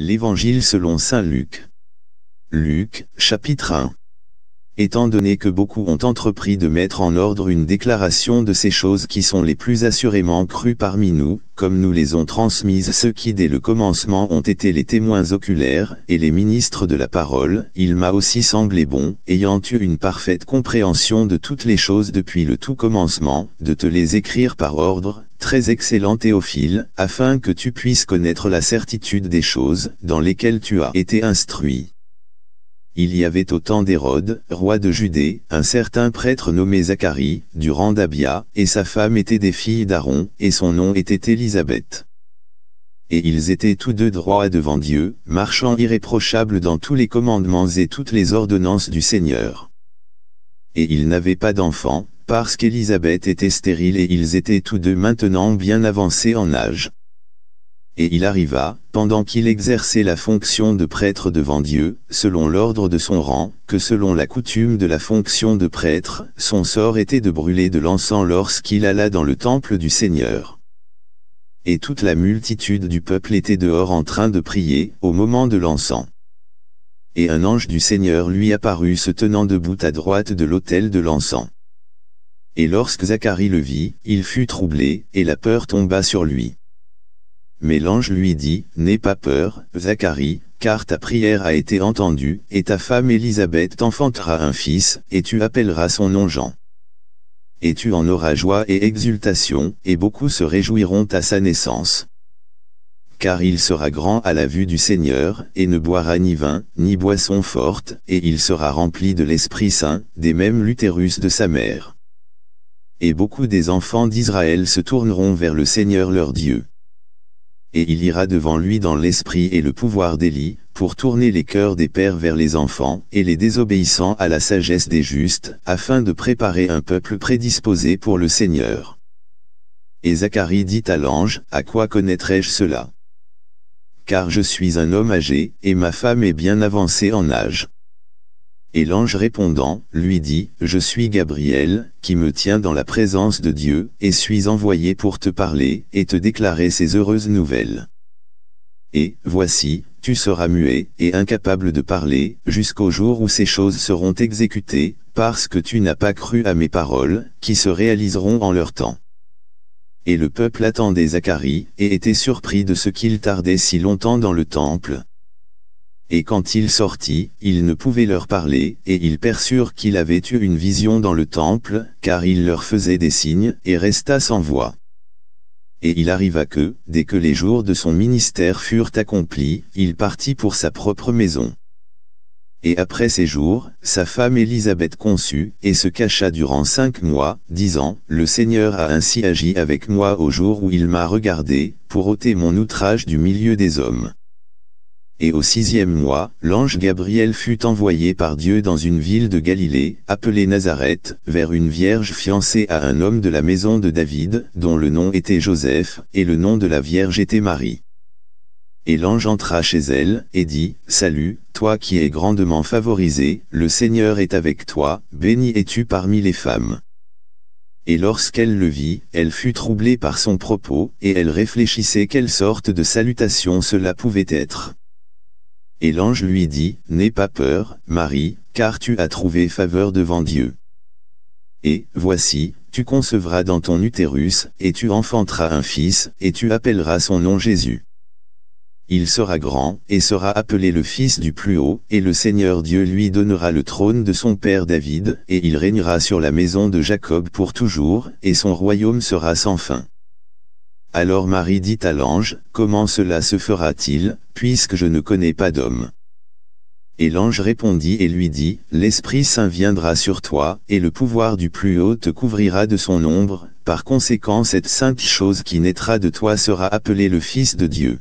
L'Évangile selon Saint Luc. Luc, chapitre 1 étant donné que beaucoup ont entrepris de mettre en ordre une déclaration de ces choses qui sont les plus assurément crues parmi nous, comme nous les ont transmises ceux qui dès le commencement ont été les témoins oculaires et les ministres de la parole, il m'a aussi semblé bon, ayant eu une parfaite compréhension de toutes les choses depuis le tout commencement, de te les écrire par ordre, très excellent Théophile, afin que tu puisses connaître la certitude des choses dans lesquelles tu as été instruit il y avait au temps d'Hérode, roi de Judée, un certain prêtre nommé Zacharie, du rang d'Abia, et sa femme était des filles d'Aaron, et son nom était Élisabeth. Et ils étaient tous deux droits devant Dieu, marchant irréprochables dans tous les commandements et toutes les ordonnances du Seigneur. Et ils n'avaient pas d'enfants, parce qu'Élisabeth était stérile et ils étaient tous deux maintenant bien avancés en âge et il arriva, pendant qu'il exerçait la fonction de prêtre devant Dieu, selon l'ordre de son rang, que selon la coutume de la fonction de prêtre, son sort était de brûler de l'encens lorsqu'il alla dans le temple du Seigneur. Et toute la multitude du peuple était dehors en train de prier, au moment de l'encens. Et un ange du Seigneur lui apparut se tenant debout à droite de l'autel de l'encens. Et lorsque Zacharie le vit, il fut troublé, et la peur tomba sur lui. Mais l'ange lui dit, N'aie pas peur, Zacharie, car ta prière a été entendue, et ta femme Élisabeth t'enfantera un fils, et tu appelleras son nom Jean. Et tu en auras joie et exultation, et beaucoup se réjouiront à sa naissance. Car il sera grand à la vue du Seigneur, et ne boira ni vin, ni boisson forte, et il sera rempli de l'Esprit Saint, des mêmes l'utérus de sa mère. Et beaucoup des enfants d'Israël se tourneront vers le Seigneur leur Dieu et il ira devant lui dans l'esprit et le pouvoir d'Elie, pour tourner les cœurs des pères vers les enfants, et les désobéissants à la sagesse des justes, afin de préparer un peuple prédisposé pour le Seigneur. Et Zacharie dit à l'ange, « À quoi connaîtrai-je cela Car je suis un homme âgé, et ma femme est bien avancée en âge. » Et l'ange répondant, lui dit, Je suis Gabriel, qui me tiens dans la présence de Dieu, et suis envoyé pour te parler, et te déclarer ces heureuses nouvelles. Et, voici, tu seras muet, et incapable de parler, jusqu'au jour où ces choses seront exécutées, parce que tu n'as pas cru à mes paroles, qui se réaliseront en leur temps. Et le peuple attendait Zacharie, et était surpris de ce qu'il tardait si longtemps dans le temple, et quand il sortit, il ne pouvait leur parler, et ils perçurent qu'il avait eu une vision dans le temple, car il leur faisait des signes, et resta sans voix. Et il arriva que, dès que les jours de son ministère furent accomplis, il partit pour sa propre maison. Et après ces jours, sa femme Élisabeth conçut, et se cacha durant cinq mois, disant, « Le Seigneur a ainsi agi avec moi au jour où il m'a regardé, pour ôter mon outrage du milieu des hommes. » et au sixième mois, l'ange Gabriel fut envoyé par Dieu dans une ville de Galilée, appelée Nazareth, vers une vierge fiancée à un homme de la maison de David, dont le nom était Joseph, et le nom de la vierge était Marie. Et l'ange entra chez elle, et dit, « Salut, toi qui es grandement favorisé, le Seigneur est avec toi, béni es-tu parmi les femmes. » et lorsqu'elle le vit, elle fut troublée par son propos, et elle réfléchissait quelle sorte de salutation cela pouvait être. Et l'ange lui dit, N'aie pas peur, Marie, car tu as trouvé faveur devant Dieu. Et, voici, tu concevras dans ton utérus, et tu enfanteras un fils, et tu appelleras son nom Jésus. Il sera grand, et sera appelé le Fils du Plus-Haut, et le Seigneur Dieu lui donnera le trône de son père David, et il régnera sur la maison de Jacob pour toujours, et son royaume sera sans fin. Alors Marie dit à l'ange, Comment cela se fera-t-il, puisque je ne connais pas d'homme Et l'ange répondit et lui dit, L'Esprit Saint viendra sur toi, et le pouvoir du plus haut te couvrira de son ombre, par conséquent cette sainte chose qui naîtra de toi sera appelée le Fils de Dieu.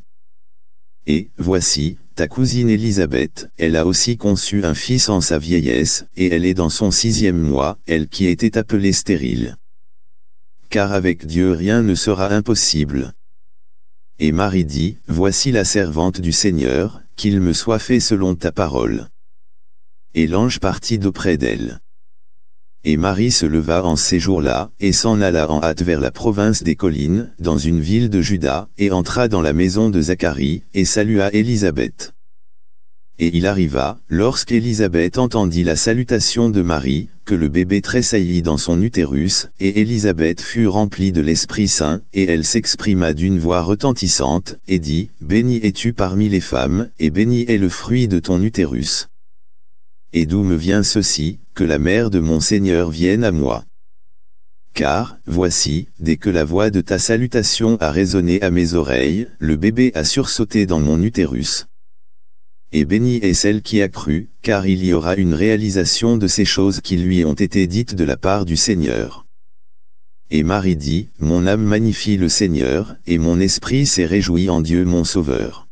Et, voici, ta cousine Élisabeth, elle a aussi conçu un fils en sa vieillesse, et elle est dans son sixième mois, elle qui était appelée stérile car avec Dieu rien ne sera impossible. Et Marie dit, Voici la servante du Seigneur, qu'il me soit fait selon ta parole. Et l'ange partit d'auprès d'elle. Et Marie se leva en ces jours-là, et s'en alla en hâte vers la province des collines, dans une ville de Juda, et entra dans la maison de Zacharie, et salua Élisabeth. Et il arriva, lorsqu'Élisabeth entendit la salutation de Marie, que le bébé tressaillit dans son utérus, et Élisabeth fut remplie de l'Esprit Saint, et elle s'exprima d'une voix retentissante, et dit, « Béni es-tu parmi les femmes, et béni est le fruit de ton utérus. Et d'où me vient ceci, que la mère de mon Seigneur vienne à moi. Car, voici, dès que la voix de ta salutation a résonné à mes oreilles, le bébé a sursauté dans mon utérus. » et bénie est celle qui a cru, car il y aura une réalisation de ces choses qui lui ont été dites de la part du Seigneur. Et Marie dit, Mon âme magnifie le Seigneur, et mon esprit s'est réjoui en Dieu mon Sauveur.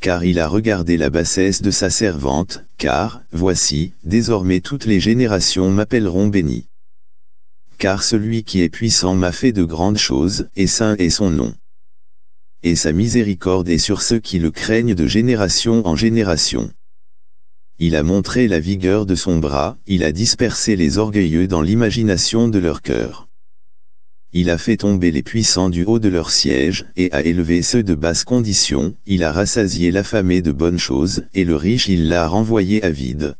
Car il a regardé la bassesse de sa servante, car, voici, désormais toutes les générations m'appelleront béni. Car celui qui est puissant m'a fait de grandes choses, et saint est son nom et sa miséricorde est sur ceux qui le craignent de génération en génération. Il a montré la vigueur de son bras, il a dispersé les orgueilleux dans l'imagination de leur cœur. Il a fait tomber les puissants du haut de leur siège, et a élevé ceux de basse condition, il a rassasié l'affamé de bonnes choses, et le riche il l'a renvoyé à vide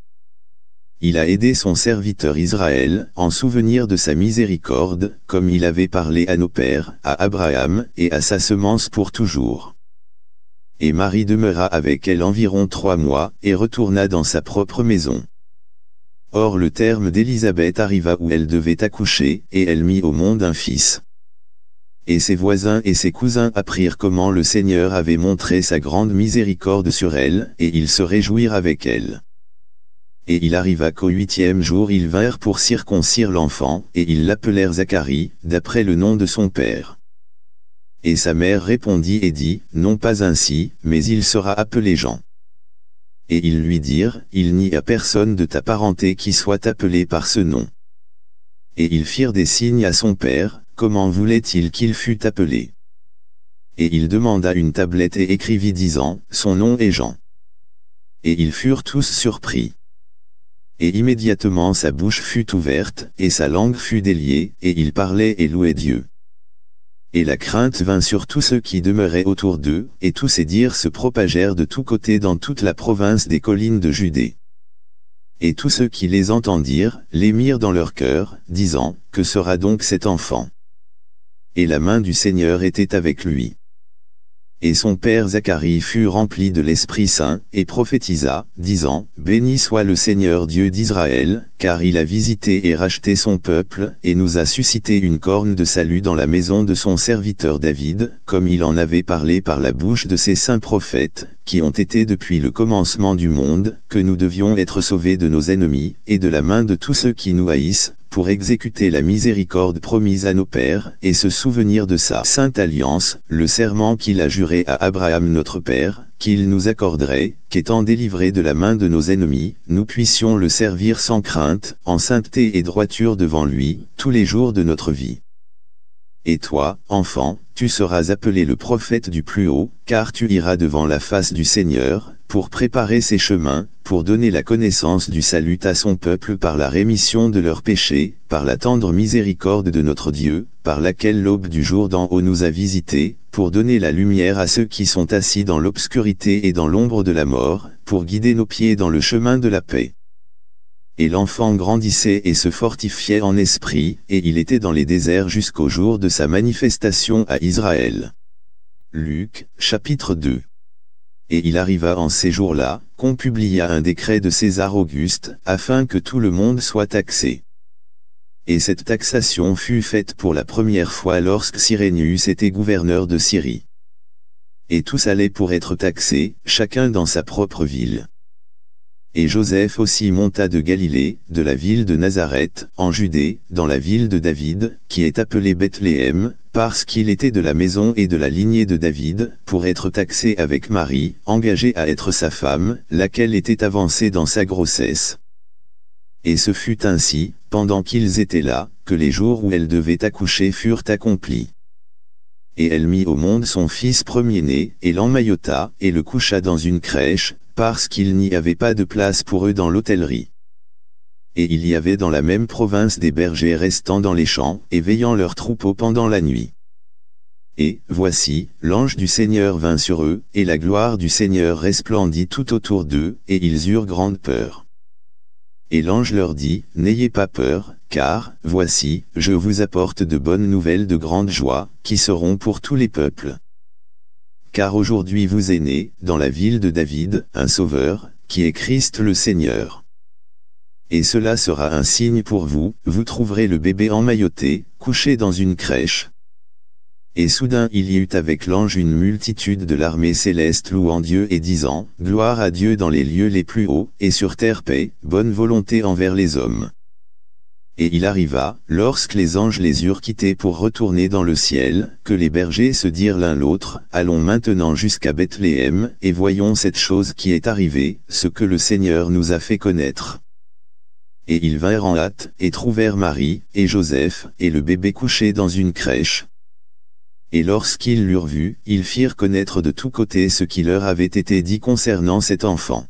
il a aidé son serviteur Israël, en souvenir de sa miséricorde, comme il avait parlé à nos pères, à Abraham, et à sa semence pour toujours. Et Marie demeura avec elle environ trois mois, et retourna dans sa propre maison. Or le terme d'Élisabeth arriva où elle devait accoucher, et elle mit au monde un fils. Et ses voisins et ses cousins apprirent comment le Seigneur avait montré sa grande miséricorde sur elle, et ils se réjouirent avec elle et il arriva qu'au huitième jour ils vinrent pour circoncire l'enfant, et ils l'appelèrent Zacharie, d'après le nom de son père. Et sa mère répondit et dit, non pas ainsi, mais il sera appelé Jean. Et ils lui dirent, il n'y a personne de ta parenté qui soit appelé par ce nom. Et ils firent des signes à son père, comment voulait-il qu'il fût appelé Et il demanda une tablette et écrivit disant, son nom est Jean. Et ils furent tous surpris. Et immédiatement sa bouche fut ouverte, et sa langue fut déliée, et il parlait et louait Dieu. Et la crainte vint sur tous ceux qui demeuraient autour d'eux, et tous ces dires se propagèrent de tous côtés dans toute la province des collines de Judée. Et tous ceux qui les entendirent, les mirent dans leur cœur, disant, Que sera donc cet enfant Et la main du Seigneur était avec lui. Et son père Zacharie fut rempli de l'Esprit Saint, et prophétisa, disant, Béni soit le Seigneur Dieu d'Israël, car il a visité et racheté son peuple, et nous a suscité une corne de salut dans la maison de son serviteur David, comme il en avait parlé par la bouche de ses saints prophètes, qui ont été depuis le commencement du monde, que nous devions être sauvés de nos ennemis, et de la main de tous ceux qui nous haïssent, pour exécuter la miséricorde promise à nos pères et se souvenir de sa sainte alliance, le serment qu'il a juré à Abraham notre Père, qu'il nous accorderait, qu'étant délivrés de la main de nos ennemis, nous puissions le servir sans crainte, en sainteté et droiture devant lui, tous les jours de notre vie. Et toi, enfant, tu seras appelé le prophète du Plus-Haut, car tu iras devant la face du Seigneur, pour préparer ses chemins, pour donner la connaissance du salut à son peuple par la rémission de leurs péchés, par la tendre miséricorde de notre Dieu, par laquelle l'aube du jour d'en haut nous a visités, pour donner la lumière à ceux qui sont assis dans l'obscurité et dans l'ombre de la mort, pour guider nos pieds dans le chemin de la paix. Et l'enfant grandissait et se fortifiait en esprit, et il était dans les déserts jusqu'au jour de sa manifestation à Israël. Luc, chapitre 2 et il arriva en ces jours-là, qu'on publia un décret de César Auguste, afin que tout le monde soit taxé. Et cette taxation fut faite pour la première fois lorsque Cyrénius était gouverneur de Syrie. Et tous allaient pour être taxés, chacun dans sa propre ville. Et Joseph aussi monta de Galilée, de la ville de Nazareth, en Judée, dans la ville de David, qui est appelée Bethléem, parce qu'il était de la maison et de la lignée de David, pour être taxé avec Marie, engagée à être sa femme, laquelle était avancée dans sa grossesse. Et ce fut ainsi, pendant qu'ils étaient là, que les jours où elle devait accoucher furent accomplis. Et elle mit au monde son fils premier-né, et l'emmaillota, et le coucha dans une crèche, parce qu'il n'y avait pas de place pour eux dans l'hôtellerie et il y avait dans la même province des bergers restant dans les champs, et veillant leurs troupeaux pendant la nuit. Et, voici, l'ange du Seigneur vint sur eux, et la gloire du Seigneur resplendit tout autour d'eux, et ils eurent grande peur. Et l'ange leur dit, N'ayez pas peur, car, voici, je vous apporte de bonnes nouvelles de grande joie, qui seront pour tous les peuples. Car aujourd'hui vous est né, dans la ville de David, un Sauveur, qui est Christ le Seigneur et cela sera un signe pour vous, vous trouverez le bébé emmailloté, couché dans une crèche. Et soudain il y eut avec l'ange une multitude de l'armée céleste louant Dieu et disant, Gloire à Dieu dans les lieux les plus hauts, et sur terre paix, bonne volonté envers les hommes. Et il arriva, lorsque les anges les eurent quittés pour retourner dans le ciel, que les bergers se dirent l'un l'autre, Allons maintenant jusqu'à Bethléem, et voyons cette chose qui est arrivée, ce que le Seigneur nous a fait connaître et ils vinrent en hâte, et trouvèrent Marie, et Joseph, et le bébé couché dans une crèche. Et lorsqu'ils l'eurent vu, ils firent connaître de tous côtés ce qui leur avait été dit concernant cet enfant.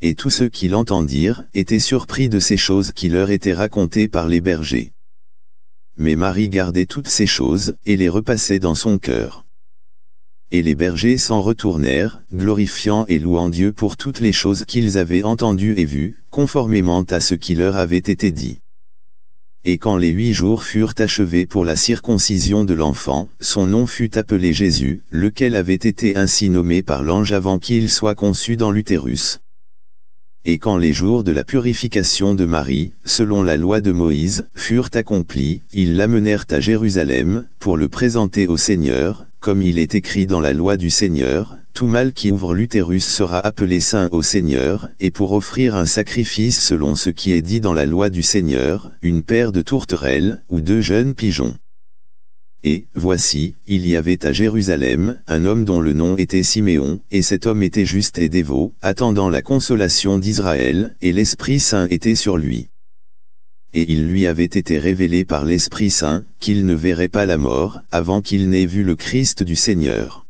Et tous ceux qui l'entendirent, étaient surpris de ces choses qui leur étaient racontées par les bergers. Mais Marie gardait toutes ces choses, et les repassait dans son cœur. Et les bergers s'en retournèrent, glorifiant et louant Dieu pour toutes les choses qu'ils avaient entendues et vues, conformément à ce qui leur avait été dit. Et quand les huit jours furent achevés pour la circoncision de l'enfant, son nom fut appelé Jésus, lequel avait été ainsi nommé par l'ange avant qu'il soit conçu dans l'utérus. Et quand les jours de la purification de Marie, selon la loi de Moïse, furent accomplis, ils l'amenèrent à Jérusalem, pour le présenter au Seigneur, comme il est écrit dans la loi du Seigneur, tout mal qui ouvre l'utérus sera appelé saint au Seigneur, et pour offrir un sacrifice selon ce qui est dit dans la loi du Seigneur, une paire de tourterelles, ou deux jeunes pigeons. Et, voici, il y avait à Jérusalem, un homme dont le nom était Siméon, et cet homme était juste et dévot, attendant la consolation d'Israël, et l'Esprit Saint était sur lui et il lui avait été révélé par l'Esprit Saint, qu'il ne verrait pas la mort, avant qu'il n'ait vu le Christ du Seigneur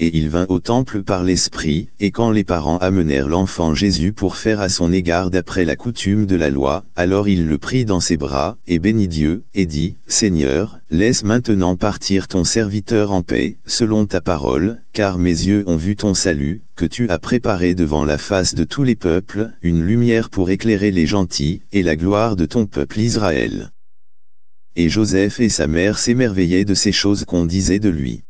et il vint au temple par l'Esprit, et quand les parents amenèrent l'enfant Jésus pour faire à son égard d'après la coutume de la loi, alors il le prit dans ses bras, et bénit Dieu, et dit, Seigneur, laisse maintenant partir ton serviteur en paix, selon ta parole, car mes yeux ont vu ton salut, que tu as préparé devant la face de tous les peuples, une lumière pour éclairer les gentils, et la gloire de ton peuple Israël. Et Joseph et sa mère s'émerveillaient de ces choses qu'on disait de lui.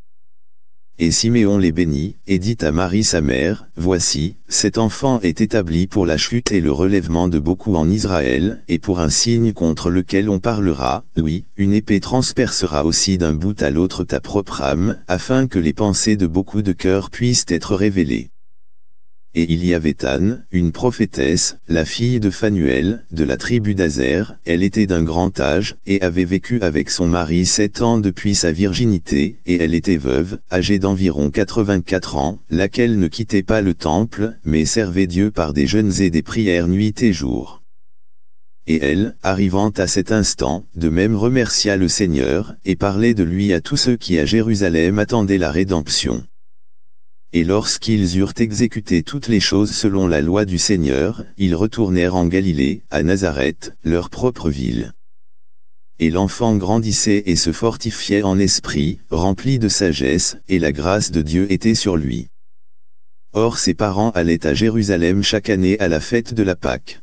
Et Siméon les bénit, et dit à Marie sa mère, Voici, cet enfant est établi pour la chute et le relèvement de beaucoup en Israël, et pour un signe contre lequel on parlera, oui, une épée transpercera aussi d'un bout à l'autre ta propre âme, afin que les pensées de beaucoup de cœurs puissent être révélées et il y avait Anne, une prophétesse, la fille de Phanuel, de la tribu d'Azer, elle était d'un grand âge, et avait vécu avec son mari sept ans depuis sa virginité, et elle était veuve, âgée d'environ 84 ans, laquelle ne quittait pas le temple, mais servait Dieu par des jeûnes et des prières nuit et jour. Et elle, arrivant à cet instant, de même remercia le Seigneur, et parlait de lui à tous ceux qui à Jérusalem attendaient la rédemption et lorsqu'ils eurent exécuté toutes les choses selon la loi du Seigneur, ils retournèrent en Galilée, à Nazareth, leur propre ville. Et l'enfant grandissait et se fortifiait en esprit, rempli de sagesse, et la grâce de Dieu était sur lui. Or ses parents allaient à Jérusalem chaque année à la fête de la Pâque.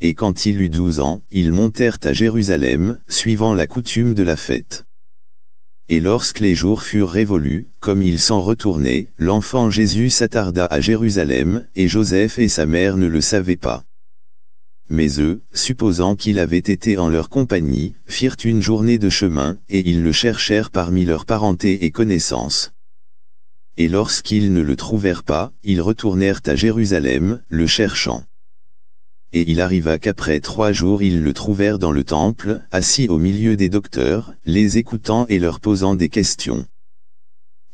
Et quand il eut douze ans, ils montèrent à Jérusalem, suivant la coutume de la fête. Et lorsque les jours furent révolus, comme ils s'en retournaient, l'enfant Jésus s'attarda à Jérusalem, et Joseph et sa mère ne le savaient pas. Mais eux, supposant qu'il avait été en leur compagnie, firent une journée de chemin, et ils le cherchèrent parmi leurs parentés et connaissances. Et lorsqu'ils ne le trouvèrent pas, ils retournèrent à Jérusalem, le cherchant et il arriva qu'après trois jours ils le trouvèrent dans le temple, assis au milieu des docteurs, les écoutant et leur posant des questions.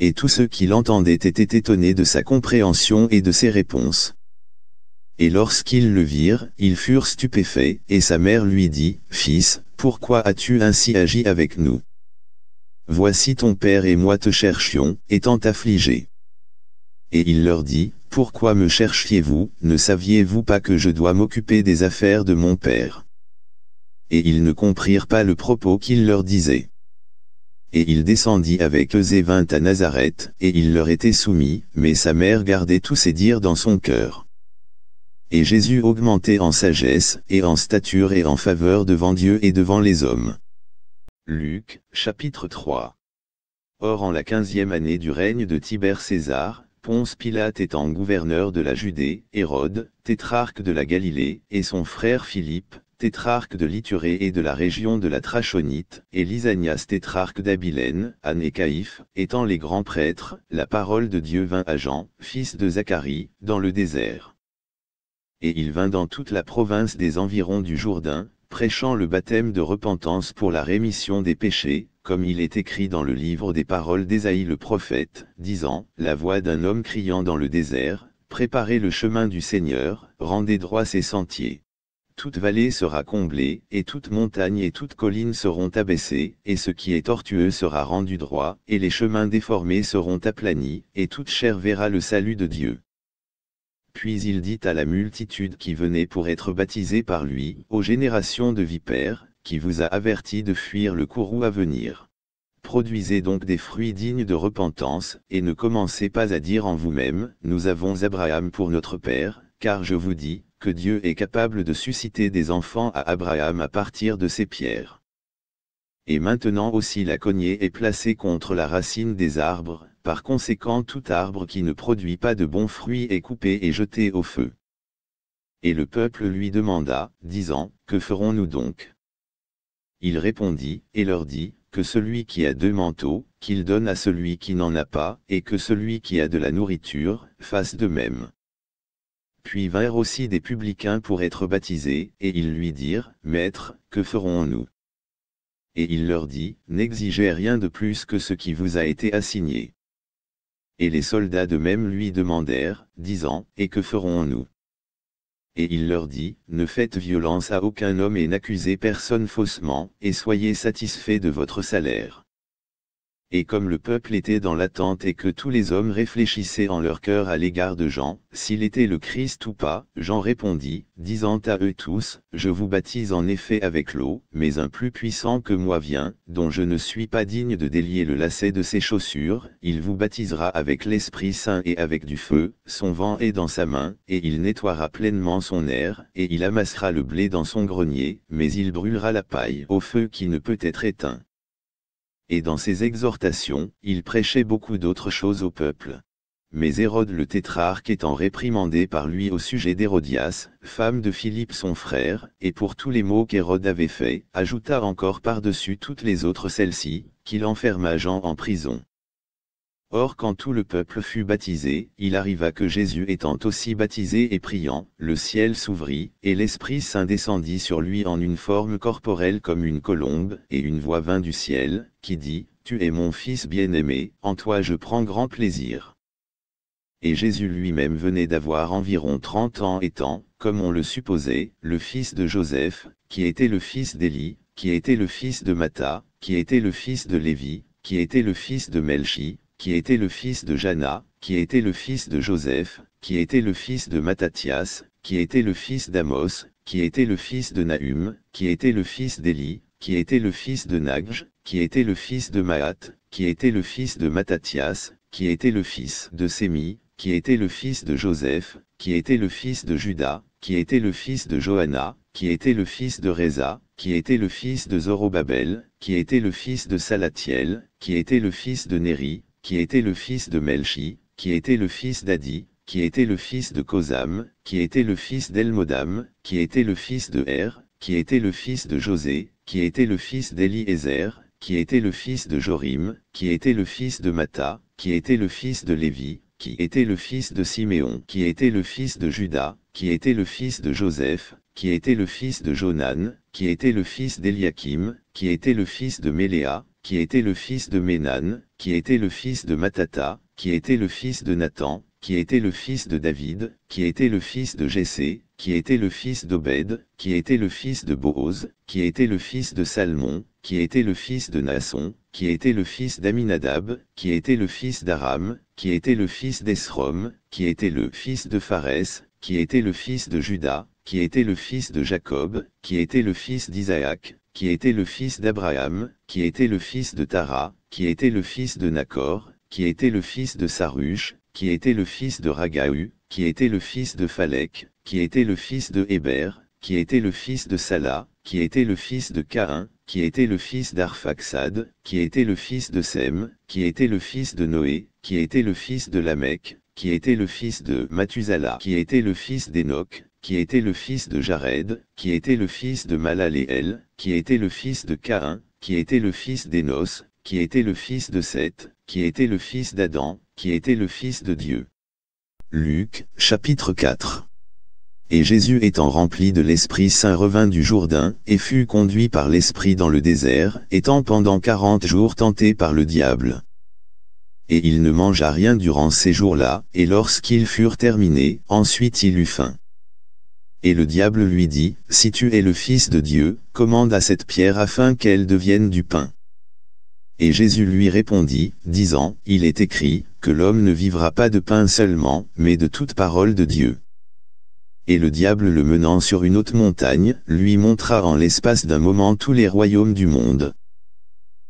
Et tous ceux qui l'entendaient étaient étonnés de sa compréhension et de ses réponses. Et lorsqu'ils le virent, ils furent stupéfaits, et sa mère lui dit, « Fils, pourquoi as-tu ainsi agi avec nous Voici ton père et moi te cherchions, étant affligés. » Et il leur dit, pourquoi me cherchiez-vous, ne saviez-vous pas que je dois m'occuper des affaires de mon père Et ils ne comprirent pas le propos qu'il leur disait. Et il descendit avec eux et vint à Nazareth, et il leur était soumis, mais sa mère gardait tous ses dires dans son cœur. Et Jésus augmentait en sagesse, et en stature et en faveur devant Dieu et devant les hommes. Luc, chapitre 3 Or en la quinzième année du règne de Tibère César, Ponce Pilate étant gouverneur de la Judée, Hérode, tétrarque de la Galilée, et son frère Philippe, tétrarque de l'Iturée et de la région de la Trachonite, et Lysanias tétrarque d'Abilène, Anne et Caïphe, étant les grands prêtres, la parole de Dieu vint à Jean, fils de Zacharie, dans le désert. Et il vint dans toute la province des environs du Jourdain, prêchant le baptême de repentance pour la rémission des péchés, comme il est écrit dans le livre des paroles d'Ésaïe le prophète, disant, La voix d'un homme criant dans le désert, Préparez le chemin du Seigneur, rendez droit ses sentiers. Toute vallée sera comblée, et toute montagne et toute colline seront abaissées, et ce qui est tortueux sera rendu droit, et les chemins déformés seront aplanis, et toute chair verra le salut de Dieu. Puis il dit à la multitude qui venait pour être baptisée par lui, aux générations de vipères, qui vous a averti de fuir le courroux à venir. Produisez donc des fruits dignes de repentance, et ne commencez pas à dire en vous-même, nous avons Abraham pour notre Père, car je vous dis, que Dieu est capable de susciter des enfants à Abraham à partir de ses pierres. Et maintenant aussi la cognée est placée contre la racine des arbres, par conséquent tout arbre qui ne produit pas de bons fruits est coupé et jeté au feu. Et le peuple lui demanda, disant, Que ferons-nous donc il répondit, et leur dit, que celui qui a deux manteaux, qu'il donne à celui qui n'en a pas, et que celui qui a de la nourriture, fasse de même. Puis vinrent aussi des publicains pour être baptisés, et ils lui dirent, Maître, que ferons-nous Et il leur dit, N'exigez rien de plus que ce qui vous a été assigné. Et les soldats de même lui demandèrent, disant, Et que ferons-nous et il leur dit, ne faites violence à aucun homme et n'accusez personne faussement, et soyez satisfaits de votre salaire et comme le peuple était dans l'attente et que tous les hommes réfléchissaient en leur cœur à l'égard de Jean, s'il était le Christ ou pas, Jean répondit, disant à eux tous, Je vous baptise en effet avec l'eau, mais un plus puissant que moi vient, dont je ne suis pas digne de délier le lacet de ses chaussures, il vous baptisera avec l'Esprit Saint et avec du feu, son vent est dans sa main, et il nettoiera pleinement son air, et il amassera le blé dans son grenier, mais il brûlera la paille au feu qui ne peut être éteint et dans ses exhortations, il prêchait beaucoup d'autres choses au peuple. Mais Hérode le tétrarque étant réprimandé par lui au sujet d'Hérodias, femme de Philippe son frère, et pour tous les maux qu'Hérode avait faits, ajouta encore par-dessus toutes les autres celles-ci, qu'il enferma Jean en prison. Or quand tout le peuple fut baptisé, il arriva que Jésus étant aussi baptisé et priant, le ciel s'ouvrit, et l'Esprit Saint descendit sur lui en une forme corporelle comme une colombe, et une voix vint du ciel, qui dit, Tu es mon Fils bien-aimé, en toi je prends grand plaisir. Et Jésus lui-même venait d'avoir environ trente ans étant, comme on le supposait, le fils de Joseph, qui était le fils d'Élie, qui était le fils de Matha, qui était le fils de Lévi, qui était le fils de Melchi, qui était le fils de Jana, qui était le fils de Joseph, qui était le fils de Matathias, qui était le fils d'Amos, qui était le fils de Nahum, qui était le fils d'Élie, qui était le fils de Nagj, qui était le fils de Maat, qui était le fils de Matathias, qui était le fils de Sémi, qui était le fils de Joseph, qui était le fils de Judas, qui était le fils de Johanna, qui était le fils de Reza, qui était le fils de Zorobabel, qui était le fils de Salatiel, qui était le fils de Neri? qui était le fils de Melchi, qui était le fils d'Adi, qui était le fils de Kosam, qui était le fils d'Elmodam, qui était le fils de Er, qui était le fils de José, qui était le fils d'Eliezer, qui était le fils de Jorim, qui était le fils de Mata, qui était le fils de Lévi, qui était le fils de Siméon, qui était le fils de Judas, qui était le fils de Joseph, qui était le fils de Jonan, qui était le fils d'Eliakim, qui était le fils de Méléa, qui était le fils de Ménan, qui était le fils de Matata, qui était le fils de Nathan, qui était le fils de David, qui était le fils de Jessé, qui était le fils d'Obed, qui était le fils de Booz, qui était le fils de Salmon, qui était le fils de Nasson, qui était le fils d'Aminadab, qui était le fils d'Aram, qui était le fils d'Esrom, qui était le fils de Phares, qui était le fils de Judas, qui était le fils de Jacob, qui était le fils d'Isaac, qui était le fils d'Abraham, qui était le fils de Tara, qui était le fils de Nacor, qui était le fils de Sarush, qui était le fils de Ragahu, qui était le fils de Falek, qui était le fils de Héber, qui était le fils de Salah, qui était le fils de Caïn, qui était le fils d'Arphaxad, qui était le fils de Sem, qui était le fils de Noé, qui était le fils de Lamech, qui était le fils de Mathusala, qui était le fils d'Enoch, qui était le fils de Jared, qui était le fils de Malaléel, qui était le fils de Caïn, qui était le fils d'Enos, qui était le fils de Seth, qui était le fils d'Adam, qui était le fils de Dieu. Luc, chapitre 4 Et Jésus étant rempli de l'Esprit Saint revint du Jourdain, et fut conduit par l'Esprit dans le désert, étant pendant quarante jours tenté par le diable. Et il ne mangea rien durant ces jours-là, et lorsqu'ils furent terminés, ensuite il eut faim. Et le diable lui dit, Si tu es le Fils de Dieu, commande à cette pierre afin qu'elle devienne du pain. Et Jésus lui répondit, disant, Il est écrit, que l'homme ne vivra pas de pain seulement, mais de toute parole de Dieu. Et le diable le menant sur une haute montagne, lui montra en l'espace d'un moment tous les royaumes du monde.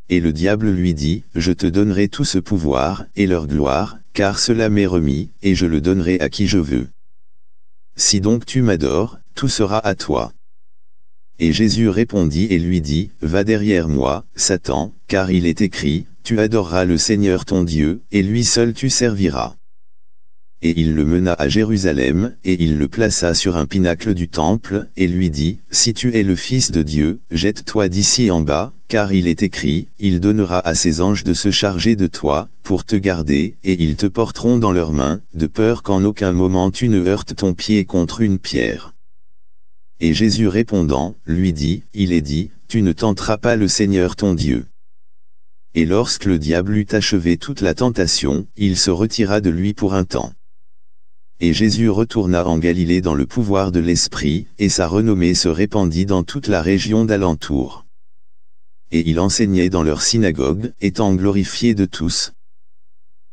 Et le diable lui dit, Je te donnerai tout ce pouvoir, et leur gloire, car cela m'est remis, et je le donnerai à qui je veux. Si donc tu m'adores, tout sera à toi. Et Jésus répondit et lui dit, Va derrière moi, Satan, car il est écrit, Tu adoreras le Seigneur ton Dieu, et lui seul tu serviras et il le mena à Jérusalem, et il le plaça sur un pinacle du temple, et lui dit, Si tu es le Fils de Dieu, jette-toi d'ici en bas, car il est écrit, Il donnera à ses anges de se charger de toi, pour te garder, et ils te porteront dans leurs mains, de peur qu'en aucun moment tu ne heurtes ton pied contre une pierre. Et Jésus répondant, lui dit, Il est dit, Tu ne tenteras pas le Seigneur ton Dieu. Et lorsque le diable eut achevé toute la tentation, il se retira de lui pour un temps. Et Jésus retourna en Galilée dans le pouvoir de l'Esprit, et sa renommée se répandit dans toute la région d'alentour. Et il enseignait dans leur synagogue, étant glorifié de tous.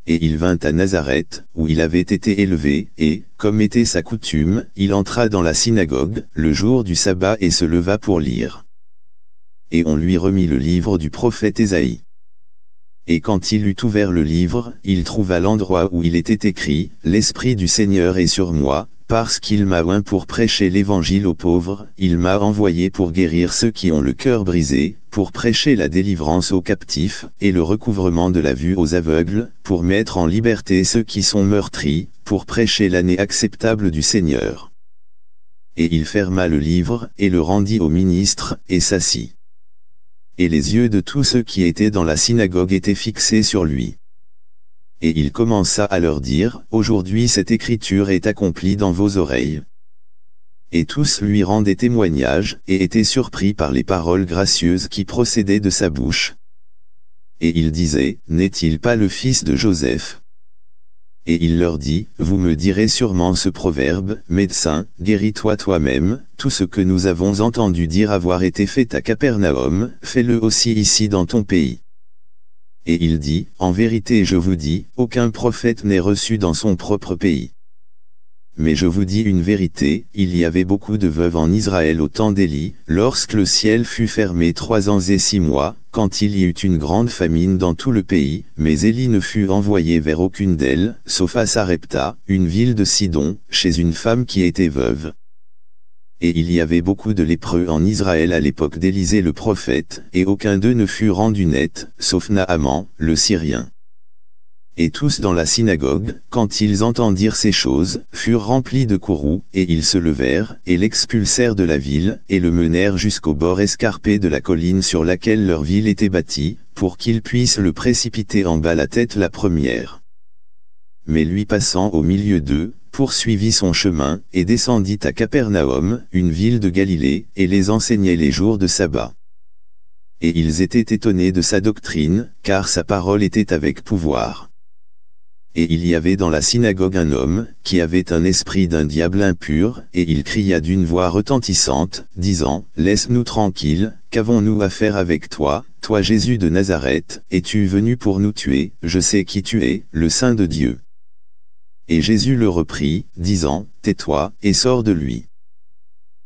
Et il vint à Nazareth, où il avait été élevé, et, comme était sa coutume, il entra dans la synagogue, le jour du sabbat et se leva pour lire. Et on lui remit le livre du prophète Ésaïe et quand il eut ouvert le livre, il trouva l'endroit où il était écrit, « L'Esprit du Seigneur est sur moi, parce qu'il m'a oint pour prêcher l'évangile aux pauvres, il m'a envoyé pour guérir ceux qui ont le cœur brisé, pour prêcher la délivrance aux captifs, et le recouvrement de la vue aux aveugles, pour mettre en liberté ceux qui sont meurtris, pour prêcher l'année acceptable du Seigneur. Et il ferma le livre, et le rendit au ministre, et s'assit et les yeux de tous ceux qui étaient dans la synagogue étaient fixés sur lui. Et il commença à leur dire, Aujourd'hui cette écriture est accomplie dans vos oreilles. Et tous lui rendaient témoignage, et étaient surpris par les paroles gracieuses qui procédaient de sa bouche. Et il disait, N'est-il pas le fils de Joseph et il leur dit, vous me direz sûrement ce proverbe, médecin, guéris-toi toi-même, tout ce que nous avons entendu dire avoir été fait à Capernaum, fais-le aussi ici dans ton pays. Et il dit, en vérité je vous dis, aucun prophète n'est reçu dans son propre pays. Mais je vous dis une vérité, il y avait beaucoup de veuves en Israël au temps d'Élie, lorsque le ciel fut fermé trois ans et six mois, quand il y eut une grande famine dans tout le pays, mais Élie ne fut envoyé vers aucune d'elles, sauf à Sarepta, une ville de Sidon, chez une femme qui était veuve. Et il y avait beaucoup de lépreux en Israël à l'époque d'Élisée le prophète, et aucun d'eux ne fut rendu net, sauf Naaman, le Syrien et tous dans la synagogue, quand ils entendirent ces choses, furent remplis de courroux, et ils se levèrent, et l'expulsèrent de la ville, et le menèrent jusqu'au bord escarpé de la colline sur laquelle leur ville était bâtie, pour qu'ils puissent le précipiter en bas la tête la première. Mais lui passant au milieu d'eux, poursuivit son chemin, et descendit à Capernaum, une ville de Galilée, et les enseignait les jours de sabbat et ils étaient étonnés de sa doctrine, car sa parole était avec pouvoir. Et il y avait dans la synagogue un homme, qui avait un esprit d'un diable impur, et il cria d'une voix retentissante, disant, « Laisse-nous tranquilles, qu'avons-nous à faire avec toi, toi Jésus de Nazareth, es-tu venu pour nous tuer, je sais qui tu es, le Saint de Dieu. » Et Jésus le reprit, disant, « Tais-toi, et sors de lui. »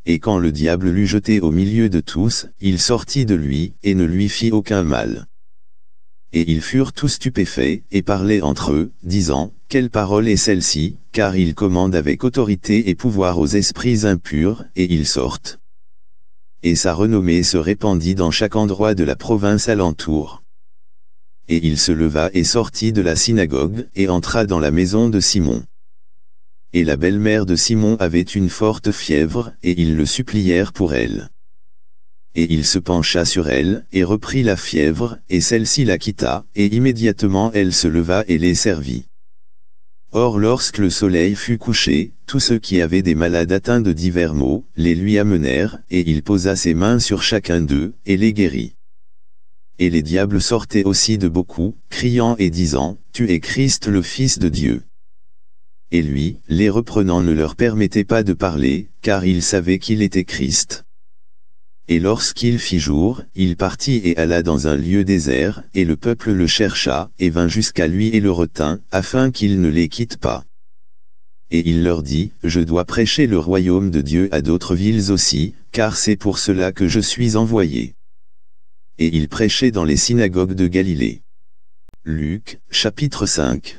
Et quand le diable l'eut jeté au milieu de tous, il sortit de lui, et ne lui fit aucun mal. Et ils furent tous stupéfaits, et parlaient entre eux, disant, Quelle parole est celle-ci, car il commande avec autorité et pouvoir aux esprits impurs, et ils sortent. Et sa renommée se répandit dans chaque endroit de la province alentour. Et il se leva et sortit de la synagogue, et entra dans la maison de Simon. Et la belle-mère de Simon avait une forte fièvre, et ils le supplièrent pour elle et il se pencha sur elle, et reprit la fièvre, et celle-ci la quitta, et immédiatement elle se leva et les servit. Or lorsque le soleil fut couché, tous ceux qui avaient des malades atteints de divers maux, les lui amenèrent, et il posa ses mains sur chacun d'eux, et les guérit. Et les diables sortaient aussi de beaucoup, criant et disant, « Tu es Christ le Fils de Dieu ». Et lui, les reprenant ne leur permettait pas de parler, car il savait qu'il était Christ. Et lorsqu'il fit jour, il partit et alla dans un lieu désert, et le peuple le chercha, et vint jusqu'à lui et le retint, afin qu'il ne les quitte pas. Et il leur dit, Je dois prêcher le royaume de Dieu à d'autres villes aussi, car c'est pour cela que je suis envoyé. Et il prêchait dans les synagogues de Galilée. Luc, chapitre 5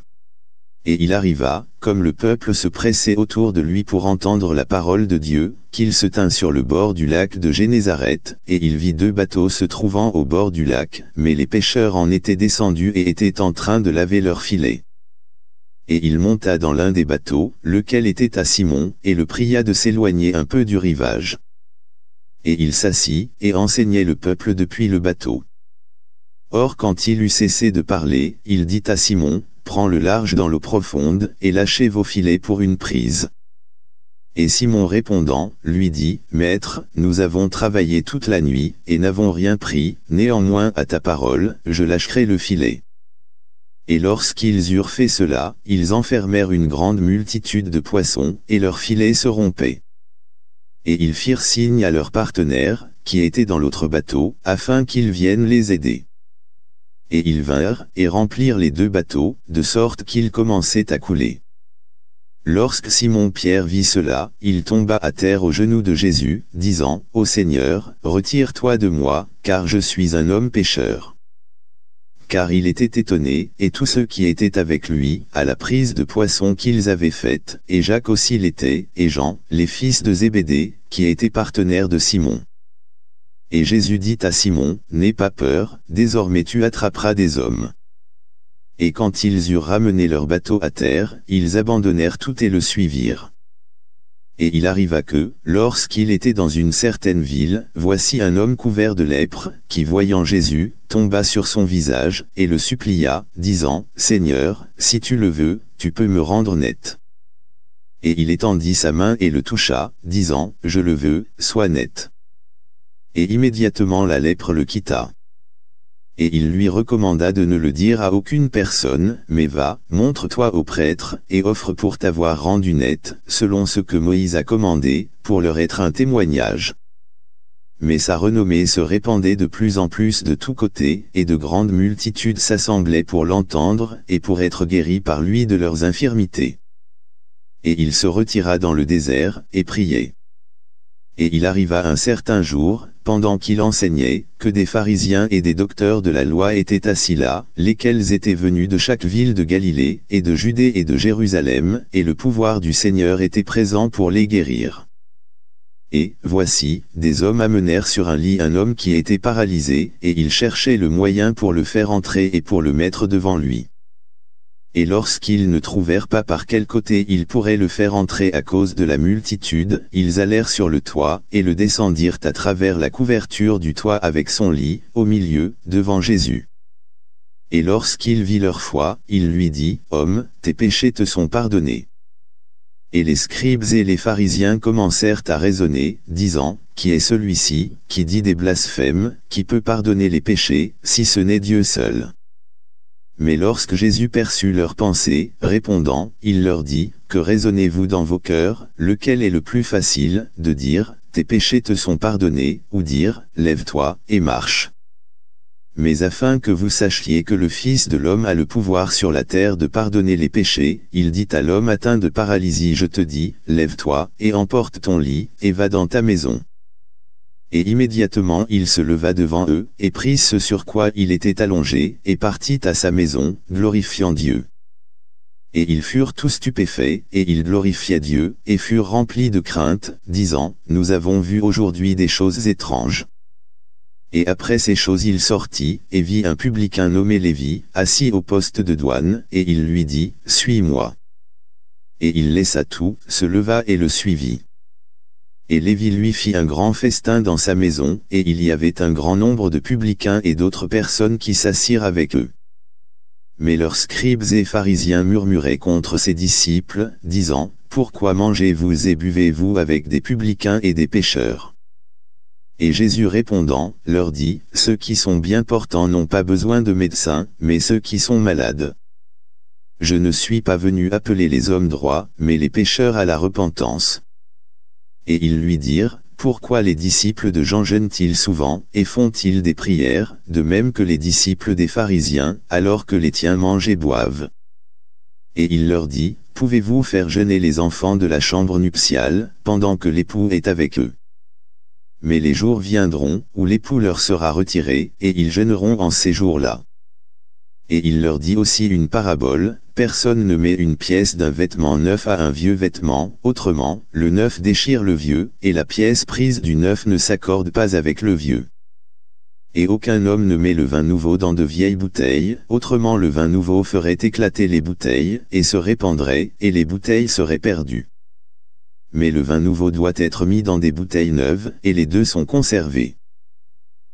et il arriva, comme le peuple se pressait autour de lui pour entendre la parole de Dieu, qu'il se tint sur le bord du lac de Génézareth, et il vit deux bateaux se trouvant au bord du lac, mais les pêcheurs en étaient descendus et étaient en train de laver leurs filets. Et il monta dans l'un des bateaux, lequel était à Simon, et le pria de s'éloigner un peu du rivage. Et il s'assit, et enseignait le peuple depuis le bateau. Or quand il eut cessé de parler, il dit à Simon, prends le large dans l'eau profonde, et lâchez vos filets pour une prise. Et Simon répondant, lui dit, Maître, nous avons travaillé toute la nuit, et n'avons rien pris, néanmoins à ta parole, je lâcherai le filet. Et lorsqu'ils eurent fait cela, ils enfermèrent une grande multitude de poissons, et leurs filets se rompaient. Et ils firent signe à leurs partenaire, qui étaient dans l'autre bateau, afin qu'ils viennent les aider et ils vinrent et remplirent les deux bateaux, de sorte qu'ils commençaient à couler. Lorsque Simon-Pierre vit cela, il tomba à terre aux genoux de Jésus, disant, Ô Seigneur, retire-toi de moi, car je suis un homme pécheur. Car il était étonné, et tous ceux qui étaient avec lui, à la prise de poissons qu'ils avaient faite, et Jacques aussi l'était, et Jean, les fils de Zébédée, qui étaient partenaires de Simon. Et Jésus dit à Simon, N'aie pas peur, désormais tu attraperas des hommes. Et quand ils eurent ramené leur bateau à terre, ils abandonnèrent tout et le suivirent. Et il arriva que, lorsqu'il était dans une certaine ville, voici un homme couvert de lèpre, qui voyant Jésus, tomba sur son visage, et le supplia, disant, « Seigneur, si tu le veux, tu peux me rendre net. » Et il étendit sa main et le toucha, disant, « Je le veux, sois net. » et immédiatement la lèpre le quitta. Et il lui recommanda de ne le dire à aucune personne, mais va, montre-toi au prêtre, et offre pour t'avoir rendu net, selon ce que Moïse a commandé, pour leur être un témoignage. Mais sa renommée se répandait de plus en plus de tous côtés, et de grandes multitudes s'assemblaient pour l'entendre, et pour être guéris par lui de leurs infirmités. Et il se retira dans le désert, et priait. Et il arriva un certain jour, pendant qu'il enseignait, que des pharisiens et des docteurs de la loi étaient assis là, lesquels étaient venus de chaque ville de Galilée, et de Judée et de Jérusalem, et le pouvoir du Seigneur était présent pour les guérir. Et, voici, des hommes amenèrent sur un lit un homme qui était paralysé, et ils cherchaient le moyen pour le faire entrer et pour le mettre devant lui et lorsqu'ils ne trouvèrent pas par quel côté ils pourraient le faire entrer à cause de la multitude, ils allèrent sur le toit, et le descendirent à travers la couverture du toit avec son lit, au milieu, devant Jésus. Et lorsqu'il vit leur foi, il lui dit, Homme, tes péchés te sont pardonnés. Et les scribes et les pharisiens commencèrent à raisonner, disant, Qui est celui-ci, qui dit des blasphèmes, qui peut pardonner les péchés, si ce n'est Dieu seul mais lorsque Jésus perçut leurs pensées, répondant, il leur dit, Que raisonnez-vous dans vos cœurs, lequel est le plus facile, de dire, Tes péchés te sont pardonnés, ou dire, Lève-toi, et marche. Mais afin que vous sachiez que le Fils de l'homme a le pouvoir sur la terre de pardonner les péchés, il dit à l'homme atteint de paralysie Je te dis, lève-toi, et emporte ton lit, et va dans ta maison et immédiatement il se leva devant eux, et prit ce sur quoi il était allongé, et partit à sa maison, glorifiant Dieu. Et ils furent tous stupéfaits, et ils glorifiaient Dieu, et furent remplis de crainte, disant, Nous avons vu aujourd'hui des choses étranges. Et après ces choses il sortit, et vit un publicain nommé Lévi, assis au poste de douane, et il lui dit, Suis-moi. Et il laissa tout, se leva et le suivit et Lévi lui fit un grand festin dans sa maison, et il y avait un grand nombre de publicains et d'autres personnes qui s'assirent avec eux. Mais leurs scribes et pharisiens murmuraient contre ses disciples, disant, « Pourquoi mangez-vous et buvez-vous avec des publicains et des pêcheurs ?» Et Jésus répondant, leur dit, « Ceux qui sont bien portants n'ont pas besoin de médecins, mais ceux qui sont malades. Je ne suis pas venu appeler les hommes droits, mais les pécheurs à la repentance. » et ils lui dirent, Pourquoi les disciples de Jean jeûnent-ils souvent, et font-ils des prières, de même que les disciples des pharisiens, alors que les tiens mangent et boivent Et il leur dit, Pouvez-vous faire jeûner les enfants de la chambre nuptiale, pendant que l'époux est avec eux mais les jours viendront, où l'époux leur sera retiré, et ils jeûneront en ces jours-là. Et il leur dit aussi une parabole, Personne ne met une pièce d'un vêtement neuf à un vieux vêtement, autrement, le neuf déchire le vieux, et la pièce prise du neuf ne s'accorde pas avec le vieux. Et aucun homme ne met le vin nouveau dans de vieilles bouteilles, autrement le vin nouveau ferait éclater les bouteilles, et se répandrait, et les bouteilles seraient perdues. Mais le vin nouveau doit être mis dans des bouteilles neuves, et les deux sont conservés.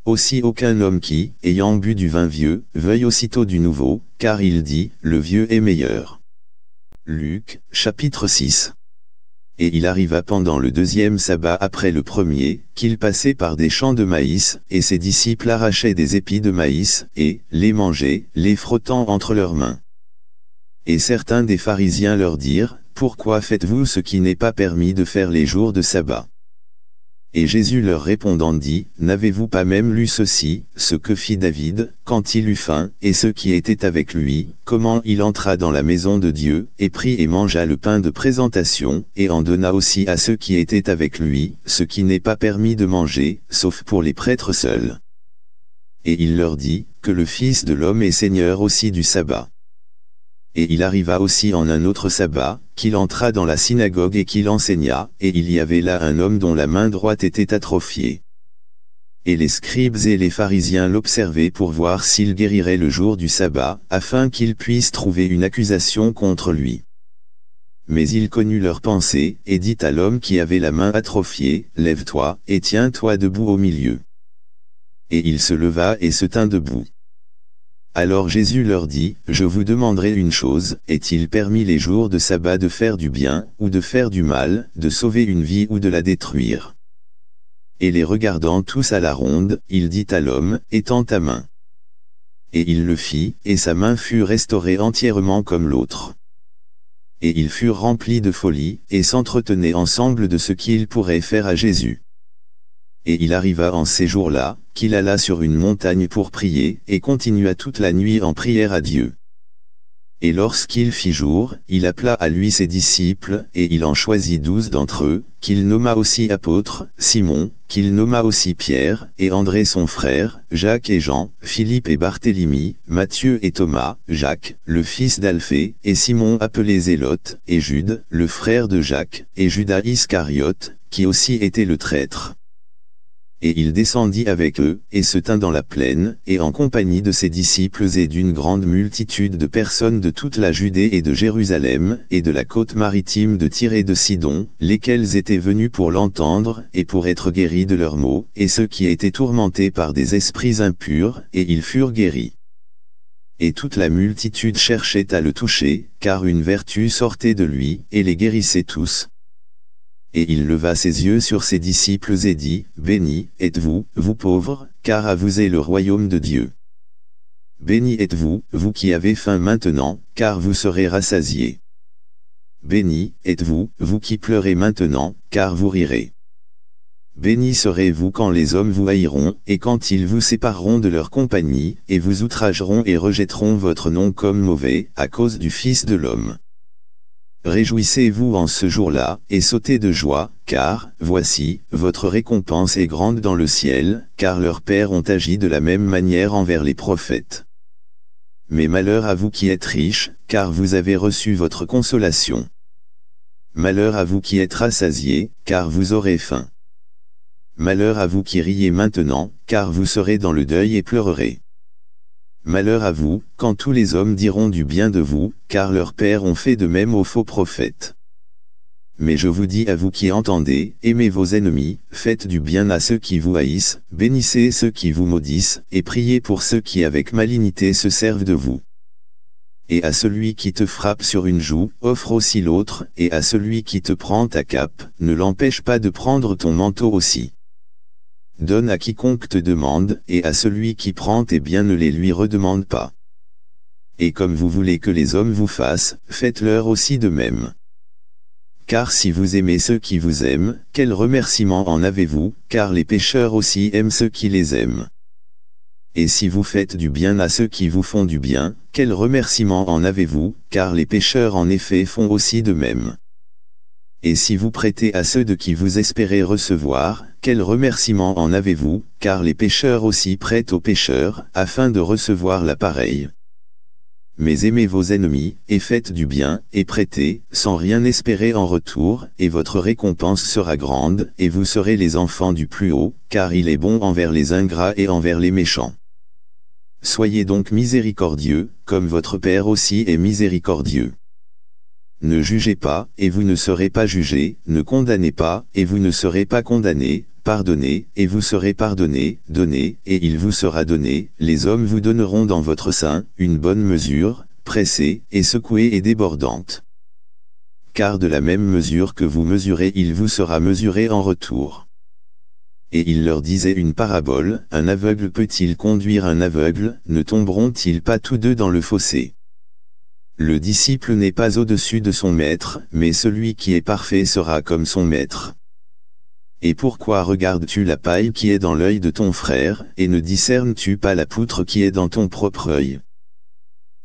Aussi aucun homme qui, ayant bu du vin vieux, veuille aussitôt du nouveau, car il dit, le vieux est meilleur. Luc, chapitre 6 Et il arriva pendant le deuxième sabbat après le premier, qu'il passait par des champs de maïs, et ses disciples arrachaient des épis de maïs, et, les mangeaient, les frottant entre leurs mains. Et certains des pharisiens leur dirent, Pourquoi faites-vous ce qui n'est pas permis de faire les jours de sabbat et Jésus leur répondant dit, N'avez-vous pas même lu ceci, ce que fit David, quand il eut faim, et ceux qui étaient avec lui, comment il entra dans la maison de Dieu, et prit et mangea le pain de présentation, et en donna aussi à ceux qui étaient avec lui, ce qui n'est pas permis de manger, sauf pour les prêtres seuls. Et il leur dit, que le Fils de l'homme est Seigneur aussi du sabbat et il arriva aussi en un autre sabbat, qu'il entra dans la synagogue et qu'il enseigna, et il y avait là un homme dont la main droite était atrophiée. Et les scribes et les pharisiens l'observaient pour voir s'il guérirait le jour du sabbat, afin qu'ils puissent trouver une accusation contre lui. Mais il connut leurs pensées, et dit à l'homme qui avait la main atrophiée, « Lève-toi, et tiens-toi debout au milieu. » Et il se leva et se tint debout. Alors Jésus leur dit, Je vous demanderai une chose, est-il permis les jours de sabbat de faire du bien, ou de faire du mal, de sauver une vie ou de la détruire Et les regardant tous à la ronde, il dit à l'homme, Étends ta main. Et il le fit, et sa main fut restaurée entièrement comme l'autre. Et ils furent remplis de folie, et s'entretenaient ensemble de ce qu'ils pourraient faire à Jésus et il arriva en ces jours-là, qu'il alla sur une montagne pour prier, et continua toute la nuit en prière à Dieu. Et lorsqu'il fit jour, il appela à lui ses disciples, et il en choisit douze d'entre eux, qu'il nomma aussi Apôtre, Simon, qu'il nomma aussi Pierre, et André son frère, Jacques et Jean, Philippe et Barthélemy, Matthieu et Thomas, Jacques, le fils d'Alphée, et Simon appelé Zélote, et Jude, le frère de Jacques, et Judas Iscariote, qui aussi était le traître et il descendit avec eux, et se tint dans la plaine, et en compagnie de ses disciples et d'une grande multitude de personnes de toute la Judée et de Jérusalem, et de la côte maritime de Tyr et de Sidon, lesquels étaient venus pour l'entendre, et pour être guéris de leurs maux, et ceux qui étaient tourmentés par des esprits impurs, et ils furent guéris. Et toute la multitude cherchait à le toucher, car une vertu sortait de lui, et les guérissait tous, et il leva ses yeux sur ses disciples et dit, Béni êtes-vous, vous pauvres, car à vous est le royaume de Dieu. Béni êtes-vous, vous qui avez faim maintenant, car vous serez rassasiés. Béni êtes-vous, vous qui pleurez maintenant, car vous rirez. Béni serez-vous quand les hommes vous haïront, et quand ils vous sépareront de leur compagnie, et vous outrageront et rejetteront votre nom comme mauvais, à cause du Fils de l'homme. Réjouissez-vous en ce jour-là, et sautez de joie, car, voici, votre récompense est grande dans le ciel, car leurs pères ont agi de la même manière envers les prophètes. Mais malheur à vous qui êtes riches, car vous avez reçu votre consolation. Malheur à vous qui êtes rassasiés, car vous aurez faim. Malheur à vous qui riez maintenant, car vous serez dans le deuil et pleurerez. Malheur à vous, quand tous les hommes diront du bien de vous, car leurs pères ont fait de même aux faux prophètes. Mais je vous dis à vous qui entendez, aimez vos ennemis, faites du bien à ceux qui vous haïssent, bénissez ceux qui vous maudissent, et priez pour ceux qui avec malignité se servent de vous. Et à celui qui te frappe sur une joue, offre aussi l'autre, et à celui qui te prend ta cape, ne l'empêche pas de prendre ton manteau aussi. Donne à quiconque te demande, et à celui qui prend tes eh biens ne les lui redemande pas. Et comme vous voulez que les hommes vous fassent, faites-leur aussi de même. Car si vous aimez ceux qui vous aiment, quel remerciement en avez-vous, car les pécheurs aussi aiment ceux qui les aiment. Et si vous faites du bien à ceux qui vous font du bien, quel remerciement en avez-vous, car les pécheurs en effet font aussi de même. Et si vous prêtez à ceux de qui vous espérez recevoir, quel remerciement en avez-vous, car les pécheurs aussi prêtent aux pécheurs, afin de recevoir l'appareil. Mais aimez vos ennemis, et faites du bien, et prêtez, sans rien espérer en retour, et votre récompense sera grande, et vous serez les enfants du plus haut, car il est bon envers les ingrats et envers les méchants. Soyez donc miséricordieux, comme votre Père aussi est miséricordieux. Ne jugez pas, et vous ne serez pas jugés, ne condamnez pas, et vous ne serez pas condamnés, pardonnez, et vous serez pardonnés, donnez, et il vous sera donné, les hommes vous donneront dans votre sein, une bonne mesure, pressée, et secouée et débordante. Car de la même mesure que vous mesurez il vous sera mesuré en retour. Et il leur disait une parabole, un aveugle peut-il conduire un aveugle, ne tomberont-ils pas tous deux dans le fossé le disciple n'est pas au-dessus de son maître, mais celui qui est parfait sera comme son maître. Et pourquoi regardes-tu la paille qui est dans l'œil de ton frère, et ne discernes-tu pas la poutre qui est dans ton propre œil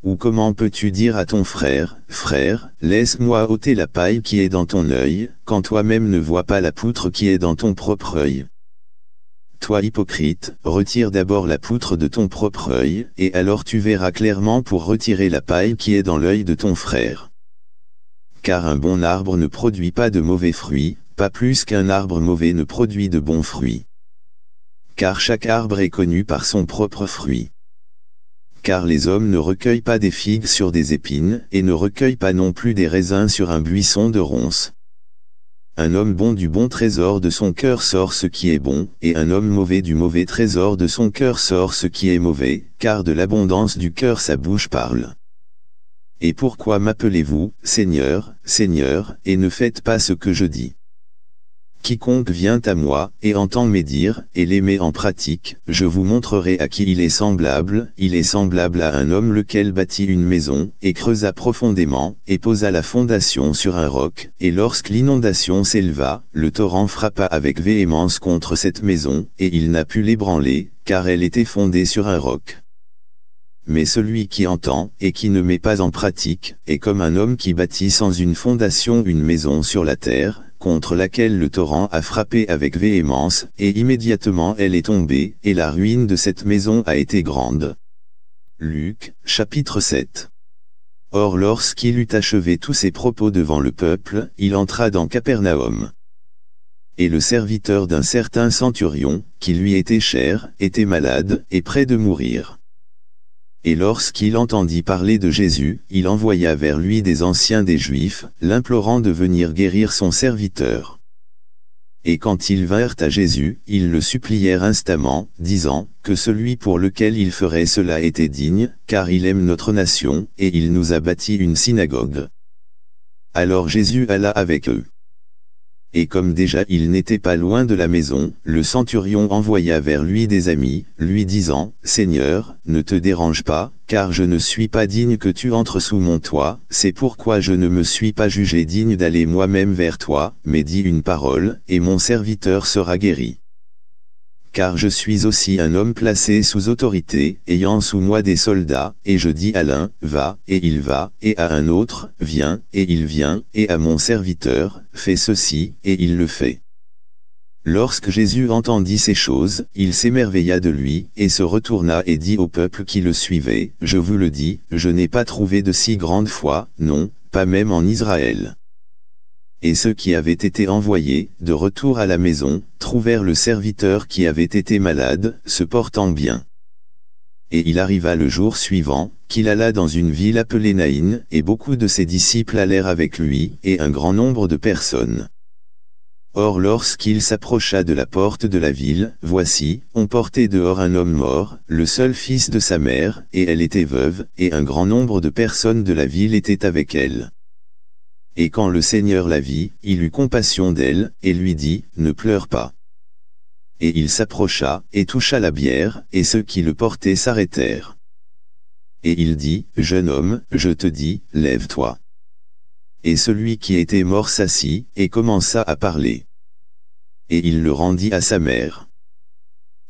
Ou comment peux-tu dire à ton frère, frère, laisse-moi ôter la paille qui est dans ton œil, quand toi-même ne vois pas la poutre qui est dans ton propre œil toi hypocrite, retire d'abord la poutre de ton propre œil, et alors tu verras clairement pour retirer la paille qui est dans l'œil de ton frère. Car un bon arbre ne produit pas de mauvais fruits, pas plus qu'un arbre mauvais ne produit de bons fruits. Car chaque arbre est connu par son propre fruit. Car les hommes ne recueillent pas des figues sur des épines, et ne recueillent pas non plus des raisins sur un buisson de ronces. Un homme bon du bon trésor de son cœur sort ce qui est bon, et un homme mauvais du mauvais trésor de son cœur sort ce qui est mauvais, car de l'abondance du cœur sa bouche parle. Et pourquoi m'appelez-vous, Seigneur, Seigneur, et ne faites pas ce que je dis Quiconque vient à moi, et entend mes dires, et les met en pratique, je vous montrerai à qui il est semblable, il est semblable à un homme lequel bâtit une maison, et creusa profondément, et posa la fondation sur un roc, et lorsque l'inondation s'éleva, le torrent frappa avec véhémence contre cette maison, et il n'a pu l'ébranler, car elle était fondée sur un roc mais celui qui entend et qui ne met pas en pratique, est comme un homme qui bâtit sans une fondation une maison sur la terre, contre laquelle le torrent a frappé avec véhémence, et immédiatement elle est tombée, et la ruine de cette maison a été grande. Luc, chapitre 7 Or lorsqu'il eut achevé tous ses propos devant le peuple, il entra dans Capernaum. Et le serviteur d'un certain centurion, qui lui était cher, était malade, et près de mourir et lorsqu'il entendit parler de Jésus, il envoya vers lui des anciens des Juifs, l'implorant de venir guérir son serviteur. Et quand ils vinrent à Jésus, ils le supplièrent instamment, disant, que celui pour lequel il ferait cela était digne, car il aime notre nation, et il nous a bâti une synagogue. Alors Jésus alla avec eux et comme déjà il n'était pas loin de la maison, le centurion envoya vers lui des amis, lui disant, « Seigneur, ne te dérange pas, car je ne suis pas digne que tu entres sous mon toit, c'est pourquoi je ne me suis pas jugé digne d'aller moi-même vers toi, mais dis une parole, et mon serviteur sera guéri. » car je suis aussi un homme placé sous autorité, ayant sous moi des soldats, et je dis à l'un, va, et il va, et à un autre, viens, et il vient, et à mon serviteur, fais ceci, et il le fait. Lorsque Jésus entendit ces choses, il s'émerveilla de lui, et se retourna et dit au peuple qui le suivait, Je vous le dis, je n'ai pas trouvé de si grande foi, non, pas même en Israël et ceux qui avaient été envoyés, de retour à la maison, trouvèrent le serviteur qui avait été malade, se portant bien. Et il arriva le jour suivant, qu'il alla dans une ville appelée Naïn, et beaucoup de ses disciples allèrent avec lui, et un grand nombre de personnes. Or lorsqu'il s'approcha de la porte de la ville, voici, on portait dehors un homme mort, le seul fils de sa mère, et elle était veuve, et un grand nombre de personnes de la ville étaient avec elle. Et quand le Seigneur la vit, il eut compassion d'elle, et lui dit, Ne pleure pas. Et il s'approcha, et toucha la bière, et ceux qui le portaient s'arrêtèrent. Et il dit, Jeune homme, je te dis, lève-toi. Et celui qui était mort s'assit, et commença à parler. Et il le rendit à sa mère.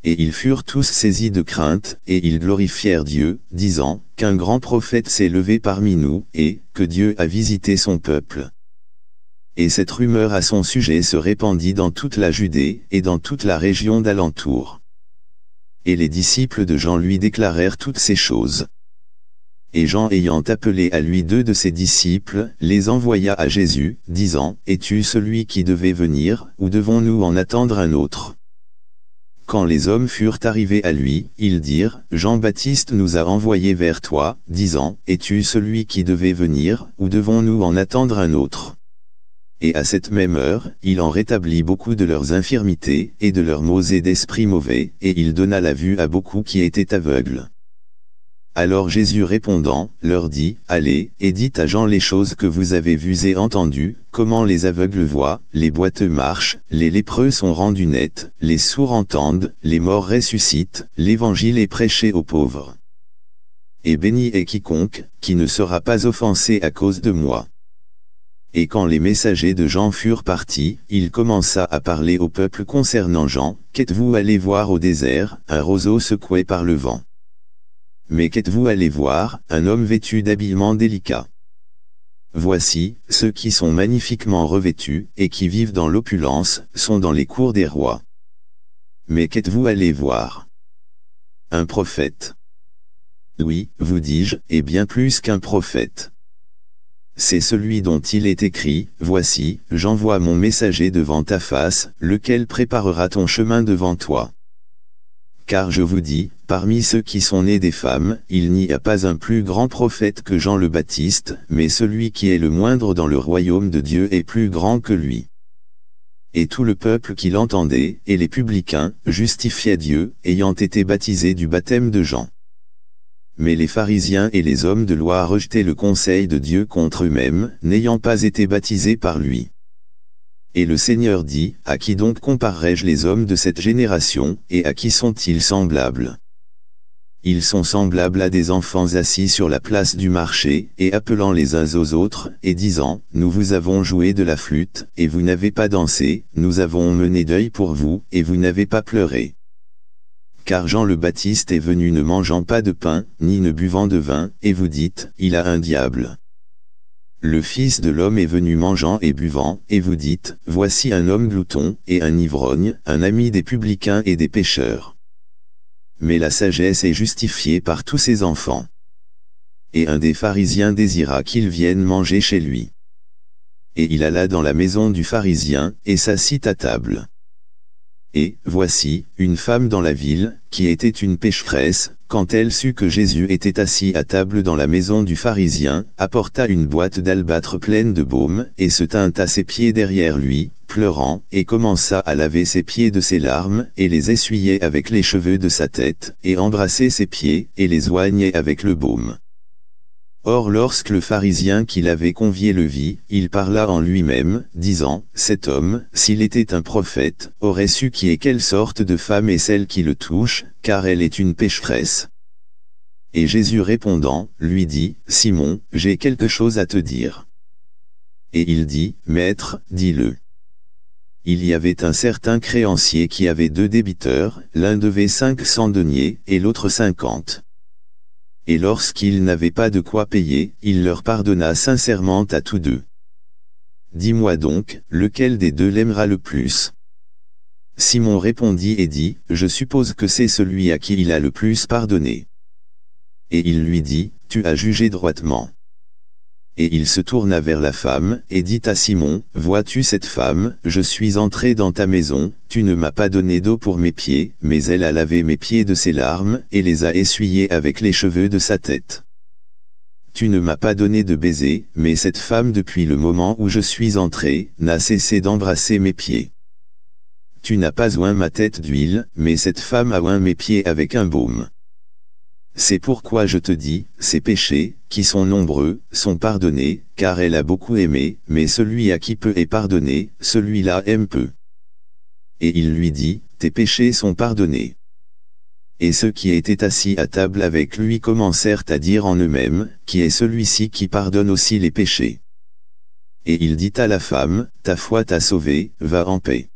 Et ils furent tous saisis de crainte, et ils glorifièrent Dieu, disant, qu'un grand prophète s'est levé parmi nous, et que Dieu a visité son peuple. Et cette rumeur à son sujet se répandit dans toute la Judée, et dans toute la région d'alentour. Et les disciples de Jean lui déclarèrent toutes ces choses. Et Jean ayant appelé à lui deux de ses disciples, les envoya à Jésus, disant, Es-tu celui qui devait venir, ou devons-nous en attendre un autre quand les hommes furent arrivés à lui, ils dirent, Jean-Baptiste nous a envoyés vers toi, disant, Es-tu celui qui devait venir, ou devons-nous en attendre un autre Et à cette même heure, il en rétablit beaucoup de leurs infirmités, et de leurs maux et d'esprits mauvais, et il donna la vue à beaucoup qui étaient aveugles. Alors Jésus répondant, leur dit, Allez, et dites à Jean les choses que vous avez vues et entendues, comment les aveugles voient, les boiteux marchent, les lépreux sont rendus nets, les sourds entendent, les morts ressuscitent, l'évangile est prêché aux pauvres. Et béni est quiconque, qui ne sera pas offensé à cause de moi. Et quand les messagers de Jean furent partis, il commença à parler au peuple concernant Jean, Qu'êtes-vous allé voir au désert, un roseau secoué par le vent mais qu'êtes-vous allé voir, un homme vêtu d'habillement délicat Voici, ceux qui sont magnifiquement revêtus, et qui vivent dans l'opulence, sont dans les cours des rois. Mais qu'êtes-vous allé voir Un prophète. Oui, vous dis-je, et bien plus qu'un prophète. C'est celui dont il est écrit, Voici, j'envoie mon messager devant ta face, lequel préparera ton chemin devant toi. Car je vous dis, parmi ceux qui sont nés des femmes, il n'y a pas un plus grand prophète que Jean le Baptiste, mais celui qui est le moindre dans le royaume de Dieu est plus grand que lui. Et tout le peuple qui l'entendait, et les publicains, justifiaient Dieu, ayant été baptisés du baptême de Jean. Mais les pharisiens et les hommes de loi rejetaient le conseil de Dieu contre eux-mêmes, n'ayant pas été baptisés par lui. Et le Seigneur dit, à qui donc comparerai-je les hommes de cette génération, et à qui sont-ils semblables Ils sont semblables à des enfants assis sur la place du marché, et appelant les uns aux autres, et disant, Nous vous avons joué de la flûte, et vous n'avez pas dansé, nous avons mené deuil pour vous, et vous n'avez pas pleuré. Car Jean le Baptiste est venu ne mangeant pas de pain, ni ne buvant de vin, et vous dites, Il a un diable. Le Fils de l'homme est venu mangeant et buvant, et vous dites, Voici un homme glouton, et un ivrogne, un ami des publicains et des pécheurs. Mais la sagesse est justifiée par tous ses enfants. Et un des pharisiens désira qu'il vienne manger chez lui. Et il alla dans la maison du pharisien, et s'assit à table. Et, voici, une femme dans la ville, qui était une pécheresse, quand elle sut que Jésus était assis à table dans la maison du pharisien, apporta une boîte d'albâtre pleine de baume, et se tint à ses pieds derrière lui, pleurant, et commença à laver ses pieds de ses larmes, et les essuyait avec les cheveux de sa tête, et embrassait ses pieds, et les oignait avec le baume. Or lorsque le pharisien qui l'avait convié le vit, il parla en lui-même, disant, « Cet homme, s'il était un prophète, aurait su qui est quelle sorte de femme est celle qui le touche, car elle est une pécheresse. » Et Jésus répondant, lui dit, « Simon, j'ai quelque chose à te dire. » Et il dit, « Maître, dis-le. » Il y avait un certain créancier qui avait deux débiteurs, l'un devait cinq cents deniers et l'autre cinquante et lorsqu'ils n'avaient pas de quoi payer, il leur pardonna sincèrement à tous deux. Dis-moi donc, lequel des deux l'aimera le plus Simon répondit et dit, Je suppose que c'est celui à qui il a le plus pardonné. Et il lui dit, Tu as jugé droitement et il se tourna vers la femme, et dit à Simon, « Vois-tu cette femme, je suis entré dans ta maison, tu ne m'as pas donné d'eau pour mes pieds, mais elle a lavé mes pieds de ses larmes, et les a essuyés avec les cheveux de sa tête. Tu ne m'as pas donné de baiser, mais cette femme depuis le moment où je suis entré, n'a cessé d'embrasser mes pieds. Tu n'as pas oint ma tête d'huile, mais cette femme a oint mes pieds avec un baume. C'est pourquoi je te dis, Ces péchés, qui sont nombreux, sont pardonnés, car elle a beaucoup aimé, mais celui à qui peut est pardonné, celui-là aime peu. Et il lui dit, tes péchés sont pardonnés. Et ceux qui étaient assis à table avec lui commencèrent à dire en eux-mêmes, qui est celui-ci qui pardonne aussi les péchés. Et il dit à la femme, ta foi t'a sauvée, va en paix.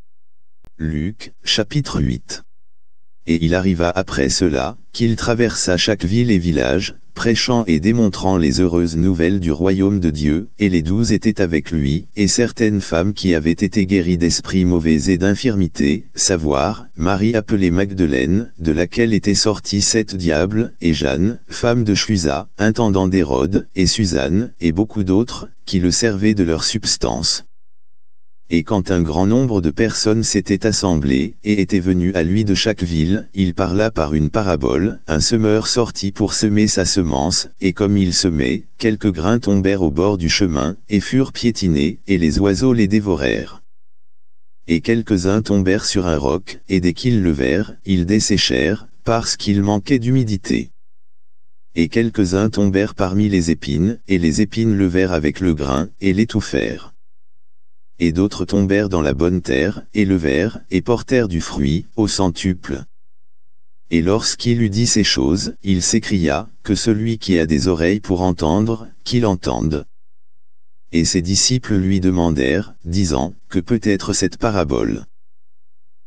Luc, chapitre 8 et il arriva après cela, qu'il traversa chaque ville et village, prêchant et démontrant les heureuses nouvelles du royaume de Dieu, et les douze étaient avec lui, et certaines femmes qui avaient été guéries d'esprits mauvais et d'infirmité, savoir, Marie appelée Magdeleine, de laquelle étaient sortis sept diables, et Jeanne, femme de Chusa, intendant d'Hérode, et Suzanne, et beaucoup d'autres, qui le servaient de leur substance et quand un grand nombre de personnes s'étaient assemblées et étaient venues à lui de chaque ville, il parla par une parabole, un semeur sortit pour semer sa semence, et comme il semait, quelques grains tombèrent au bord du chemin, et furent piétinés, et les oiseaux les dévorèrent. Et quelques-uns tombèrent sur un roc, et dès qu'ils levèrent, ils desséchèrent, parce qu'il manquait d'humidité et quelques-uns tombèrent parmi les épines, et les épines levèrent avec le grain, et l'étouffèrent et d'autres tombèrent dans la bonne terre, et et portèrent du fruit, au centuple. Et lorsqu'il eut dit ces choses, il s'écria, que celui qui a des oreilles pour entendre, qu'il entende. Et ses disciples lui demandèrent, disant, que peut être cette parabole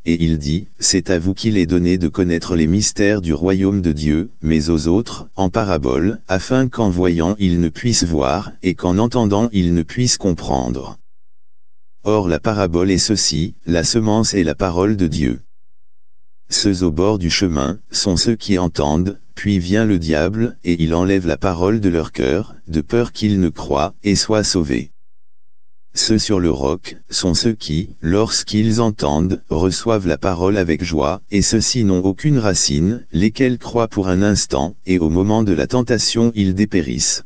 Et il dit, c'est à vous qu'il est donné de connaître les mystères du royaume de Dieu, mais aux autres, en parabole, afin qu'en voyant ils ne puissent voir, et qu'en entendant ils ne puissent comprendre. Or la parabole est ceci, la semence est la parole de Dieu. Ceux au bord du chemin, sont ceux qui entendent, puis vient le diable, et il enlève la parole de leur cœur, de peur qu'ils ne croient, et soient sauvés. Ceux sur le roc, sont ceux qui, lorsqu'ils entendent, reçoivent la parole avec joie, et ceux-ci n'ont aucune racine, lesquels croient pour un instant, et au moment de la tentation ils dépérissent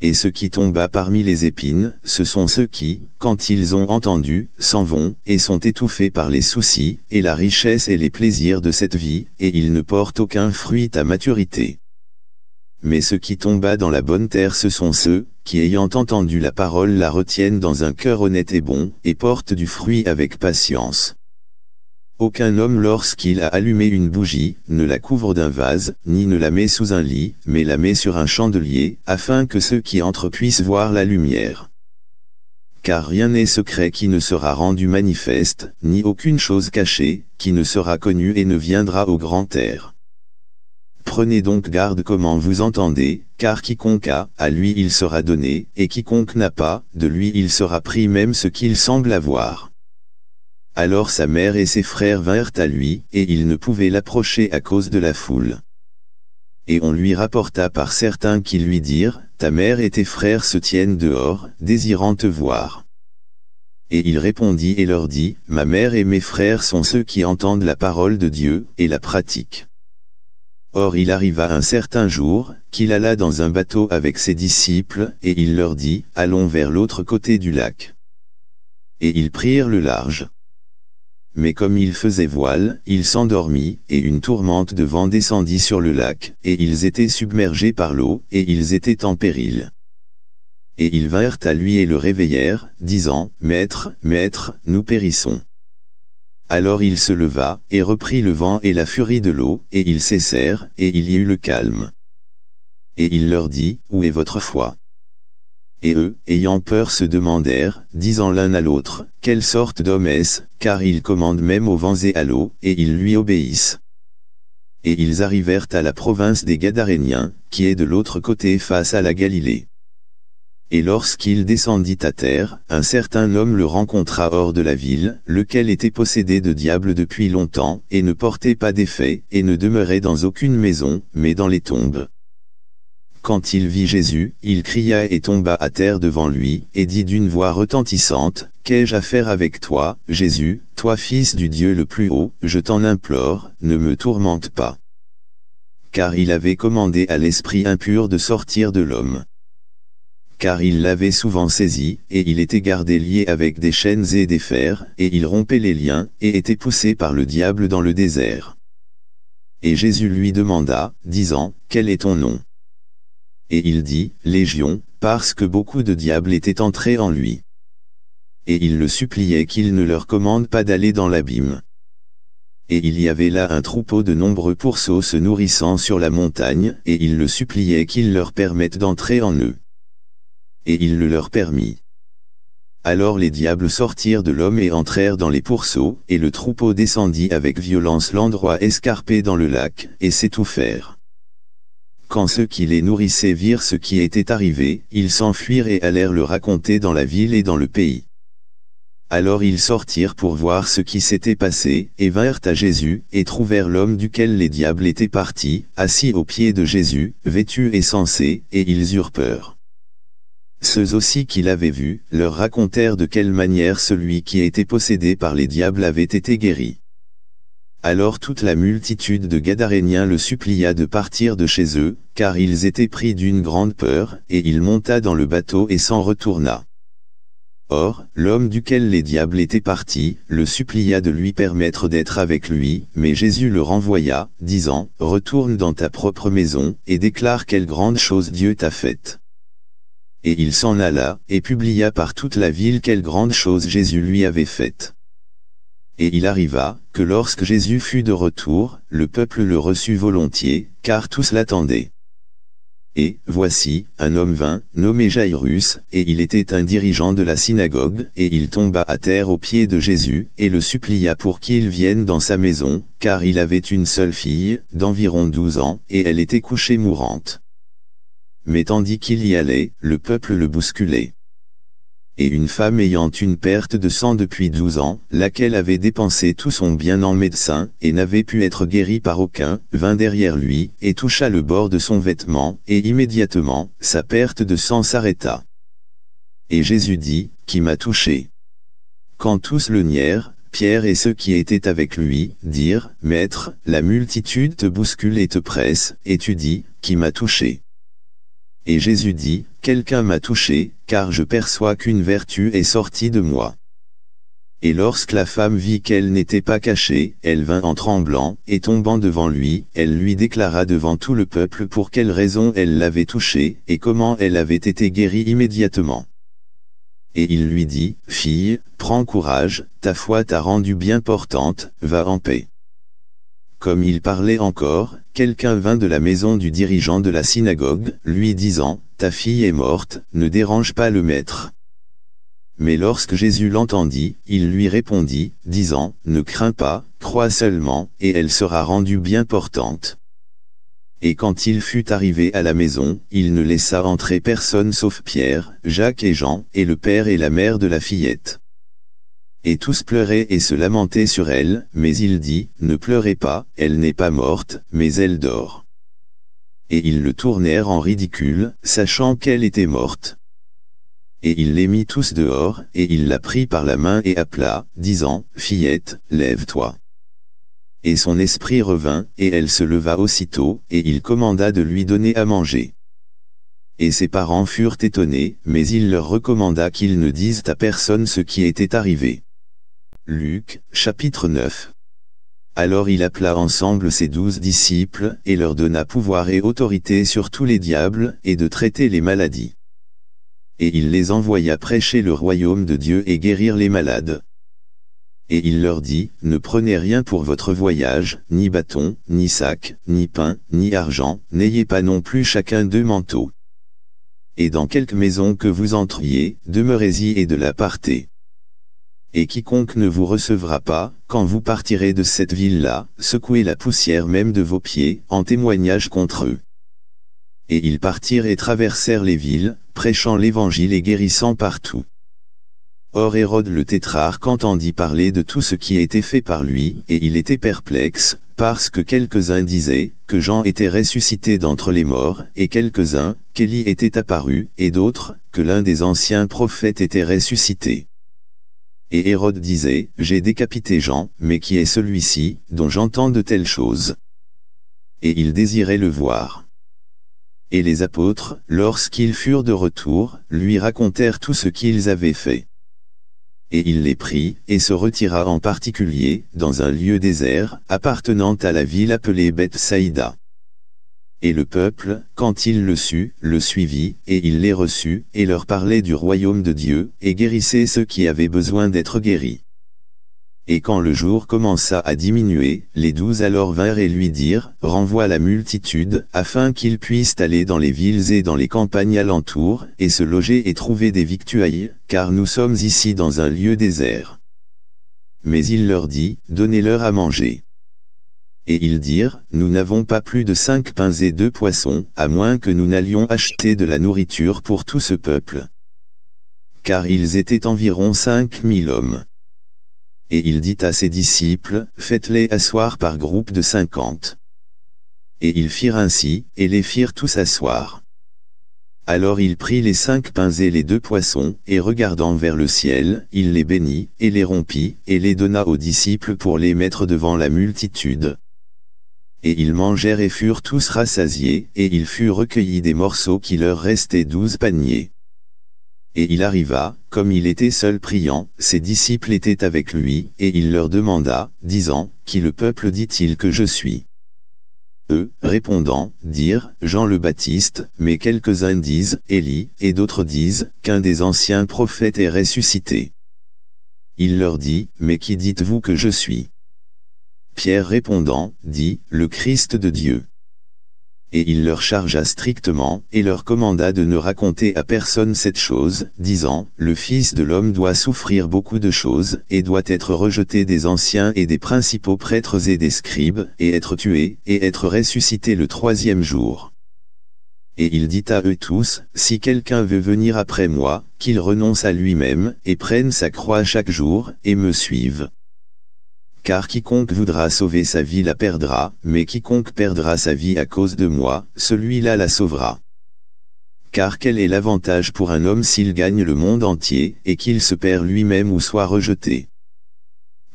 et ce qui tomba parmi les épines, ce sont ceux qui, quand ils ont entendu, s'en vont, et sont étouffés par les soucis, et la richesse et les plaisirs de cette vie, et ils ne portent aucun fruit à maturité. Mais ce qui tomba dans la bonne terre ce sont ceux, qui ayant entendu la parole la retiennent dans un cœur honnête et bon, et portent du fruit avec patience. Aucun homme lorsqu'il a allumé une bougie, ne la couvre d'un vase, ni ne la met sous un lit, mais la met sur un chandelier, afin que ceux qui entrent puissent voir la lumière. Car rien n'est secret qui ne sera rendu manifeste, ni aucune chose cachée, qui ne sera connue et ne viendra au grand air. Prenez donc garde comment vous entendez, car quiconque a, à lui il sera donné, et quiconque n'a pas, de lui il sera pris même ce qu'il semble avoir. Alors sa mère et ses frères vinrent à lui, et il ne pouvait l'approcher à cause de la foule. Et on lui rapporta par certains qui lui dirent, Ta mère et tes frères se tiennent dehors, désirant te voir. Et il répondit et leur dit, Ma mère et mes frères sont ceux qui entendent la parole de Dieu, et la pratiquent. Or il arriva un certain jour, qu'il alla dans un bateau avec ses disciples, et il leur dit, Allons vers l'autre côté du lac. Et ils prirent le large mais comme il faisait voile, il s'endormit, et une tourmente de vent descendit sur le lac, et ils étaient submergés par l'eau, et ils étaient en péril. Et ils vinrent à lui et le réveillèrent, disant, Maître, Maître, nous périssons. Alors il se leva, et reprit le vent et la furie de l'eau, et ils cessèrent, et il y eut le calme. Et il leur dit, Où est votre foi et eux, ayant peur se demandèrent, disant l'un à l'autre, quelle sorte d'homme est-ce, car il commande même aux vents et à l'eau, et ils lui obéissent. Et ils arrivèrent à la province des Gadaréniens, qui est de l'autre côté face à la Galilée. Et lorsqu'il descendit à terre, un certain homme le rencontra hors de la ville, lequel était possédé de diables depuis longtemps, et ne portait pas d'effet, et ne demeurait dans aucune maison, mais dans les tombes. Quand il vit Jésus, il cria et tomba à terre devant lui, et dit d'une voix retentissante, « Qu'ai-je à faire avec toi, Jésus, toi fils du Dieu le plus haut, je t'en implore, ne me tourmente pas. » Car il avait commandé à l'esprit impur de sortir de l'homme. Car il l'avait souvent saisi, et il était gardé lié avec des chaînes et des fers, et il rompait les liens, et était poussé par le diable dans le désert. Et Jésus lui demanda, disant, « Quel est ton nom ?» Et il dit, Légion, parce que beaucoup de diables étaient entrés en lui. Et il le suppliait qu'il ne leur commande pas d'aller dans l'abîme. Et il y avait là un troupeau de nombreux pourceaux se nourrissant sur la montagne, et il le suppliait qu'il leur permette d'entrer en eux. Et il le leur permit. Alors les diables sortirent de l'homme et entrèrent dans les pourceaux, et le troupeau descendit avec violence l'endroit escarpé dans le lac, et s'étouffèrent. Quand ceux qui les nourrissaient virent ce qui était arrivé, ils s'enfuirent et allèrent le raconter dans la ville et dans le pays. Alors ils sortirent pour voir ce qui s'était passé, et vinrent à Jésus, et trouvèrent l'homme duquel les diables étaient partis, assis aux pieds de Jésus, vêtu et sensé, et ils eurent peur. Ceux aussi qui l'avaient vu, leur racontèrent de quelle manière celui qui était possédé par les diables avait été guéri. Alors toute la multitude de Gadaréniens le supplia de partir de chez eux, car ils étaient pris d'une grande peur, et il monta dans le bateau et s'en retourna. Or, l'homme duquel les diables étaient partis, le supplia de lui permettre d'être avec lui, mais Jésus le renvoya, disant, « Retourne dans ta propre maison, et déclare quelle grande chose Dieu t'a faite. » Et il s'en alla, et publia par toute la ville quelle grande chose Jésus lui avait faite. Et il arriva, que lorsque Jésus fut de retour, le peuple le reçut volontiers, car tous l'attendaient. Et, voici, un homme vint, nommé Jairus, et il était un dirigeant de la synagogue, et il tomba à terre aux pieds de Jésus, et le supplia pour qu'il vienne dans sa maison, car il avait une seule fille, d'environ douze ans, et elle était couchée mourante. Mais tandis qu'il y allait, le peuple le bousculait et une femme ayant une perte de sang depuis 12 ans, laquelle avait dépensé tout son bien en médecin, et n'avait pu être guérie par aucun, vint derrière lui, et toucha le bord de son vêtement, et immédiatement, sa perte de sang s'arrêta. Et Jésus dit, Qui m'a touché Quand tous le nièrent, Pierre et ceux qui étaient avec lui, dirent, Maître, la multitude te bouscule et te presse, et tu dis, Qui m'a touché et Jésus dit, Quelqu'un m'a touché, car je perçois qu'une vertu est sortie de moi. Et lorsque la femme vit qu'elle n'était pas cachée, elle vint en tremblant, et tombant devant lui, elle lui déclara devant tout le peuple pour quelle raison elle l'avait touché, et comment elle avait été guérie immédiatement. Et il lui dit, Fille, prends courage, ta foi t'a rendue bien portante, va en paix. Comme il parlait encore, quelqu'un vint de la maison du dirigeant de la synagogue, lui disant, « Ta fille est morte, ne dérange pas le maître. » Mais lorsque Jésus l'entendit, il lui répondit, disant, « Ne crains pas, crois seulement, et elle sera rendue bien portante. » Et quand il fut arrivé à la maison, il ne laissa entrer personne sauf Pierre, Jacques et Jean, et le père et la mère de la fillette et tous pleuraient et se lamentaient sur elle, mais il dit, ne pleurez pas, elle n'est pas morte, mais elle dort. Et ils le tournèrent en ridicule, sachant qu'elle était morte. Et il les mit tous dehors, et il la prit par la main et appela, disant, Fillette, lève-toi. Et son esprit revint, et elle se leva aussitôt, et il commanda de lui donner à manger. Et ses parents furent étonnés, mais il leur recommanda qu'ils ne disent à personne ce qui était arrivé. Luc, chapitre 9. Alors il appela ensemble ses douze disciples, et leur donna pouvoir et autorité sur tous les diables, et de traiter les maladies. Et il les envoya prêcher le royaume de Dieu et guérir les malades. Et il leur dit, ne prenez rien pour votre voyage, ni bâton, ni sac, ni pain, ni argent, n'ayez pas non plus chacun deux manteaux. Et dans quelque maison que vous entriez, demeurez-y et de partez. » et quiconque ne vous recevra pas, quand vous partirez de cette ville-là, secouez la poussière même de vos pieds, en témoignage contre eux. Et ils partirent et traversèrent les villes, prêchant l'évangile et guérissant partout. Or Hérode le tétrarque entendit parler de tout ce qui était fait par lui, et il était perplexe, parce que quelques-uns disaient, que Jean était ressuscité d'entre les morts, et quelques-uns, qu'Élie était apparu, et d'autres, que l'un des anciens prophètes était ressuscité. Et Hérode disait, J'ai décapité Jean, mais qui est celui-ci, dont j'entends de telles choses Et il désirait le voir. Et les apôtres, lorsqu'ils furent de retour, lui racontèrent tout ce qu'ils avaient fait. Et il les prit, et se retira en particulier, dans un lieu désert, appartenant à la ville appelée Bethsaïda. Et le peuple, quand il le sut, le suivit, et il les reçut, et leur parlait du royaume de Dieu, et guérissait ceux qui avaient besoin d'être guéris. Et quand le jour commença à diminuer, les douze alors vinrent et lui dirent, « Renvoie la multitude, afin qu'ils puissent aller dans les villes et dans les campagnes alentour, et se loger et trouver des victuailles, car nous sommes ici dans un lieu désert. » Mais il leur dit, « Donnez-leur à manger. » et ils dirent, nous n'avons pas plus de cinq pains et deux poissons, à moins que nous n'allions acheter de la nourriture pour tout ce peuple. Car ils étaient environ cinq mille hommes. Et il dit à ses disciples, faites-les asseoir par groupe de cinquante. Et ils firent ainsi, et les firent tous asseoir. Alors il prit les cinq pains et les deux poissons, et regardant vers le ciel, il les bénit, et les rompit, et les donna aux disciples pour les mettre devant la multitude et ils mangèrent et furent tous rassasiés, et il fut recueilli des morceaux qui leur restaient douze paniers. Et il arriva, comme il était seul priant, ses disciples étaient avec lui, et il leur demanda, disant, Qui le peuple dit-il que je suis Eux, répondant, dirent, Jean le Baptiste, mais quelques-uns disent, Élie, et d'autres disent, qu'un des anciens prophètes est ressuscité. Il leur dit, Mais qui dites-vous que je suis Pierre répondant, dit, le Christ de Dieu. Et il leur chargea strictement, et leur commanda de ne raconter à personne cette chose, disant, le Fils de l'homme doit souffrir beaucoup de choses, et doit être rejeté des anciens et des principaux prêtres et des scribes, et être tué, et être ressuscité le troisième jour. Et il dit à eux tous, si quelqu'un veut venir après moi, qu'il renonce à lui-même, et prenne sa croix chaque jour, et me suive car quiconque voudra sauver sa vie la perdra, mais quiconque perdra sa vie à cause de moi, celui-là la sauvera. Car quel est l'avantage pour un homme s'il gagne le monde entier, et qu'il se perd lui-même ou soit rejeté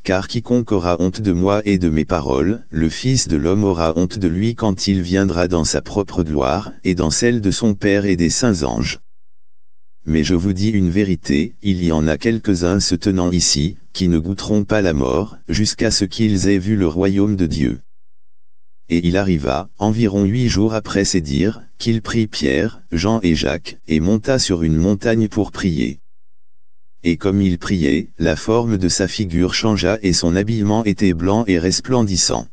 Car quiconque aura honte de moi et de mes paroles, le Fils de l'homme aura honte de lui quand il viendra dans sa propre gloire, et dans celle de son Père et des saints anges. Mais je vous dis une vérité, il y en a quelques-uns se tenant ici, qui ne goûteront pas la mort, jusqu'à ce qu'ils aient vu le royaume de Dieu. Et il arriva, environ huit jours après ces dires, qu'il prit Pierre, Jean et Jacques, et monta sur une montagne pour prier. Et comme il priait, la forme de sa figure changea et son habillement était blanc et resplendissant.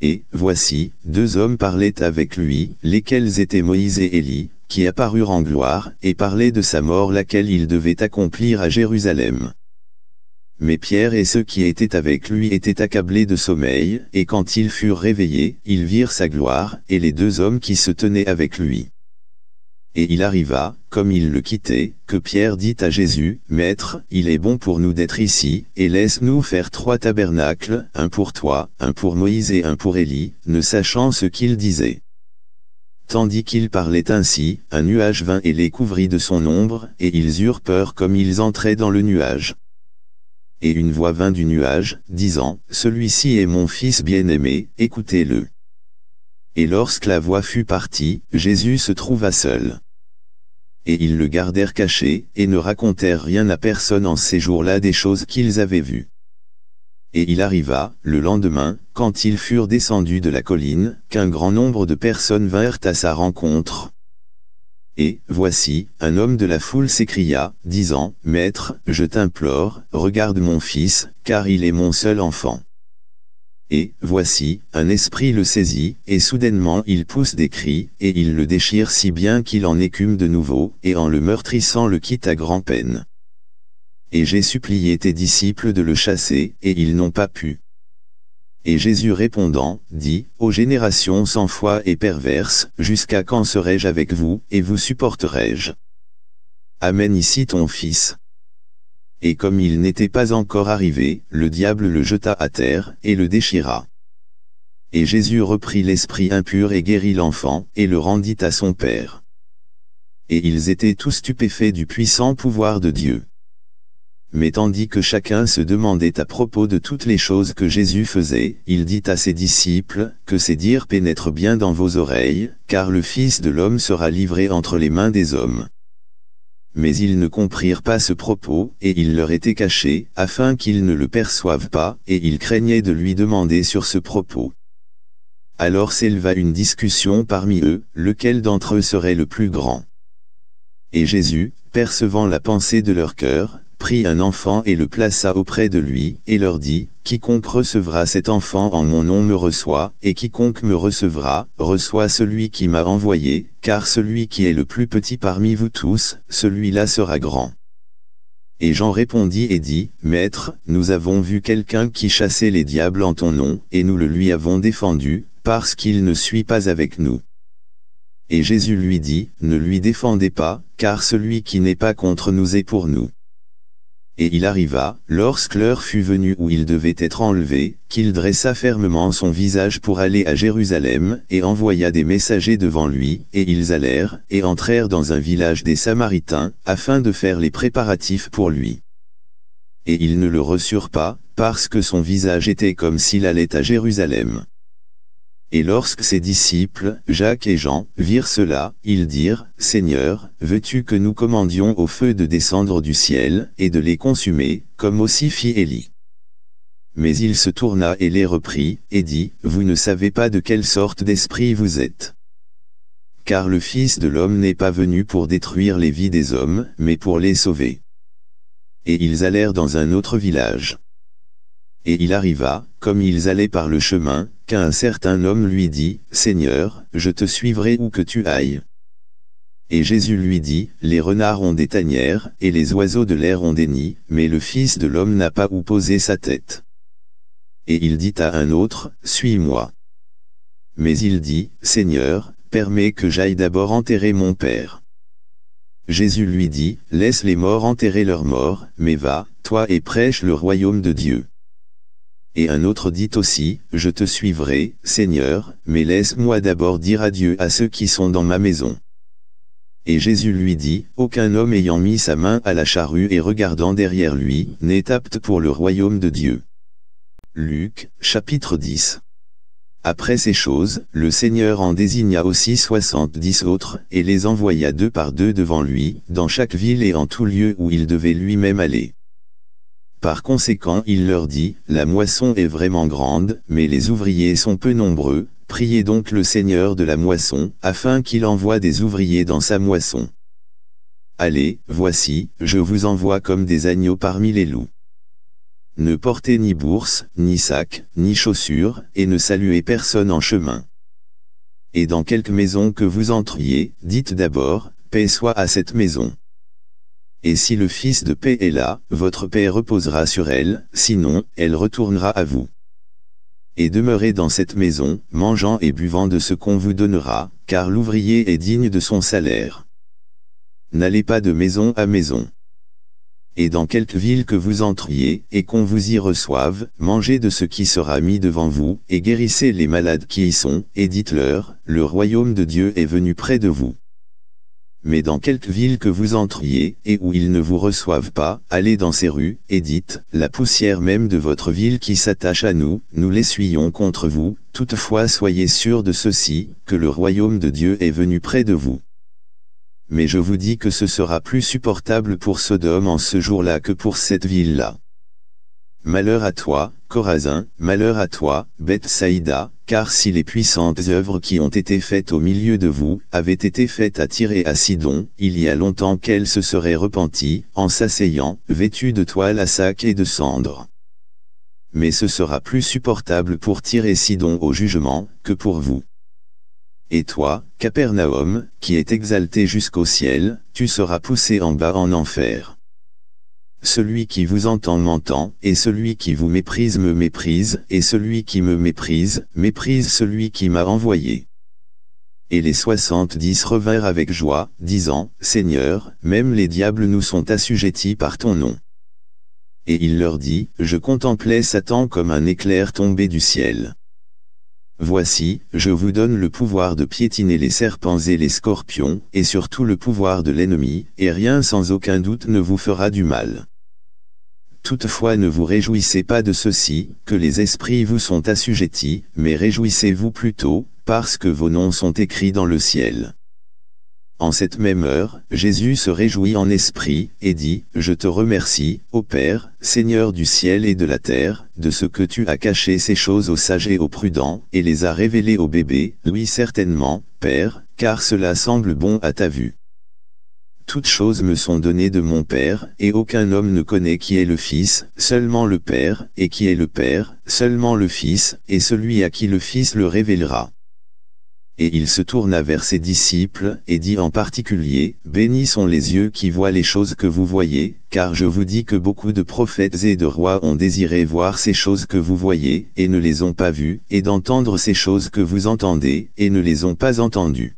Et, voici, deux hommes parlaient avec lui, lesquels étaient Moïse et Élie, qui apparurent en gloire et parlaient de sa mort laquelle il devait accomplir à Jérusalem. Mais Pierre et ceux qui étaient avec lui étaient accablés de sommeil, et quand ils furent réveillés, ils virent sa gloire, et les deux hommes qui se tenaient avec lui. Et il arriva, comme ils le quittaient, que Pierre dit à Jésus, « Maître, il est bon pour nous d'être ici, et laisse-nous faire trois tabernacles, un pour toi, un pour Moïse et un pour Élie, ne sachant ce qu'il disait. » Tandis qu'ils parlaient ainsi, un nuage vint et les couvrit de son ombre, et ils eurent peur comme ils entraient dans le nuage. Et une voix vint du nuage, disant, Celui-ci est mon fils bien-aimé, écoutez-le. Et lorsque la voix fut partie, Jésus se trouva seul. Et ils le gardèrent caché, et ne racontèrent rien à personne en ces jours-là des choses qu'ils avaient vues et il arriva, le lendemain, quand ils furent descendus de la colline, qu'un grand nombre de personnes vinrent à sa rencontre. Et, voici, un homme de la foule s'écria, disant, « Maître, je t'implore, regarde mon fils, car il est mon seul enfant. » Et, voici, un esprit le saisit, et soudainement il pousse des cris, et il le déchire si bien qu'il en écume de nouveau, et en le meurtrissant le quitte à grand peine. Et j'ai supplié tes disciples de le chasser, et ils n'ont pas pu. Et Jésus répondant, dit, Ô générations sans foi et perverse, jusqu'à quand serai-je avec vous, et vous supporterai-je Amène ici ton fils. Et comme il n'était pas encore arrivé, le diable le jeta à terre, et le déchira. Et Jésus reprit l'esprit impur et guérit l'enfant, et le rendit à son père. Et ils étaient tous stupéfaits du puissant pouvoir de Dieu. Mais tandis que chacun se demandait à propos de toutes les choses que Jésus faisait, il dit à ses disciples, que ces dires pénètrent bien dans vos oreilles, car le Fils de l'homme sera livré entre les mains des hommes. Mais ils ne comprirent pas ce propos, et il leur était caché, afin qu'ils ne le perçoivent pas, et ils craignaient de lui demander sur ce propos. Alors s'éleva une discussion parmi eux, lequel d'entre eux serait le plus grand. Et Jésus, percevant la pensée de leur cœur, prit un enfant et le plaça auprès de lui, et leur dit, Quiconque recevra cet enfant en mon nom me reçoit, et quiconque me recevra, reçoit celui qui m'a envoyé, car celui qui est le plus petit parmi vous tous, celui-là sera grand. Et Jean répondit et dit, Maître, nous avons vu quelqu'un qui chassait les diables en ton nom, et nous le lui avons défendu, parce qu'il ne suit pas avec nous. Et Jésus lui dit, Ne lui défendez pas, car celui qui n'est pas contre nous est pour nous et il arriva, lorsque l'heure fut venue où il devait être enlevé, qu'il dressa fermement son visage pour aller à Jérusalem, et envoya des messagers devant lui, et ils allèrent, et entrèrent dans un village des Samaritains, afin de faire les préparatifs pour lui. Et ils ne le reçurent pas, parce que son visage était comme s'il allait à Jérusalem. Et lorsque ses disciples, Jacques et Jean, virent cela, ils dirent, Seigneur, veux-tu que nous commandions au feu de descendre du ciel, et de les consumer, comme aussi fit Élie Mais il se tourna et les reprit, et dit, Vous ne savez pas de quelle sorte d'esprit vous êtes. Car le Fils de l'homme n'est pas venu pour détruire les vies des hommes, mais pour les sauver. Et ils allèrent dans un autre village. Et il arriva, comme ils allaient par le chemin, qu'un certain homme lui dit, « Seigneur, je te suivrai où que tu ailles. » Et Jésus lui dit, « Les renards ont des tanières, et les oiseaux de l'air ont des nids, mais le Fils de l'homme n'a pas où poser sa tête. » Et il dit à un autre, « Suis-moi. » Mais il dit, « Seigneur, permets que j'aille d'abord enterrer mon Père. » Jésus lui dit, « Laisse les morts enterrer leurs morts, mais va, toi et prêche le royaume de Dieu. » et un autre dit aussi, Je te suivrai, Seigneur, mais laisse-moi d'abord dire adieu à ceux qui sont dans ma maison. Et Jésus lui dit, Aucun homme ayant mis sa main à la charrue et regardant derrière lui, n'est apte pour le royaume de Dieu. Luc, chapitre 10 Après ces choses, le Seigneur en désigna aussi soixante-dix autres, et les envoya deux par deux devant lui, dans chaque ville et en tout lieu où il devait lui-même aller. Par conséquent il leur dit, La moisson est vraiment grande, mais les ouvriers sont peu nombreux, priez donc le Seigneur de la moisson, afin qu'il envoie des ouvriers dans sa moisson. Allez, voici, je vous envoie comme des agneaux parmi les loups. Ne portez ni bourse, ni sac, ni chaussures, et ne saluez personne en chemin. Et dans quelque maison que vous entriez, dites d'abord, paix soit à cette maison. Et si le Fils de paix est là, votre paix reposera sur elle, sinon, elle retournera à vous. Et demeurez dans cette maison, mangeant et buvant de ce qu'on vous donnera, car l'ouvrier est digne de son salaire. N'allez pas de maison à maison et dans quelque ville que vous entriez, et qu'on vous y reçoive, mangez de ce qui sera mis devant vous, et guérissez les malades qui y sont, et dites-leur, le royaume de Dieu est venu près de vous mais dans quelque ville que vous entriez, et où ils ne vous reçoivent pas, allez dans ces rues, et dites, la poussière même de votre ville qui s'attache à nous, nous l'essuyons contre vous, toutefois soyez sûrs de ceci, que le royaume de Dieu est venu près de vous. Mais je vous dis que ce sera plus supportable pour Sodome en ce jour-là que pour cette ville-là. Malheur à toi, Corazin, malheur à toi, Saïda, car si les puissantes œuvres qui ont été faites au milieu de vous, avaient été faites à tirer à Sidon, il y a longtemps qu'elle se serait repentie en s'asseyant, vêtue de toile à sac et de cendres. Mais ce sera plus supportable pour tirer Sidon au jugement, que pour vous. Et toi, Capernaum, qui est exalté jusqu'au ciel, tu seras poussé en bas en enfer. Celui qui vous entend m'entend, et celui qui vous méprise me méprise, et celui qui me méprise, méprise celui qui m'a envoyé. Et les soixante-dix revinrent avec joie, disant, Seigneur, même les diables nous sont assujettis par ton nom. Et il leur dit, Je contemplais Satan comme un éclair tombé du ciel. Voici, je vous donne le pouvoir de piétiner les serpents et les scorpions, et surtout le pouvoir de l'ennemi, et rien sans aucun doute ne vous fera du mal. Toutefois ne vous réjouissez pas de ceci, que les esprits vous sont assujettis, mais réjouissez-vous plutôt, parce que vos noms sont écrits dans le ciel. En cette même heure, Jésus se réjouit en esprit, et dit, Je te remercie, ô Père, Seigneur du ciel et de la terre, de ce que tu as caché ces choses aux sages et aux prudents, et les as révélées au bébé. oui certainement, Père, car cela semble bon à ta vue. Toutes choses me sont données de mon Père, et aucun homme ne connaît qui est le Fils, seulement le Père, et qui est le Père, seulement le Fils, et celui à qui le Fils le révélera et il se tourna vers ses disciples, et dit en particulier, « Bénis sont les yeux qui voient les choses que vous voyez, car je vous dis que beaucoup de prophètes et de rois ont désiré voir ces choses que vous voyez, et ne les ont pas vues, et d'entendre ces choses que vous entendez, et ne les ont pas entendues. »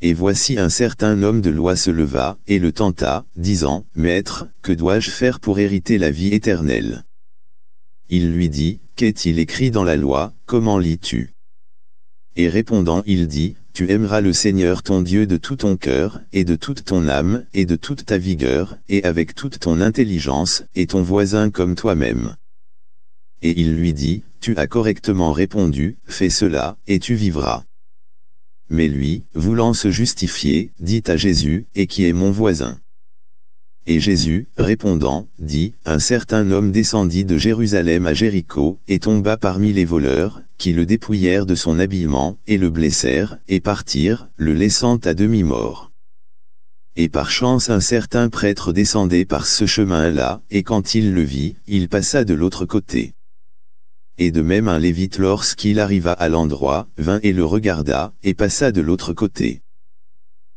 Et voici un certain homme de loi se leva, et le tenta, disant, « Maître, que dois-je faire pour hériter la vie éternelle ?» Il lui dit, « Qu'est-il écrit dans la loi, comment lis-tu » Et répondant il dit, Tu aimeras le Seigneur ton Dieu de tout ton cœur, et de toute ton âme, et de toute ta vigueur, et avec toute ton intelligence, et ton voisin comme toi-même. Et il lui dit, Tu as correctement répondu, fais cela, et tu vivras. Mais lui, voulant se justifier, dit à Jésus, Et qui est mon voisin et Jésus, répondant, dit, Un certain homme descendit de Jérusalem à Jéricho, et tomba parmi les voleurs, qui le dépouillèrent de son habillement, et le blessèrent, et partirent, le laissant à demi-mort. Et par chance un certain prêtre descendait par ce chemin-là, et quand il le vit, il passa de l'autre côté. Et de même un lévite lorsqu'il arriva à l'endroit, vint et le regarda, et passa de l'autre côté.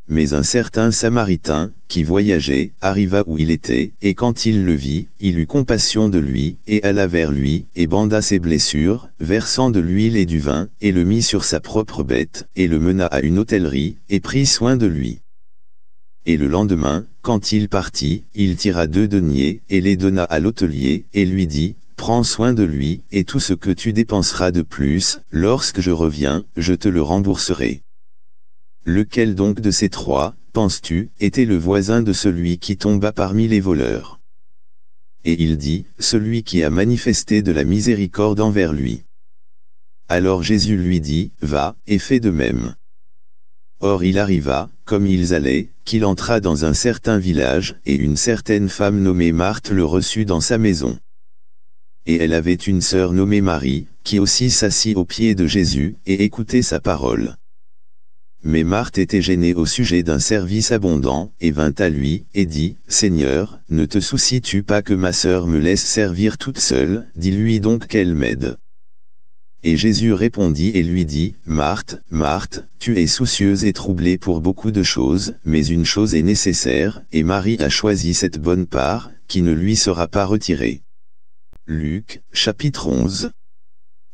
Mais un certain Samaritain, qui voyageait, arriva où il était, et quand il le vit, il eut compassion de lui, et alla vers lui, et banda ses blessures, versant de l'huile et du vin, et le mit sur sa propre bête, et le mena à une hôtellerie, et prit soin de lui. Et le lendemain, quand il partit, il tira deux deniers, et les donna à l'hôtelier, et lui dit, prends soin de lui, et tout ce que tu dépenseras de plus, lorsque je reviens, je te le rembourserai. Lequel donc de ces trois, penses-tu, était le voisin de celui qui tomba parmi les voleurs Et il dit, celui qui a manifesté de la miséricorde envers lui. Alors Jésus lui dit, va, et fais de même. Or il arriva, comme ils allaient, qu'il entra dans un certain village, et une certaine femme nommée Marthe le reçut dans sa maison. Et elle avait une sœur nommée Marie, qui aussi s'assit aux pieds de Jésus, et écoutait sa parole. Mais Marthe était gênée au sujet d'un service abondant, et vint à lui, et dit, « Seigneur, ne te soucies-tu pas que ma sœur me laisse servir toute seule, dis-lui donc qu'elle m'aide. » Et Jésus répondit et lui dit, « Marthe, Marthe, tu es soucieuse et troublée pour beaucoup de choses, mais une chose est nécessaire, et Marie a choisi cette bonne part, qui ne lui sera pas retirée. » Luc, chapitre 11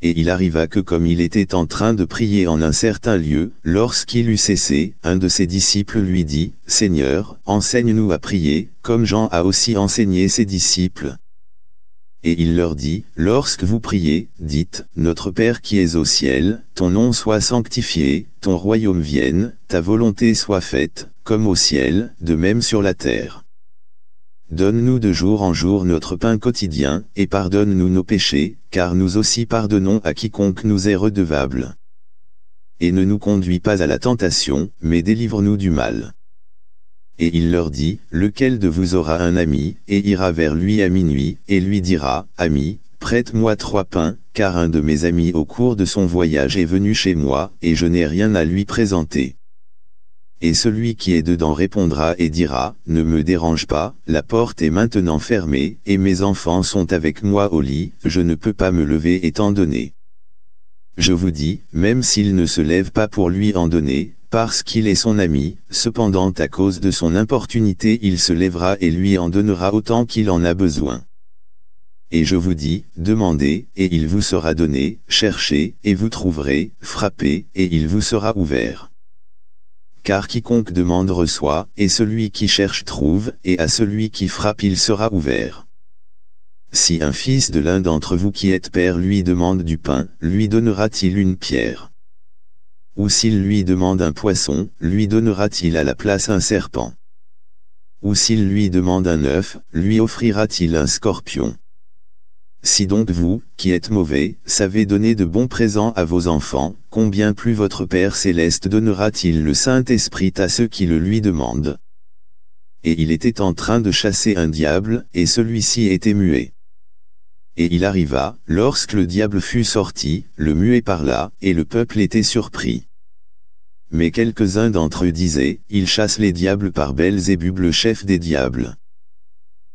et il arriva que comme il était en train de prier en un certain lieu, lorsqu'il eut cessé, un de ses disciples lui dit, « Seigneur, enseigne-nous à prier, comme Jean a aussi enseigné ses disciples. » Et il leur dit, « Lorsque vous priez, dites, « Notre Père qui es au ciel, ton nom soit sanctifié, ton royaume vienne, ta volonté soit faite, comme au ciel, de même sur la terre. » Donne-nous de jour en jour notre pain quotidien, et pardonne-nous nos péchés, car nous aussi pardonnons à quiconque nous est redevable. Et ne nous conduis pas à la tentation, mais délivre-nous du mal. Et il leur dit, lequel de vous aura un ami, et ira vers lui à minuit, et lui dira, Ami, prête-moi trois pains, car un de mes amis au cours de son voyage est venu chez moi, et je n'ai rien à lui présenter et celui qui est dedans répondra et dira, « Ne me dérange pas, la porte est maintenant fermée, et mes enfants sont avec moi au lit, je ne peux pas me lever étant donné. » Je vous dis, même s'il ne se lève pas pour lui en donner, parce qu'il est son ami, cependant à cause de son importunité il se lèvera et lui en donnera autant qu'il en a besoin. Et je vous dis, demandez, et il vous sera donné, cherchez, et vous trouverez, frappez, et il vous sera ouvert car quiconque demande reçoit, et celui qui cherche trouve, et à celui qui frappe il sera ouvert. Si un fils de l'un d'entre vous qui êtes père lui demande du pain, lui donnera-t-il une pierre Ou s'il lui demande un poisson, lui donnera-t-il à la place un serpent Ou s'il lui demande un œuf, lui offrira-t-il un scorpion si donc vous, qui êtes mauvais, savez donner de bons présents à vos enfants, combien plus votre Père céleste donnera-t-il le Saint-Esprit à ceux qui le lui demandent Et il était en train de chasser un diable, et celui-ci était muet. Et il arriva, lorsque le diable fut sorti, le muet parla, et le peuple était surpris. Mais quelques-uns d'entre eux disaient, il chasse les diables par Belzébub le chef des diables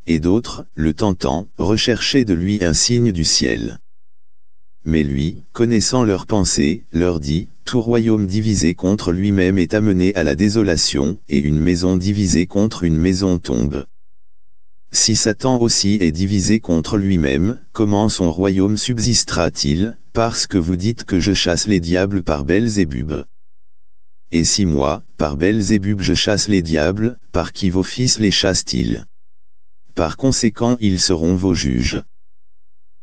et d'autres, le tentant, recherchaient de lui un signe du ciel. Mais lui, connaissant leurs pensées, leur dit, Tout royaume divisé contre lui-même est amené à la désolation, et une maison divisée contre une maison tombe. Si Satan aussi est divisé contre lui-même, comment son royaume subsistera-t-il, parce que vous dites que je chasse les diables par Belzébub et si moi, par Belzébub je chasse les diables, par qui vos fils les chassent-ils par conséquent ils seront vos juges.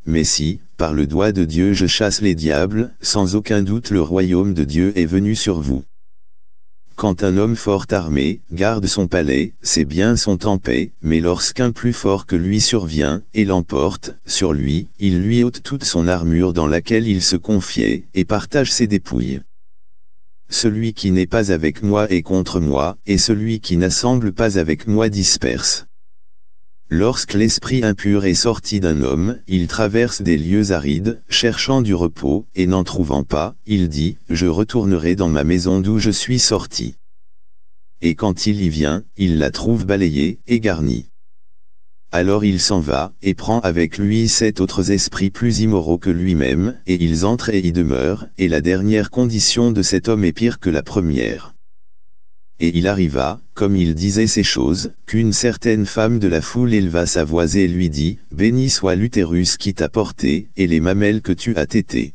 Mais si, par le doigt de Dieu je chasse les diables, sans aucun doute le royaume de Dieu est venu sur vous. Quand un homme fort armé garde son palais, ses biens sont en paix, mais lorsqu'un plus fort que lui survient et l'emporte sur lui, il lui ôte toute son armure dans laquelle il se confiait et partage ses dépouilles. Celui qui n'est pas avec moi est contre moi, et celui qui n'assemble pas avec moi disperse. Lorsque l'esprit impur est sorti d'un homme, il traverse des lieux arides, cherchant du repos, et n'en trouvant pas, il dit, je retournerai dans ma maison d'où je suis sorti. Et quand il y vient, il la trouve balayée, et garnie. Alors il s'en va, et prend avec lui sept autres esprits plus immoraux que lui-même, et ils entrent et y demeurent, et la dernière condition de cet homme est pire que la première et il arriva, comme il disait ces choses, qu'une certaine femme de la foule éleva sa voix et lui dit, « Béni soit l'utérus qui t'a porté, et les mamelles que tu as tétées. »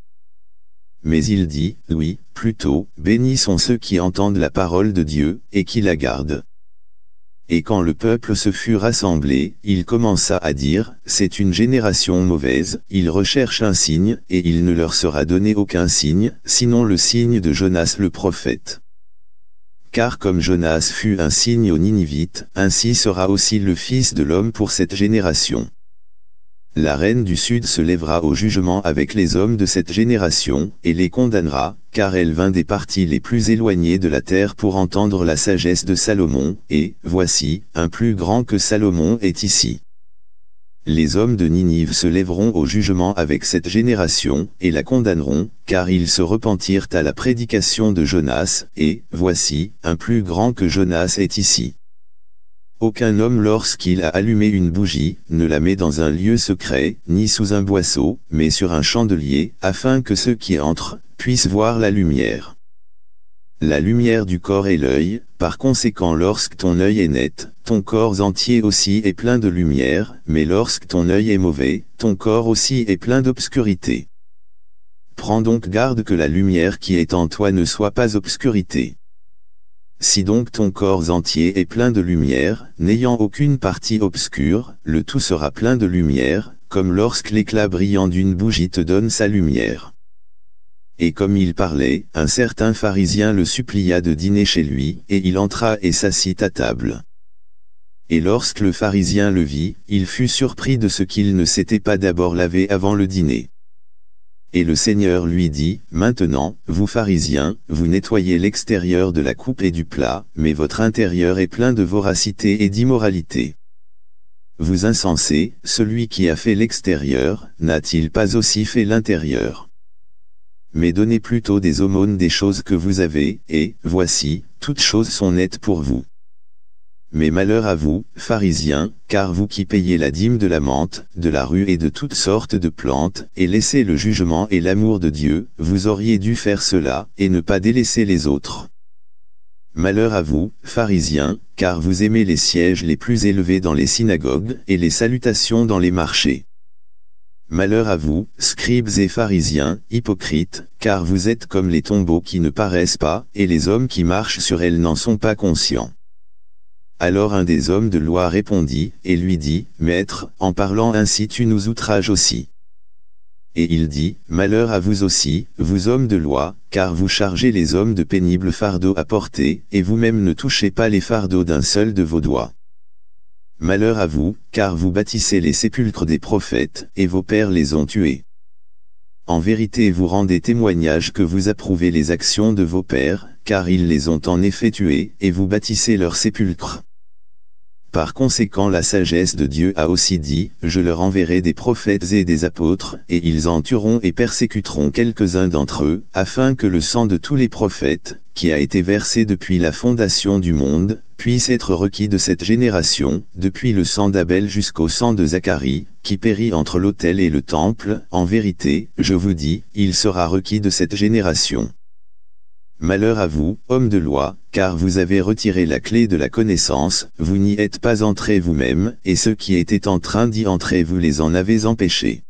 Mais il dit, « Oui, plutôt, bénis sont ceux qui entendent la parole de Dieu, et qui la gardent. » Et quand le peuple se fut rassemblé, il commença à dire, c'est une génération mauvaise, ils recherchent un signe, et il ne leur sera donné aucun signe, sinon le signe de Jonas le prophète. Car comme Jonas fut un signe aux Ninivites, ainsi sera aussi le Fils de l'homme pour cette génération. La reine du Sud se lèvera au jugement avec les hommes de cette génération, et les condamnera, car elle vint des parties les plus éloignées de la terre pour entendre la sagesse de Salomon, et, voici, un plus grand que Salomon est ici les hommes de Ninive se lèveront au jugement avec cette génération, et la condamneront, car ils se repentirent à la prédication de Jonas, et, voici, un plus grand que Jonas est ici. Aucun homme lorsqu'il a allumé une bougie, ne la met dans un lieu secret, ni sous un boisseau, mais sur un chandelier, afin que ceux qui entrent, puissent voir la lumière. La lumière du corps est l'œil, par conséquent lorsque ton œil est net, ton corps entier aussi est plein de lumière, mais lorsque ton œil est mauvais, ton corps aussi est plein d'obscurité. Prends donc garde que la lumière qui est en toi ne soit pas obscurité. Si donc ton corps entier est plein de lumière, n'ayant aucune partie obscure, le tout sera plein de lumière, comme lorsque l'éclat brillant d'une bougie te donne sa lumière. Et comme il parlait, un certain pharisien le supplia de dîner chez lui, et il entra et s'assit à table. Et lorsque le pharisien le vit, il fut surpris de ce qu'il ne s'était pas d'abord lavé avant le dîner. Et le Seigneur lui dit, Maintenant, vous pharisiens, vous nettoyez l'extérieur de la coupe et du plat, mais votre intérieur est plein de voracité et d'immoralité. Vous insensés, celui qui a fait l'extérieur, n'a-t-il pas aussi fait l'intérieur Mais donnez plutôt des aumônes des choses que vous avez, et, voici, toutes choses sont nettes pour vous. Mais malheur à vous, pharisiens, car vous qui payez la dîme de la menthe, de la rue et de toutes sortes de plantes, et laissez le jugement et l'amour de Dieu, vous auriez dû faire cela, et ne pas délaisser les autres. Malheur à vous, pharisiens, car vous aimez les sièges les plus élevés dans les synagogues, et les salutations dans les marchés. Malheur à vous, scribes et pharisiens, hypocrites, car vous êtes comme les tombeaux qui ne paraissent pas, et les hommes qui marchent sur elles n'en sont pas conscients. Alors un des hommes de loi répondit, et lui dit, Maître, en parlant ainsi tu nous outrages aussi. Et il dit, Malheur à vous aussi, vous hommes de loi, car vous chargez les hommes de pénibles fardeaux à porter, et vous-même ne touchez pas les fardeaux d'un seul de vos doigts. Malheur à vous, car vous bâtissez les sépulcres des prophètes, et vos pères les ont tués. En vérité vous rendez témoignage que vous approuvez les actions de vos pères, car ils les ont en effet tués, et vous bâtissez leurs sépulcres. Par conséquent la sagesse de Dieu a aussi dit, je leur enverrai des prophètes et des apôtres, et ils en tueront et persécuteront quelques-uns d'entre eux, afin que le sang de tous les prophètes, qui a été versé depuis la fondation du monde, puisse être requis de cette génération, depuis le sang d'Abel jusqu'au sang de Zacharie, qui périt entre l'autel et le temple, en vérité, je vous dis, il sera requis de cette génération. Malheur à vous, homme de loi, car vous avez retiré la clé de la connaissance, vous n'y êtes pas entrés vous-même, et ceux qui étaient en train d'y entrer vous les en avez empêchés.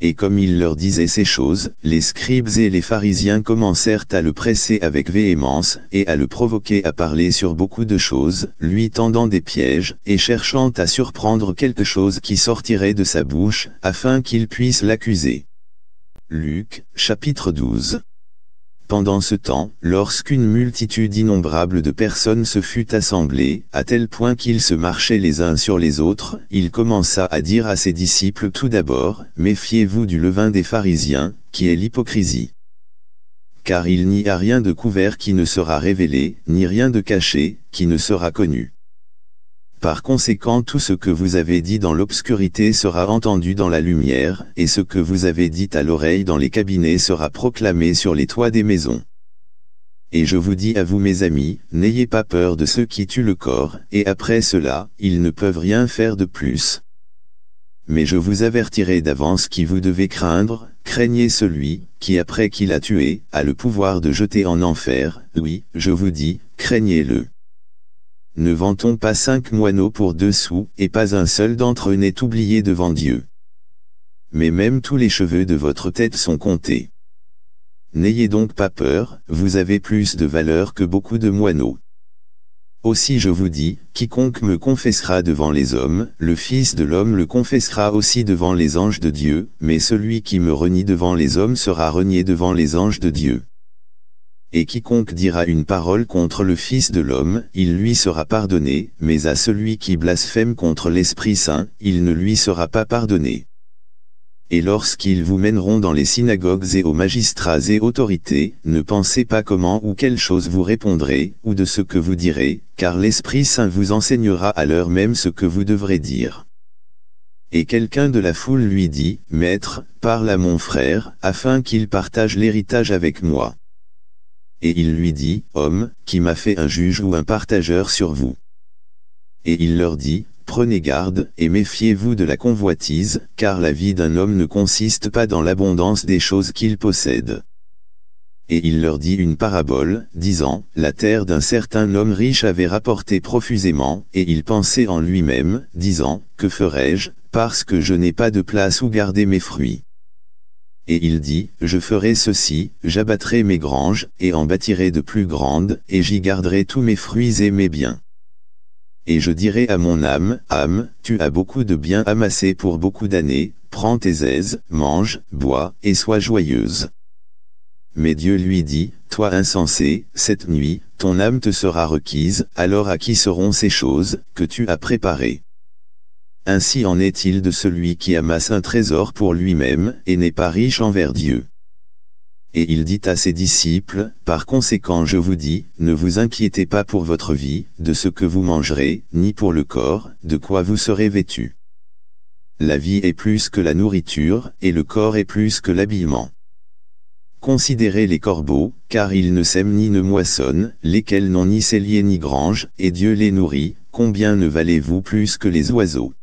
Et comme il leur disait ces choses, les scribes et les pharisiens commencèrent à le presser avec véhémence, et à le provoquer à parler sur beaucoup de choses, lui tendant des pièges, et cherchant à surprendre quelque chose qui sortirait de sa bouche, afin qu'il puisse l'accuser. Luc, chapitre 12 pendant ce temps, lorsqu'une multitude innombrable de personnes se fut assemblée, à tel point qu'ils se marchaient les uns sur les autres, il commença à dire à ses disciples tout d'abord, « Méfiez-vous du levain des pharisiens, qui est l'hypocrisie. Car il n'y a rien de couvert qui ne sera révélé, ni rien de caché, qui ne sera connu. » Par conséquent tout ce que vous avez dit dans l'obscurité sera entendu dans la lumière, et ce que vous avez dit à l'oreille dans les cabinets sera proclamé sur les toits des maisons. Et je vous dis à vous mes amis, n'ayez pas peur de ceux qui tuent le corps, et après cela, ils ne peuvent rien faire de plus. Mais je vous avertirai d'avance qui vous devez craindre, craignez celui, qui après qu'il a tué, a le pouvoir de jeter en enfer, oui, je vous dis, craignez-le ne vantons pas cinq moineaux pour deux sous, et pas un seul d'entre eux n'est oublié devant Dieu. Mais même tous les cheveux de votre tête sont comptés. N'ayez donc pas peur, vous avez plus de valeur que beaucoup de moineaux. Aussi je vous dis, quiconque me confessera devant les hommes, le Fils de l'homme le confessera aussi devant les anges de Dieu, mais celui qui me renie devant les hommes sera renié devant les anges de Dieu. Et quiconque dira une parole contre le Fils de l'homme, il lui sera pardonné, mais à celui qui blasphème contre l'Esprit Saint, il ne lui sera pas pardonné. Et lorsqu'ils vous mèneront dans les synagogues et aux magistrats et autorités, ne pensez pas comment ou quelle chose vous répondrez, ou de ce que vous direz, car l'Esprit Saint vous enseignera à l'heure même ce que vous devrez dire. Et quelqu'un de la foule lui dit, Maître, parle à mon frère, afin qu'il partage l'héritage avec moi. Et il lui dit, Homme, qui m'a fait un juge ou un partageur sur vous Et il leur dit, Prenez garde, et méfiez-vous de la convoitise, car la vie d'un homme ne consiste pas dans l'abondance des choses qu'il possède. Et il leur dit une parabole, disant, La terre d'un certain homme riche avait rapporté profusément, et il pensait en lui-même, disant, Que ferai-je, parce que je n'ai pas de place où garder mes fruits et il dit, je ferai ceci, j'abattrai mes granges, et en bâtirai de plus grandes, et j'y garderai tous mes fruits et mes biens. Et je dirai à mon âme, âme, tu as beaucoup de biens amassés pour beaucoup d'années, prends tes aises, mange, bois, et sois joyeuse. Mais Dieu lui dit, Toi insensé, cette nuit, ton âme te sera requise, alors à qui seront ces choses, que tu as préparées ainsi en est-il de celui qui amasse un trésor pour lui-même et n'est pas riche envers Dieu. Et il dit à ses disciples, Par conséquent je vous dis, ne vous inquiétez pas pour votre vie, de ce que vous mangerez, ni pour le corps, de quoi vous serez vêtus. La vie est plus que la nourriture, et le corps est plus que l'habillement. Considérez les corbeaux, car ils ne sèment ni ne moissonnent, lesquels n'ont ni cellier ni grange, et Dieu les nourrit, combien ne valez-vous plus que les oiseaux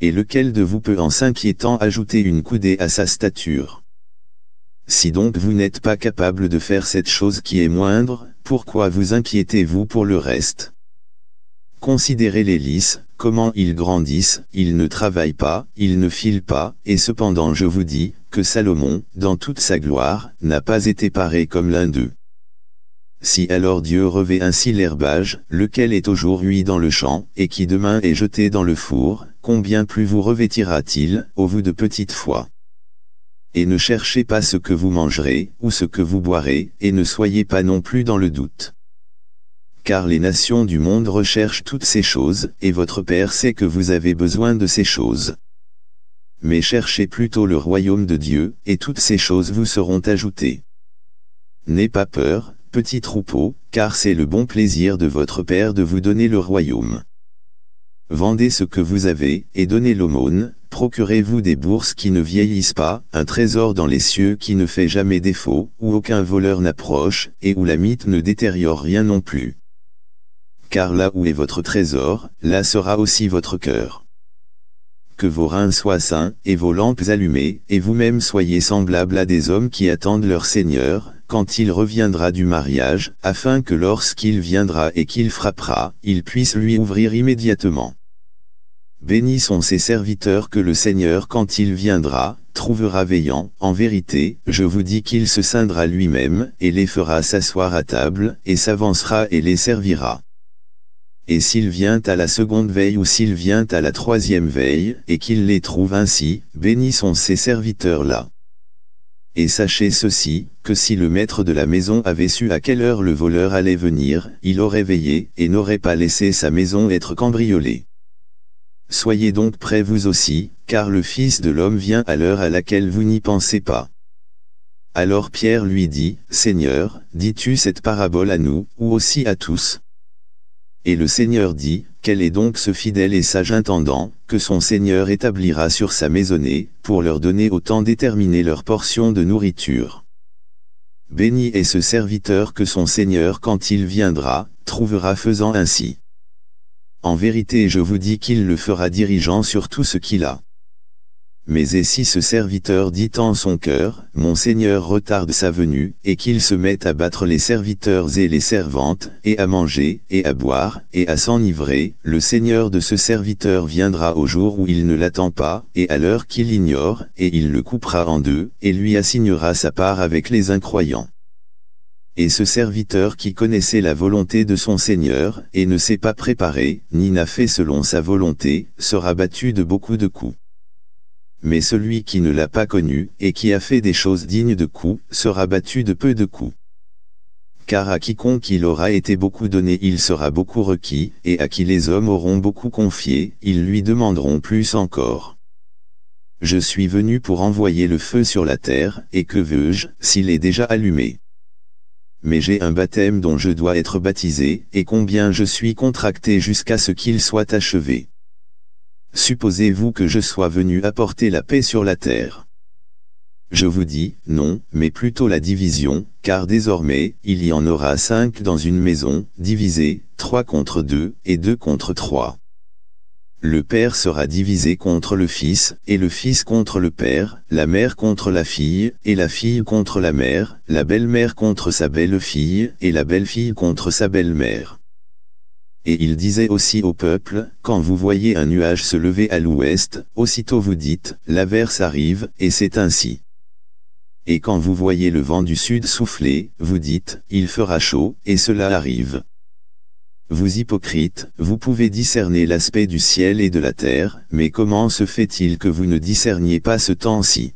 et lequel de vous peut en s'inquiétant ajouter une coudée à sa stature Si donc vous n'êtes pas capable de faire cette chose qui est moindre, pourquoi vous inquiétez-vous pour le reste Considérez les comment ils grandissent, ils ne travaillent pas, ils ne filent pas, et cependant je vous dis, que Salomon, dans toute sa gloire, n'a pas été paré comme l'un d'eux. Si alors Dieu revêt ainsi l'herbage, lequel est aujourd'hui dans le champ, et qui demain est jeté dans le four, combien plus vous revêtira-t-il, au vous de petite foi Et ne cherchez pas ce que vous mangerez, ou ce que vous boirez, et ne soyez pas non plus dans le doute. Car les nations du monde recherchent toutes ces choses, et votre Père sait que vous avez besoin de ces choses. Mais cherchez plutôt le royaume de Dieu, et toutes ces choses vous seront ajoutées. N'aie pas peur, petit troupeau, car c'est le bon plaisir de votre Père de vous donner le royaume. Vendez ce que vous avez, et donnez l'aumône, procurez-vous des bourses qui ne vieillissent pas, un trésor dans les cieux qui ne fait jamais défaut, où aucun voleur n'approche, et où la mythe ne détériore rien non plus. Car là où est votre trésor, là sera aussi votre cœur. Que vos reins soient sains, et vos lampes allumées, et vous-même soyez semblables à des hommes qui attendent leur Seigneur, quand il reviendra du mariage, afin que lorsqu'il viendra et qu'il frappera, il puisse lui ouvrir immédiatement. « Bénissons sont ses serviteurs que le Seigneur quand il viendra, trouvera veillant. En vérité, je vous dis qu'il se scindra lui-même, et les fera s'asseoir à table, et s'avancera et les servira. Et s'il vient à la seconde veille ou s'il vient à la troisième veille, et qu'il les trouve ainsi, bénissons sont ces serviteurs-là. Et sachez ceci, que si le maître de la maison avait su à quelle heure le voleur allait venir, il aurait veillé, et n'aurait pas laissé sa maison être cambriolée. Soyez donc prêts vous aussi, car le Fils de l'homme vient à l'heure à laquelle vous n'y pensez pas. Alors Pierre lui dit, Seigneur, dis-tu cette parabole à nous, ou aussi à tous Et le Seigneur dit, Quel est donc ce fidèle et sage intendant, que son Seigneur établira sur sa maisonnée, pour leur donner autant déterminé leur portion de nourriture Béni est ce serviteur que son Seigneur quand il viendra, trouvera faisant ainsi. En vérité je vous dis qu'il le fera dirigeant sur tout ce qu'il a. Mais et si ce serviteur dit en son cœur, Mon Seigneur retarde sa venue, et qu'il se met à battre les serviteurs et les servantes, et à manger, et à boire, et à s'enivrer, le Seigneur de ce serviteur viendra au jour où il ne l'attend pas, et à l'heure qu'il ignore, et il le coupera en deux, et lui assignera sa part avec les incroyants et ce serviteur qui connaissait la volonté de son Seigneur, et ne s'est pas préparé, ni n'a fait selon sa volonté, sera battu de beaucoup de coups. Mais celui qui ne l'a pas connu, et qui a fait des choses dignes de coups, sera battu de peu de coups. Car à quiconque il aura été beaucoup donné il sera beaucoup requis, et à qui les hommes auront beaucoup confié, ils lui demanderont plus encore. Je suis venu pour envoyer le feu sur la terre, et que veux-je, s'il est déjà allumé mais j'ai un baptême dont je dois être baptisé, et combien je suis contracté jusqu'à ce qu'il soit achevé. Supposez-vous que je sois venu apporter la paix sur la terre Je vous dis, non, mais plutôt la division, car désormais, il y en aura cinq dans une maison, divisée, trois contre deux, et deux contre trois. Le Père sera divisé contre le Fils, et le Fils contre le Père, la mère contre la fille, et la fille contre la mère, la belle-mère contre sa belle-fille, et la belle-fille contre sa belle-mère. Et il disait aussi au peuple, quand vous voyez un nuage se lever à l'ouest, aussitôt vous dites, l'averse arrive, et c'est ainsi. Et quand vous voyez le vent du sud souffler, vous dites, il fera chaud, et cela arrive. Vous hypocrites, vous pouvez discerner l'aspect du ciel et de la terre, mais comment se fait-il que vous ne discerniez pas ce temps-ci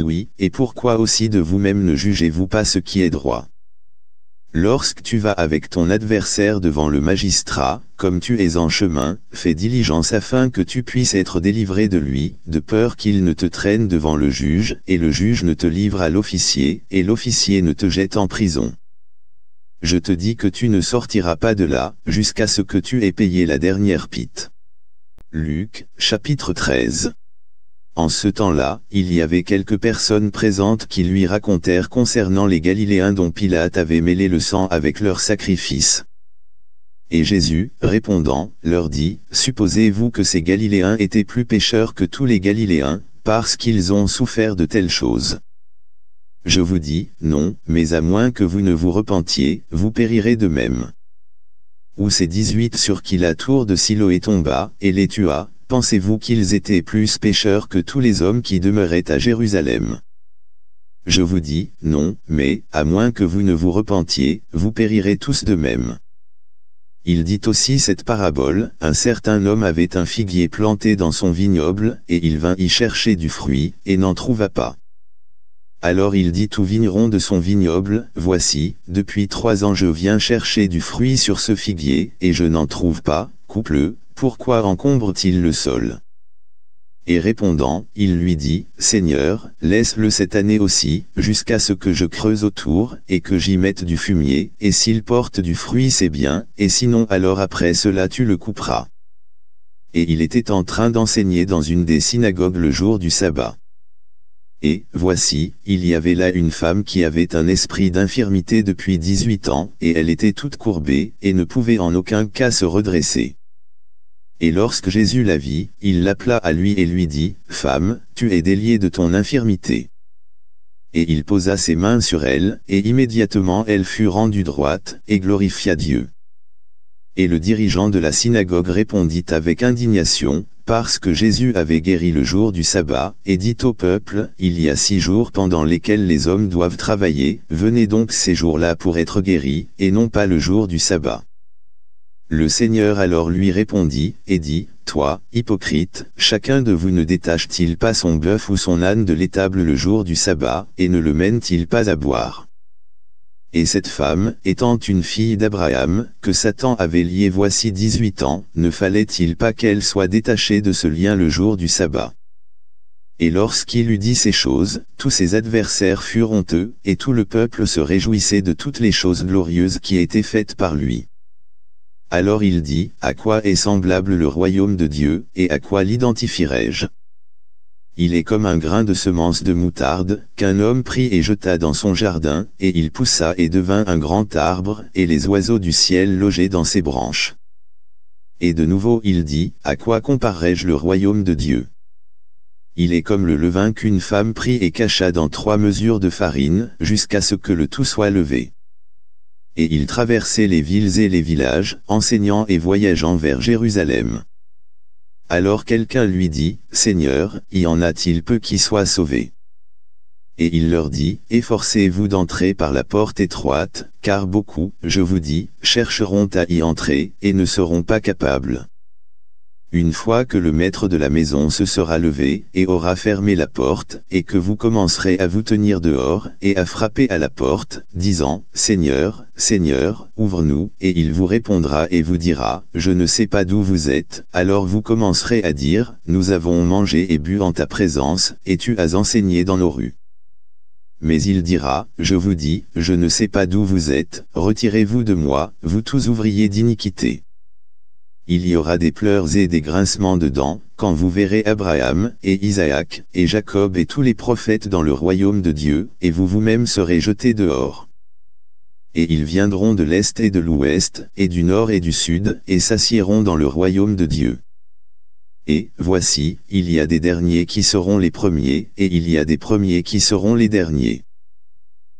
Oui, et pourquoi aussi de vous-même ne jugez-vous pas ce qui est droit Lorsque tu vas avec ton adversaire devant le magistrat, comme tu es en chemin, fais diligence afin que tu puisses être délivré de lui, de peur qu'il ne te traîne devant le juge, et le juge ne te livre à l'officier, et l'officier ne te jette en prison. Je te dis que tu ne sortiras pas de là, jusqu'à ce que tu aies payé la dernière pite. Luc, chapitre 13 en ce temps-là, il y avait quelques personnes présentes qui lui racontèrent concernant les Galiléens dont Pilate avait mêlé le sang avec leur sacrifice. Et Jésus, répondant, leur dit, Supposez-vous que ces Galiléens étaient plus pécheurs que tous les Galiléens, parce qu'ils ont souffert de telles choses. Je vous dis, non, mais à moins que vous ne vous repentiez, vous périrez de même. Ou ces dix-huit sur qui la tour de Siloé tomba, et les tua, pensez-vous qu'ils étaient plus pécheurs que tous les hommes qui demeuraient à Jérusalem Je vous dis, non, mais, à moins que vous ne vous repentiez, vous périrez tous de même. Il dit aussi cette parabole, un certain homme avait un figuier planté dans son vignoble, et il vint y chercher du fruit, et n'en trouva pas. Alors il dit tout vigneron de son vignoble, Voici, depuis trois ans je viens chercher du fruit sur ce figuier, et je n'en trouve pas, coupe-le, pourquoi encombre-t-il le sol Et répondant, il lui dit, Seigneur, laisse-le cette année aussi, jusqu'à ce que je creuse autour, et que j'y mette du fumier, et s'il porte du fruit c'est bien, et sinon alors après cela tu le couperas. Et il était en train d'enseigner dans une des synagogues le jour du sabbat. Et, voici, il y avait là une femme qui avait un esprit d'infirmité depuis 18 ans, et elle était toute courbée, et ne pouvait en aucun cas se redresser. Et lorsque Jésus la vit, il l'appela à lui et lui dit, « Femme, tu es déliée de ton infirmité. » Et il posa ses mains sur elle, et immédiatement elle fut rendue droite, et glorifia Dieu. Et le dirigeant de la synagogue répondit avec indignation, parce que Jésus avait guéri le jour du sabbat, et dit au peuple, il y a six jours pendant lesquels les hommes doivent travailler, venez donc ces jours-là pour être guéris, et non pas le jour du sabbat. Le Seigneur alors lui répondit, et dit, Toi, hypocrite, chacun de vous ne détache-t-il pas son bœuf ou son âne de l'étable le jour du sabbat, et ne le mène-t-il pas à boire et cette femme, étant une fille d'Abraham, que Satan avait liée voici 18 ans, ne fallait-il pas qu'elle soit détachée de ce lien le jour du sabbat Et lorsqu'il eut dit ces choses, tous ses adversaires furent honteux, et tout le peuple se réjouissait de toutes les choses glorieuses qui étaient faites par lui. Alors il dit, à quoi est semblable le royaume de Dieu, et à quoi l'identifierai-je il est comme un grain de semence de moutarde, qu'un homme prit et jeta dans son jardin, et il poussa et devint un grand arbre, et les oiseaux du ciel logeaient dans ses branches. Et de nouveau il dit, à quoi comparerai-je le royaume de Dieu Il est comme le levain qu'une femme prit et cacha dans trois mesures de farine, jusqu'à ce que le tout soit levé. Et il traversait les villes et les villages, enseignant et voyageant vers Jérusalem. Alors quelqu'un lui dit, Seigneur, y en a-t-il peu qui soient sauvés Et il leur dit, Efforcez-vous d'entrer par la porte étroite, car beaucoup, je vous dis, chercheront à y entrer, et ne seront pas capables. Une fois que le maître de la maison se sera levé et aura fermé la porte, et que vous commencerez à vous tenir dehors et à frapper à la porte, disant « Seigneur, Seigneur, ouvre-nous » et il vous répondra et vous dira « Je ne sais pas d'où vous êtes », alors vous commencerez à dire « Nous avons mangé et bu en ta présence, et tu as enseigné dans nos rues » mais il dira, je vous dis, je ne sais pas d'où vous êtes, retirez-vous de moi, vous tous ouvriers d'iniquité il y aura des pleurs et des grincements de dents, quand vous verrez Abraham, et Isaac, et Jacob et tous les prophètes dans le royaume de Dieu, et vous vous-même serez jetés dehors. Et ils viendront de l'est et de l'ouest, et du nord et du sud, et s'assieront dans le royaume de Dieu. Et, voici, il y a des derniers qui seront les premiers, et il y a des premiers qui seront les derniers.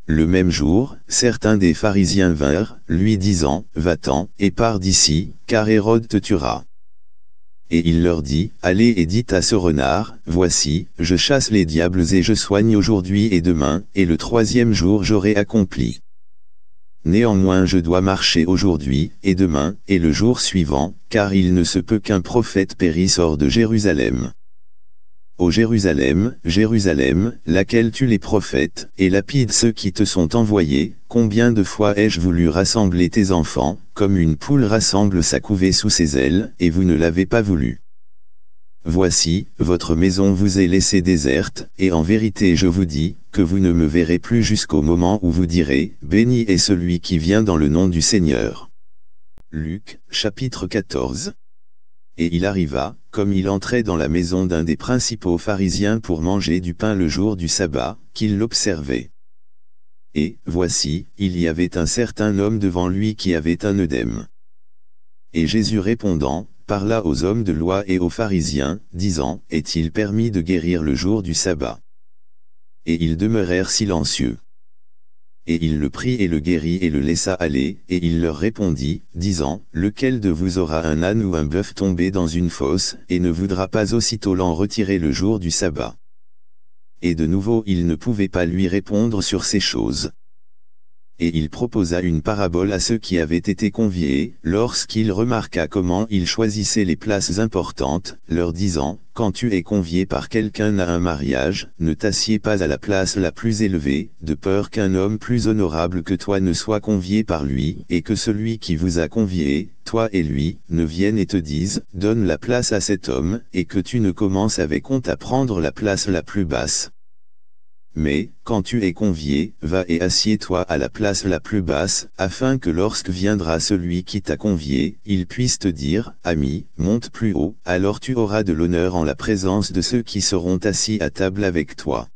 Le même jour, certains des pharisiens vinrent, lui disant, Va-t'en, et pars d'ici, car Hérode te tuera. Et il leur dit, Allez et dites à ce renard, Voici, je chasse les diables et je soigne aujourd'hui et demain, et le troisième jour j'aurai accompli. Néanmoins je dois marcher aujourd'hui, et demain, et le jour suivant, car il ne se peut qu'un prophète périsse hors de Jérusalem. Ô Jérusalem, Jérusalem, laquelle tu les prophètes, et lapide ceux qui te sont envoyés, combien de fois ai-je voulu rassembler tes enfants, comme une poule rassemble sa couvée sous ses ailes, et vous ne l'avez pas voulu. Voici, votre maison vous est laissée déserte, et en vérité je vous dis, que vous ne me verrez plus jusqu'au moment où vous direz, Béni est celui qui vient dans le nom du Seigneur. Luc, chapitre 14 et il arriva, comme il entrait dans la maison d'un des principaux pharisiens pour manger du pain le jour du sabbat, qu'il l'observait. Et, voici, il y avait un certain homme devant lui qui avait un œdème. Et Jésus répondant, parla aux hommes de loi et aux pharisiens, disant, Est-il permis de guérir le jour du sabbat Et ils demeurèrent silencieux et il le prit et le guérit et le laissa aller, et il leur répondit, disant, Lequel de vous aura un âne ou un bœuf tombé dans une fosse, et ne voudra pas aussitôt l'en retirer le jour du sabbat Et de nouveau il ne pouvait pas lui répondre sur ces choses et il proposa une parabole à ceux qui avaient été conviés, lorsqu'il remarqua comment ils choisissaient les places importantes, leur disant, « Quand tu es convié par quelqu'un à un mariage, ne t'assieds pas à la place la plus élevée, de peur qu'un homme plus honorable que toi ne soit convié par lui, et que celui qui vous a convié, toi et lui, ne vienne et te dise, « Donne la place à cet homme », et que tu ne commences avec honte à prendre la place la plus basse. » mais, quand tu es convié, va et assieds-toi à la place la plus basse, afin que lorsque viendra celui qui t'a convié, il puisse te dire, ami, monte plus haut, alors tu auras de l'honneur en la présence de ceux qui seront assis à table avec toi.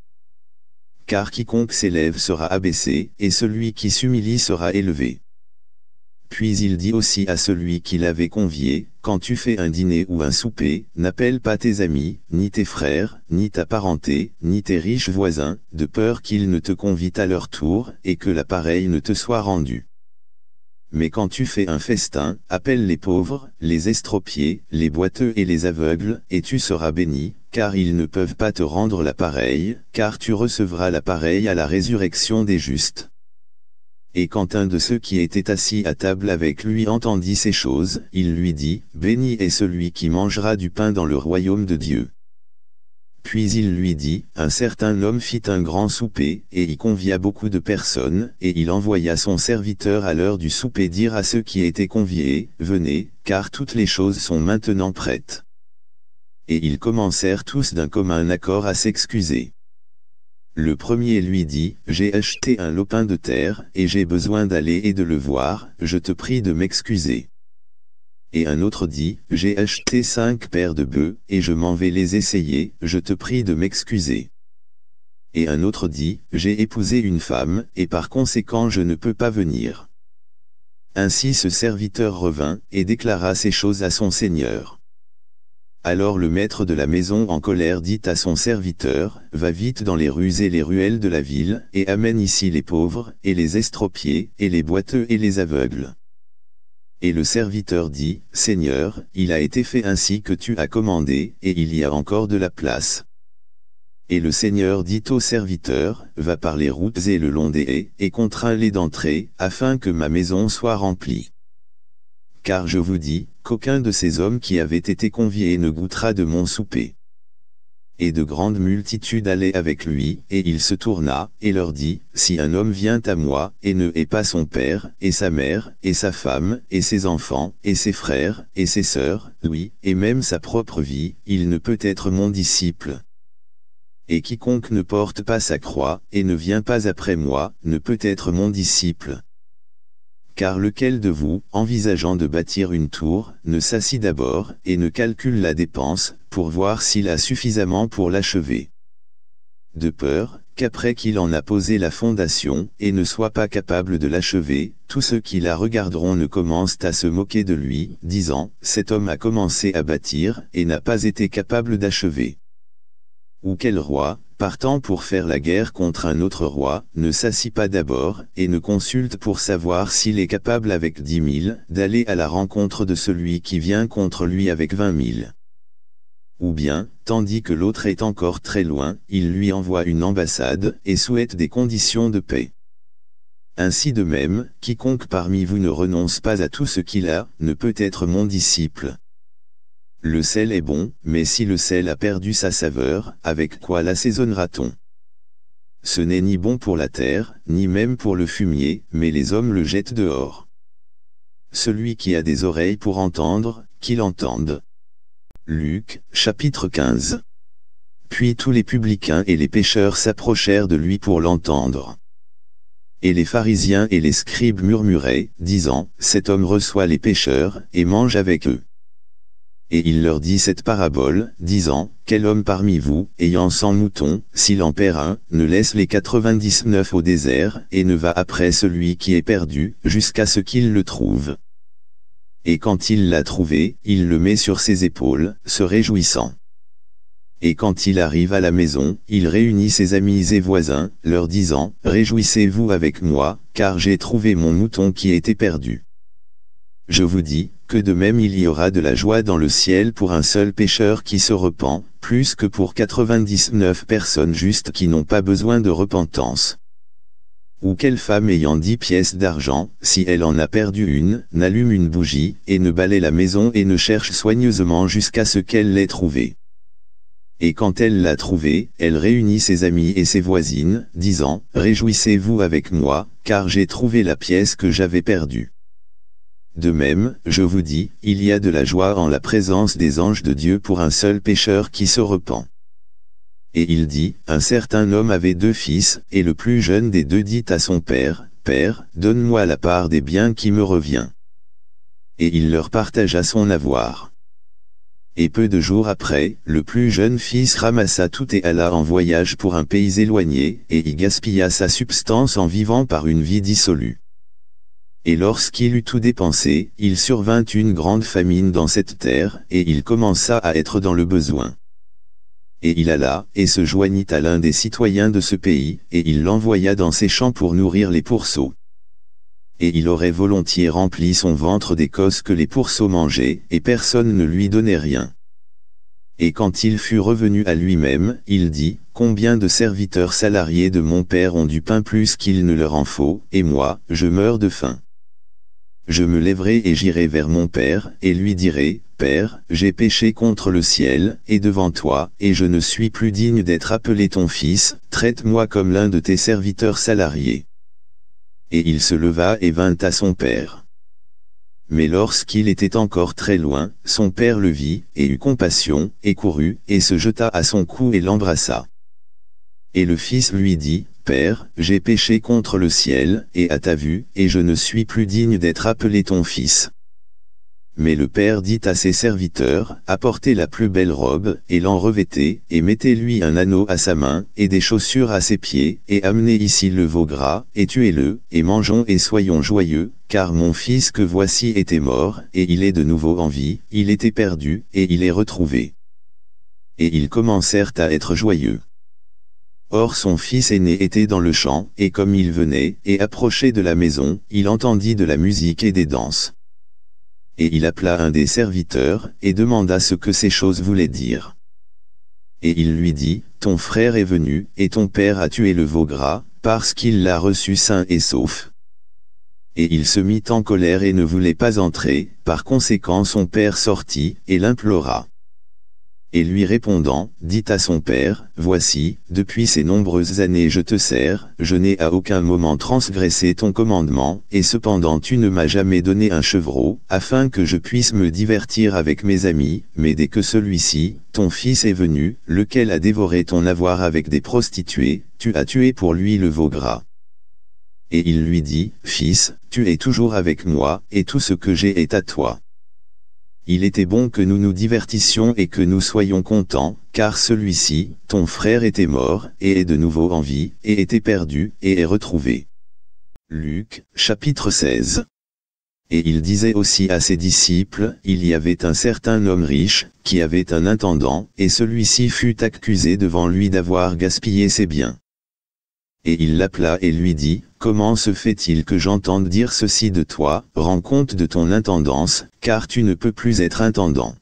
Car quiconque s'élève sera abaissé, et celui qui s'humilie sera élevé. Puis il dit aussi à celui qui l'avait convié, quand tu fais un dîner ou un souper, n'appelle pas tes amis, ni tes frères, ni ta parenté, ni tes riches voisins, de peur qu'ils ne te convient à leur tour, et que l'appareil ne te soit rendu. Mais quand tu fais un festin, appelle les pauvres, les estropiés, les boiteux et les aveugles, et tu seras béni, car ils ne peuvent pas te rendre l'appareil, car tu recevras l'appareil à la résurrection des justes. Et quand un de ceux qui étaient assis à table avec lui entendit ces choses, il lui dit, Béni est celui qui mangera du pain dans le royaume de Dieu. Puis il lui dit, Un certain homme fit un grand souper, et y convia beaucoup de personnes, et il envoya son serviteur à l'heure du souper dire à ceux qui étaient conviés, Venez, car toutes les choses sont maintenant prêtes. Et ils commencèrent tous d'un commun accord à s'excuser. Le premier lui dit, j'ai acheté un lopin de terre, et j'ai besoin d'aller et de le voir, je te prie de m'excuser. Et un autre dit, j'ai acheté cinq paires de bœufs, et je m'en vais les essayer, je te prie de m'excuser. Et un autre dit, j'ai épousé une femme, et par conséquent je ne peux pas venir. Ainsi ce serviteur revint, et déclara ces choses à son seigneur. Alors le maître de la maison en colère dit à son serviteur, Va vite dans les rues et les ruelles de la ville, et amène ici les pauvres, et les estropiés, et les boiteux et les aveugles. Et le serviteur dit, Seigneur, il a été fait ainsi que tu as commandé, et il y a encore de la place. Et le Seigneur dit au serviteur, Va par les routes et le long des haies, et contrains-les d'entrer, afin que ma maison soit remplie car je vous dis, qu'aucun de ces hommes qui avaient été conviés ne goûtera de mon souper. Et de grandes multitudes allaient avec lui, et il se tourna, et leur dit, Si un homme vient à moi, et ne hait pas son père, et sa mère, et sa femme, et ses enfants, et ses frères, et ses sœurs, lui et même sa propre vie, il ne peut être mon disciple. Et quiconque ne porte pas sa croix, et ne vient pas après moi, ne peut être mon disciple. Car lequel de vous, envisageant de bâtir une tour, ne s'assied d'abord, et ne calcule la dépense, pour voir s'il a suffisamment pour l'achever De peur, qu'après qu'il en a posé la fondation, et ne soit pas capable de l'achever, tous ceux qui la regarderont ne commencent à se moquer de lui, disant, cet homme a commencé à bâtir, et n'a pas été capable d'achever. Ou quel roi, partant pour faire la guerre contre un autre roi, ne s'assit pas d'abord, et ne consulte pour savoir s'il est capable avec dix mille, d'aller à la rencontre de celui qui vient contre lui avec vingt mille. Ou bien, tandis que l'autre est encore très loin, il lui envoie une ambassade, et souhaite des conditions de paix. Ainsi de même, quiconque parmi vous ne renonce pas à tout ce qu'il a, ne peut être mon disciple. Le sel est bon, mais si le sel a perdu sa saveur, avec quoi l'assaisonnera-t-on Ce n'est ni bon pour la terre, ni même pour le fumier, mais les hommes le jettent dehors. Celui qui a des oreilles pour entendre, qu'il entende. Luc, chapitre 15 Puis tous les publicains et les pêcheurs s'approchèrent de lui pour l'entendre. Et les pharisiens et les scribes murmuraient, disant, Cet homme reçoit les pécheurs, et mange avec eux et il leur dit cette parabole, disant, Quel homme parmi vous, ayant cent moutons, s'il en perd un, ne laisse les quatre-vingt-dix-neuf au désert, et ne va après celui qui est perdu, jusqu'à ce qu'il le trouve. Et quand il l'a trouvé, il le met sur ses épaules, se réjouissant. Et quand il arrive à la maison, il réunit ses amis et voisins, leur disant, Réjouissez-vous avec moi, car j'ai trouvé mon mouton qui était perdu. Je vous dis, que de même il y aura de la joie dans le ciel pour un seul pécheur qui se repent, plus que pour 99 personnes justes qui n'ont pas besoin de repentance. Ou quelle femme ayant dix pièces d'argent, si elle en a perdu une, n'allume une bougie, et ne balaie la maison et ne cherche soigneusement jusqu'à ce qu'elle l'ait trouvée. Et quand elle l'a trouvée, elle réunit ses amis et ses voisines, disant, Réjouissez-vous avec moi, car j'ai trouvé la pièce que j'avais perdue. De même, je vous dis, il y a de la joie en la présence des anges de Dieu pour un seul pécheur qui se repent. Et il dit, un certain homme avait deux fils, et le plus jeune des deux dit à son père, « Père, donne-moi la part des biens qui me revient. » Et il leur partagea son avoir. Et peu de jours après, le plus jeune fils ramassa tout et alla en voyage pour un pays éloigné, et y gaspilla sa substance en vivant par une vie dissolue. Et lorsqu'il eut tout dépensé, il survint une grande famine dans cette terre, et il commença à être dans le besoin. Et il alla, et se joignit à l'un des citoyens de ce pays, et il l'envoya dans ses champs pour nourrir les pourceaux. Et il aurait volontiers rempli son ventre d'écosse que les pourceaux mangeaient, et personne ne lui donnait rien. Et quand il fut revenu à lui-même, il dit, Combien de serviteurs salariés de mon père ont du pain plus qu'il ne leur en faut, et moi, je meurs de faim. Je me lèverai et j'irai vers mon Père, et lui dirai, Père, j'ai péché contre le ciel, et devant toi, et je ne suis plus digne d'être appelé ton fils, traite-moi comme l'un de tes serviteurs salariés. Et il se leva et vint à son Père. Mais lorsqu'il était encore très loin, son Père le vit, et eut compassion, et courut, et se jeta à son cou et l'embrassa. Et le fils lui dit, Père, j'ai péché contre le ciel, et à ta vue, et je ne suis plus digne d'être appelé ton fils. Mais le Père dit à ses serviteurs, apportez la plus belle robe, et l'en revêtez, et mettez-lui un anneau à sa main, et des chaussures à ses pieds, et amenez ici le veau gras, et tuez-le, et mangeons et soyons joyeux, car mon fils que voici était mort, et il est de nouveau en vie, il était perdu, et il est retrouvé. Et ils commencèrent à être joyeux. Or son fils aîné était dans le champ, et comme il venait, et approchait de la maison, il entendit de la musique et des danses. Et il appela un des serviteurs, et demanda ce que ces choses voulaient dire. Et il lui dit, Ton frère est venu, et ton père a tué le veau gras, parce qu'il l'a reçu sain et sauf. Et il se mit en colère et ne voulait pas entrer, par conséquent son père sortit, et l'implora et lui répondant, dit à son père, Voici, depuis ces nombreuses années je te sers, je n'ai à aucun moment transgressé ton commandement, et cependant tu ne m'as jamais donné un chevreau, afin que je puisse me divertir avec mes amis, mais dès que celui-ci, ton fils est venu, lequel a dévoré ton avoir avec des prostituées, tu as tué pour lui le veau gras. Et il lui dit, Fils, tu es toujours avec moi, et tout ce que j'ai est à toi. Il était bon que nous nous divertissions et que nous soyons contents, car celui-ci, ton frère était mort, et est de nouveau en vie, et était perdu, et est retrouvé. Luc, chapitre 16 et il disait aussi à ses disciples, il y avait un certain homme riche, qui avait un intendant, et celui-ci fut accusé devant lui d'avoir gaspillé ses biens et il l'appela et lui dit, Comment se fait-il que j'entende dire ceci de toi, rends compte de ton intendance, car tu ne peux plus être intendant.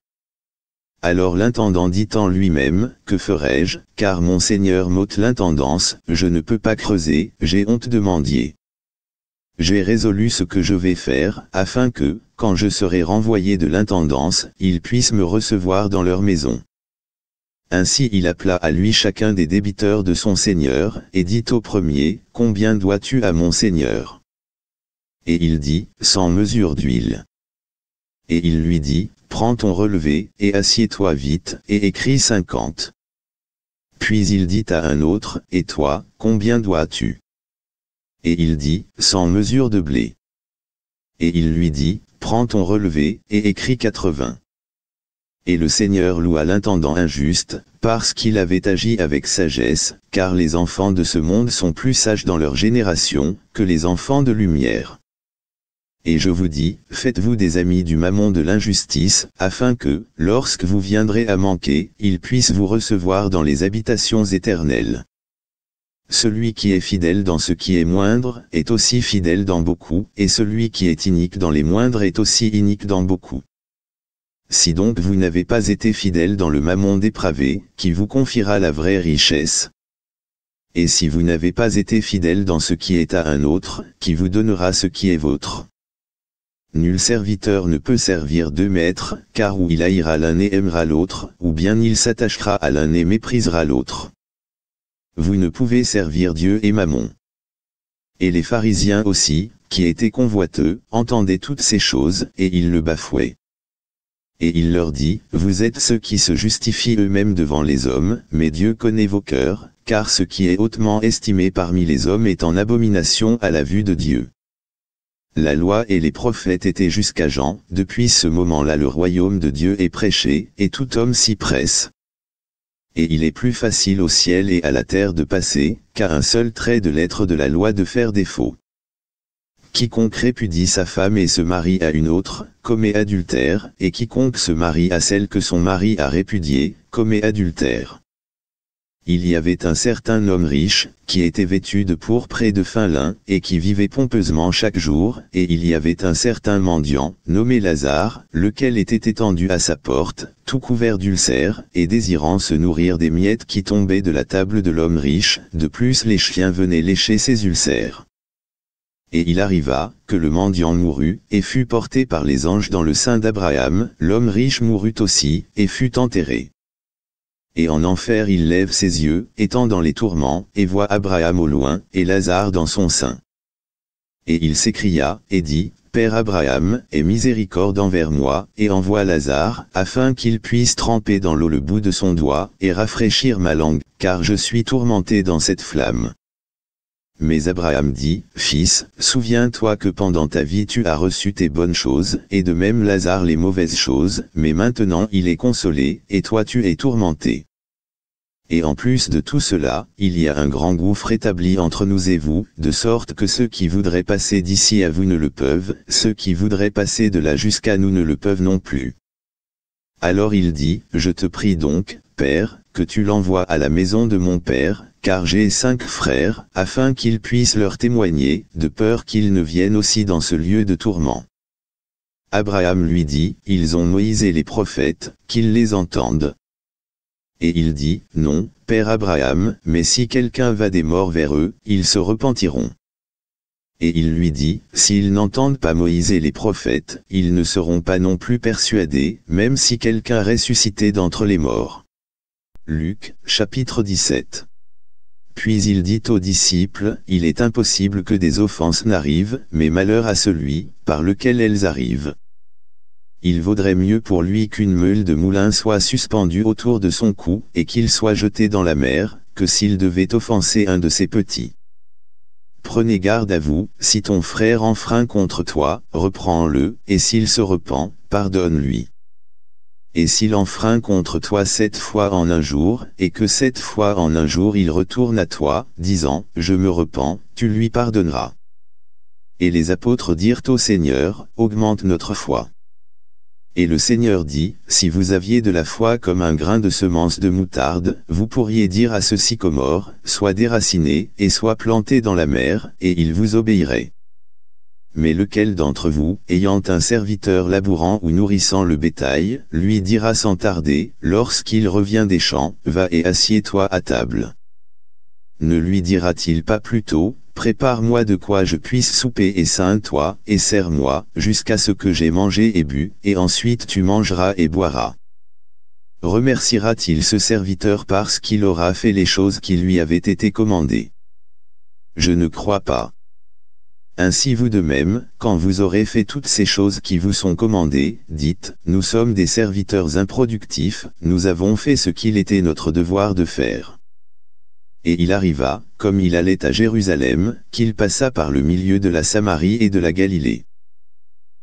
Alors l'intendant dit en lui-même, Que ferai-je, car mon seigneur m'ôte l'intendance, je ne peux pas creuser, j'ai honte de mendier. J'ai résolu ce que je vais faire, afin que, quand je serai renvoyé de l'intendance, ils puissent me recevoir dans leur maison. Ainsi il appela à lui chacun des débiteurs de son seigneur, et dit au premier, Combien dois-tu à mon seigneur Et il dit, Sans mesure d'huile. Et il lui dit, Prends ton relevé, et assieds-toi vite, et écris cinquante. Puis il dit à un autre, Et toi, combien dois-tu Et il dit, Sans mesure de blé. Et il lui dit, Prends ton relevé, et écris quatre-vingts. Et le Seigneur loua l'intendant injuste, parce qu'il avait agi avec sagesse, car les enfants de ce monde sont plus sages dans leur génération, que les enfants de lumière. Et je vous dis, faites-vous des amis du mammon de l'injustice, afin que, lorsque vous viendrez à manquer, ils puissent vous recevoir dans les habitations éternelles. Celui qui est fidèle dans ce qui est moindre, est aussi fidèle dans beaucoup, et celui qui est inique dans les moindres est aussi inique dans beaucoup. Si donc vous n'avez pas été fidèle dans le mammon dépravé, qui vous confiera la vraie richesse, et si vous n'avez pas été fidèle dans ce qui est à un autre, qui vous donnera ce qui est vôtre. Nul serviteur ne peut servir deux maîtres, car ou il haïra l'un et aimera l'autre, ou bien il s'attachera à l'un et méprisera l'autre. Vous ne pouvez servir Dieu et Mammon. Et les pharisiens aussi, qui étaient convoiteux, entendaient toutes ces choses, et ils le bafouaient et il leur dit, Vous êtes ceux qui se justifient eux-mêmes devant les hommes, mais Dieu connaît vos cœurs, car ce qui est hautement estimé parmi les hommes est en abomination à la vue de Dieu. La loi et les prophètes étaient jusqu'à Jean, depuis ce moment-là le royaume de Dieu est prêché, et tout homme s'y presse. Et il est plus facile au ciel et à la terre de passer, qu'à un seul trait de l'être de la loi de faire défaut. Quiconque répudie sa femme et se marie à une autre, commet adultère, et quiconque se marie à celle que son mari a répudiée, commet adultère. Il y avait un certain homme riche, qui était vêtu de pourpre et de fin lin, et qui vivait pompeusement chaque jour, et il y avait un certain mendiant, nommé Lazare, lequel était étendu à sa porte, tout couvert d'ulcères, et désirant se nourrir des miettes qui tombaient de la table de l'homme riche, de plus les chiens venaient lécher ses ulcères. Et il arriva, que le mendiant mourut, et fut porté par les anges dans le sein d'Abraham, l'homme riche mourut aussi, et fut enterré. Et en enfer il lève ses yeux, étant dans les tourments, et voit Abraham au loin, et Lazare dans son sein. Et il s'écria, et dit, Père Abraham, et miséricorde envers moi, et envoie Lazare, afin qu'il puisse tremper dans l'eau le bout de son doigt, et rafraîchir ma langue, car je suis tourmenté dans cette flamme. Mais Abraham dit, Fils, souviens-toi que pendant ta vie tu as reçu tes bonnes choses, et de même Lazare les mauvaises choses, mais maintenant il est consolé, et toi tu es tourmenté. Et en plus de tout cela, il y a un grand gouffre établi entre nous et vous, de sorte que ceux qui voudraient passer d'ici à vous ne le peuvent, ceux qui voudraient passer de là jusqu'à nous ne le peuvent non plus. Alors il dit, Je te prie donc, Père, que tu l'envoies à la maison de mon Père, car j'ai cinq frères, afin qu'ils puissent leur témoigner, de peur qu'ils ne viennent aussi dans ce lieu de tourment. Abraham lui dit, ils ont Moïse et les prophètes, qu'ils les entendent. Et il dit, non, Père Abraham, mais si quelqu'un va des morts vers eux, ils se repentiront. Et il lui dit, s'ils n'entendent pas Moïse et les prophètes, ils ne seront pas non plus persuadés, même si quelqu'un ressuscité d'entre les morts. Luc, chapitre 17 puis il dit aux disciples, Il est impossible que des offenses n'arrivent, mais malheur à celui, par lequel elles arrivent. Il vaudrait mieux pour lui qu'une meule de moulin soit suspendue autour de son cou, et qu'il soit jeté dans la mer, que s'il devait offenser un de ses petits. Prenez garde à vous, si ton frère enfreint contre toi, reprends-le, et s'il se repent, pardonne-lui et s'il enfreint contre toi sept fois en un jour, et que sept fois en un jour il retourne à toi, disant, je me repens, tu lui pardonneras. Et les apôtres dirent au Seigneur, augmente notre foi. Et le Seigneur dit, si vous aviez de la foi comme un grain de semence de moutarde, vous pourriez dire à ce sycomore, sois déraciné, et sois planté dans la mer, et il vous obéirait. Mais lequel d'entre vous, ayant un serviteur labourant ou nourrissant le bétail, lui dira sans tarder, lorsqu'il revient des champs, va et assieds-toi à table Ne lui dira-t-il pas plutôt, prépare-moi de quoi je puisse souper et sain toi et serre-moi, jusqu'à ce que j'ai mangé et bu, et ensuite tu mangeras et boiras Remerciera-t-il ce serviteur parce qu'il aura fait les choses qui lui avaient été commandées Je ne crois pas. Ainsi vous de même, quand vous aurez fait toutes ces choses qui vous sont commandées, dites, nous sommes des serviteurs improductifs, nous avons fait ce qu'il était notre devoir de faire. Et il arriva, comme il allait à Jérusalem, qu'il passa par le milieu de la Samarie et de la Galilée.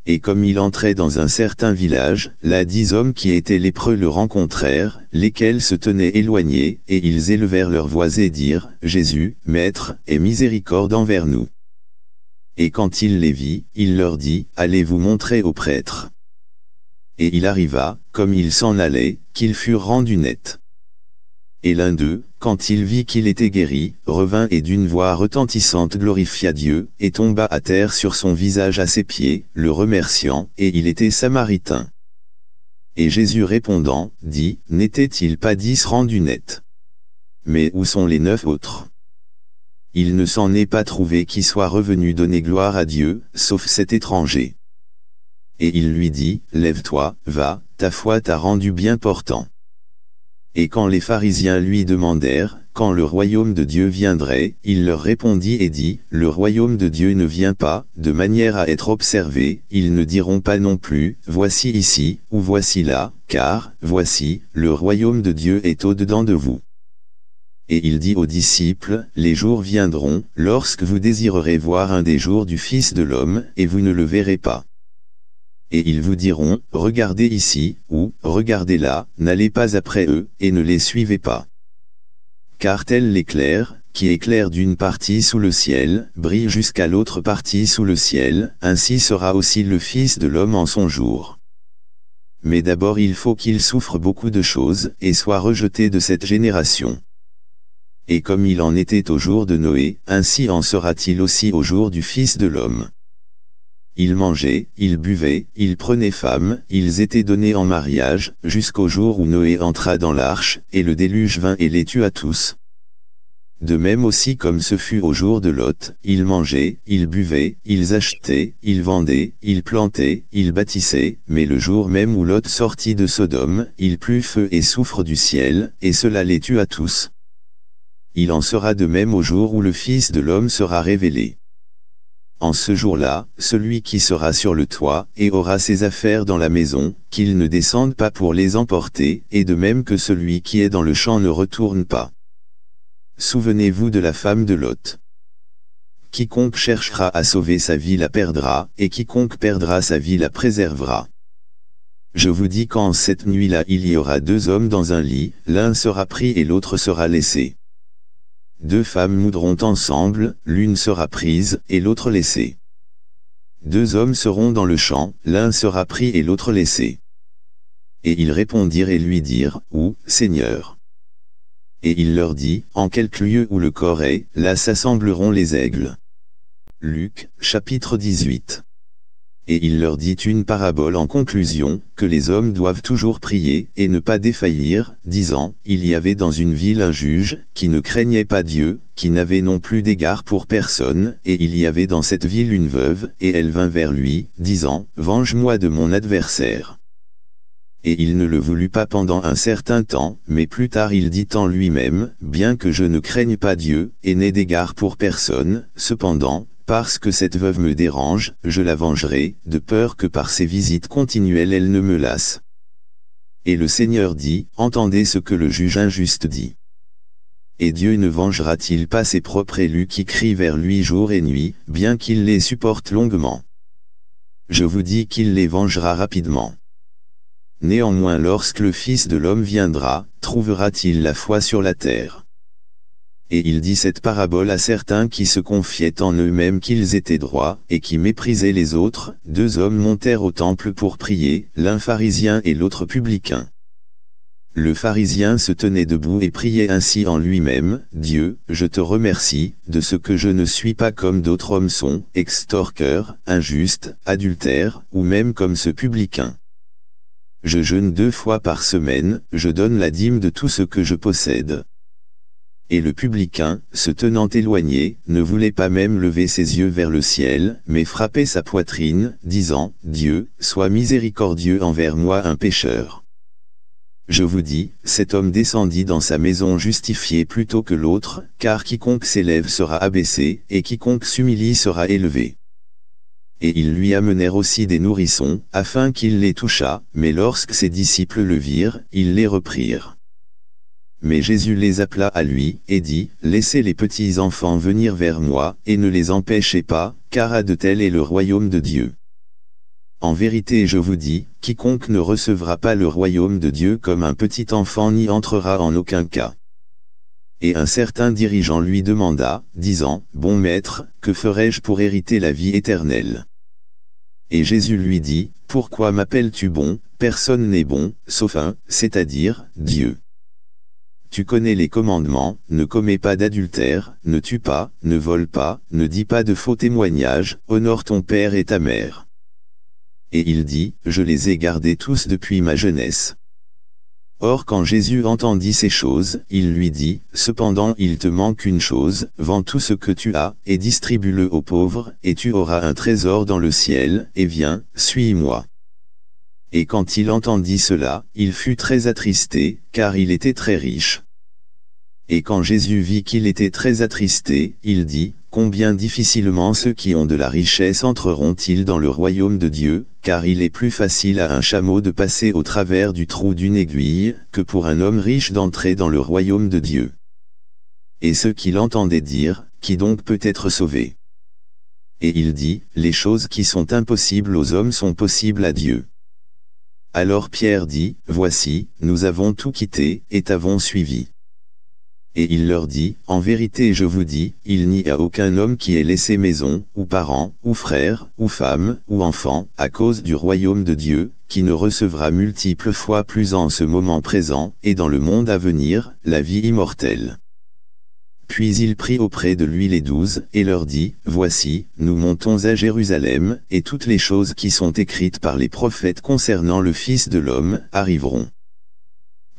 Et comme il entrait dans un certain village, là dix hommes qui étaient lépreux le rencontrèrent, lesquels se tenaient éloignés, et ils élevèrent leurs voix et dirent, Jésus, Maître, aie miséricorde envers nous. Et quand il les vit, il leur dit, allez vous montrer au prêtre. Et il arriva, comme il s'en allait, qu'ils furent rendus nets. Et l'un d'eux, quand il vit qu'il était guéri, revint et d'une voix retentissante glorifia Dieu, et tomba à terre sur son visage à ses pieds, le remerciant, et il était samaritain. Et Jésus répondant, dit, N'était-il pas dix rendus nets Mais où sont les neuf autres il ne s'en est pas trouvé qui soit revenu donner gloire à Dieu, sauf cet étranger. Et il lui dit, Lève-toi, va, ta foi t'a rendu bien portant. Et quand les pharisiens lui demandèrent, Quand le royaume de Dieu viendrait, il leur répondit et dit, Le royaume de Dieu ne vient pas, de manière à être observé, ils ne diront pas non plus, Voici ici, ou voici là, car, voici, le royaume de Dieu est au-dedans de vous. Et il dit aux disciples, Les jours viendront, lorsque vous désirerez voir un des jours du Fils de l'homme, et vous ne le verrez pas. Et ils vous diront, Regardez ici, ou, Regardez là, n'allez pas après eux, et ne les suivez pas. Car tel l'éclair, qui éclaire d'une partie sous le ciel, brille jusqu'à l'autre partie sous le ciel, ainsi sera aussi le Fils de l'homme en son jour. Mais d'abord il faut qu'il souffre beaucoup de choses, et soit rejeté de cette génération et comme il en était au jour de Noé, ainsi en sera-t-il aussi au jour du Fils de l'homme. Ils mangeaient, ils buvaient, ils prenaient femme, ils étaient donnés en mariage, jusqu'au jour où Noé entra dans l'arche, et le déluge vint et les tua tous. De même aussi comme ce fut au jour de Lot, ils mangeaient, ils buvaient, ils achetaient, ils vendaient, ils plantaient, ils bâtissaient, mais le jour même où Lot sortit de Sodome, il plut feu et soufre du ciel, et cela les tua tous il en sera de même au jour où le Fils de l'homme sera révélé. En ce jour-là, celui qui sera sur le toit, et aura ses affaires dans la maison, qu'il ne descende pas pour les emporter, et de même que celui qui est dans le champ ne retourne pas. Souvenez-vous de la femme de Lot. Quiconque cherchera à sauver sa vie la perdra, et quiconque perdra sa vie la préservera. Je vous dis qu'en cette nuit-là il y aura deux hommes dans un lit, l'un sera pris et l'autre sera laissé. Deux femmes moudront ensemble, l'une sera prise et l'autre laissée. Deux hommes seront dans le champ, l'un sera pris et l'autre laissé. Et ils répondirent et lui dirent, Où, Seigneur Et il leur dit, En quelque lieu où le corps est, là s'assembleront les aigles. Luc, chapitre 18 et il leur dit une parabole en conclusion, que les hommes doivent toujours prier, et ne pas défaillir, disant, il y avait dans une ville un juge, qui ne craignait pas Dieu, qui n'avait non plus d'égard pour personne, et il y avait dans cette ville une veuve, et elle vint vers lui, disant, venge-moi de mon adversaire et il ne le voulut pas pendant un certain temps, mais plus tard il dit en lui-même, bien que je ne craigne pas Dieu, et n'ai d'égard pour personne, cependant, parce que cette veuve me dérange, je la vengerai, de peur que par ses visites continuelles elle ne me lasse. Et le Seigneur dit, entendez ce que le juge injuste dit. Et Dieu ne vengera-t-il pas ses propres élus qui crient vers lui jour et nuit, bien qu'il les supporte longuement Je vous dis qu'il les vengera rapidement. Néanmoins lorsque le Fils de l'homme viendra, trouvera-t-il la foi sur la terre et il dit cette parabole à certains qui se confiaient en eux-mêmes qu'ils étaient droits, et qui méprisaient les autres, deux hommes montèrent au temple pour prier, l'un pharisien et l'autre publicain. Le pharisien se tenait debout et priait ainsi en lui-même, « Dieu, je te remercie, de ce que je ne suis pas comme d'autres hommes sont, extorqueurs, injustes, adultères, ou même comme ce publicain. Je jeûne deux fois par semaine, je donne la dîme de tout ce que je possède. » Et le publicain, se tenant éloigné, ne voulait pas même lever ses yeux vers le ciel, mais frappait sa poitrine, disant, Dieu, sois miséricordieux envers moi un pécheur. Je vous dis, cet homme descendit dans sa maison justifié plutôt que l'autre, car quiconque s'élève sera abaissé, et quiconque s'humilie sera élevé. Et ils lui amenèrent aussi des nourrissons, afin qu'il les touchât, mais lorsque ses disciples le virent, ils les reprirent. Mais Jésus les appela à lui, et dit, Laissez les petits enfants venir vers moi, et ne les empêchez pas, car à de tels est le royaume de Dieu. En vérité je vous dis, quiconque ne recevra pas le royaume de Dieu comme un petit enfant n'y entrera en aucun cas. Et un certain dirigeant lui demanda, disant, Bon maître, que ferai-je pour hériter la vie éternelle Et Jésus lui dit, Pourquoi m'appelles-tu bon Personne n'est bon, sauf un, c'est-à-dire, Dieu. Tu connais les commandements, ne commets pas d'adultère, ne tue pas, ne vole pas, ne dis pas de faux témoignages, honore ton père et ta mère. Et il dit, je les ai gardés tous depuis ma jeunesse. Or quand Jésus entendit ces choses, il lui dit, Cependant il te manque une chose, vends tout ce que tu as, et distribue-le aux pauvres, et tu auras un trésor dans le ciel, et viens, suis-moi et quand il entendit cela, il fut très attristé, car il était très riche. Et quand Jésus vit qu'il était très attristé, il dit, Combien difficilement ceux qui ont de la richesse entreront-ils dans le royaume de Dieu, car il est plus facile à un chameau de passer au travers du trou d'une aiguille, que pour un homme riche d'entrer dans le royaume de Dieu. Et ce qu'il entendait dire, qui donc peut être sauvé Et il dit, Les choses qui sont impossibles aux hommes sont possibles à Dieu. Alors Pierre dit, Voici, nous avons tout quitté, et t'avons suivi. Et il leur dit, En vérité je vous dis, il n'y a aucun homme qui ait laissé maison, ou parents, ou frères, ou femmes, ou enfants, à cause du royaume de Dieu, qui ne recevra multiples fois plus en ce moment présent, et dans le monde à venir, la vie immortelle. Puis il prit auprès de lui les douze, et leur dit, Voici, nous montons à Jérusalem, et toutes les choses qui sont écrites par les prophètes concernant le Fils de l'homme, arriveront.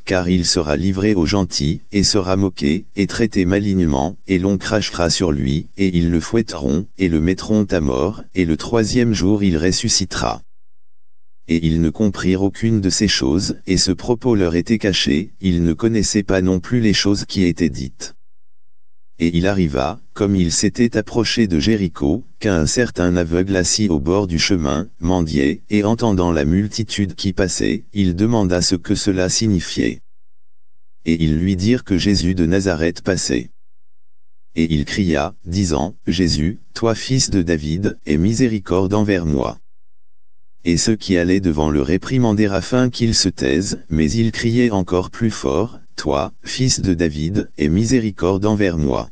Car il sera livré aux gentils, et sera moqué, et traité malignement, et l'on crachera sur lui, et ils le fouetteront, et le mettront à mort, et le troisième jour il ressuscitera et ils ne comprirent aucune de ces choses, et ce propos leur était caché, ils ne connaissaient pas non plus les choses qui étaient dites et il arriva, comme il s'était approché de Jéricho, qu'un certain aveugle assis au bord du chemin, mendiait, et entendant la multitude qui passait, il demanda ce que cela signifiait. Et ils lui dirent que Jésus de Nazareth passait. Et il cria, disant, Jésus, toi fils de David, aie miséricorde envers moi. Et ceux qui allaient devant le réprimandèrent afin qu'il se taise, mais il criait encore plus fort, toi, fils de David, et miséricorde envers moi.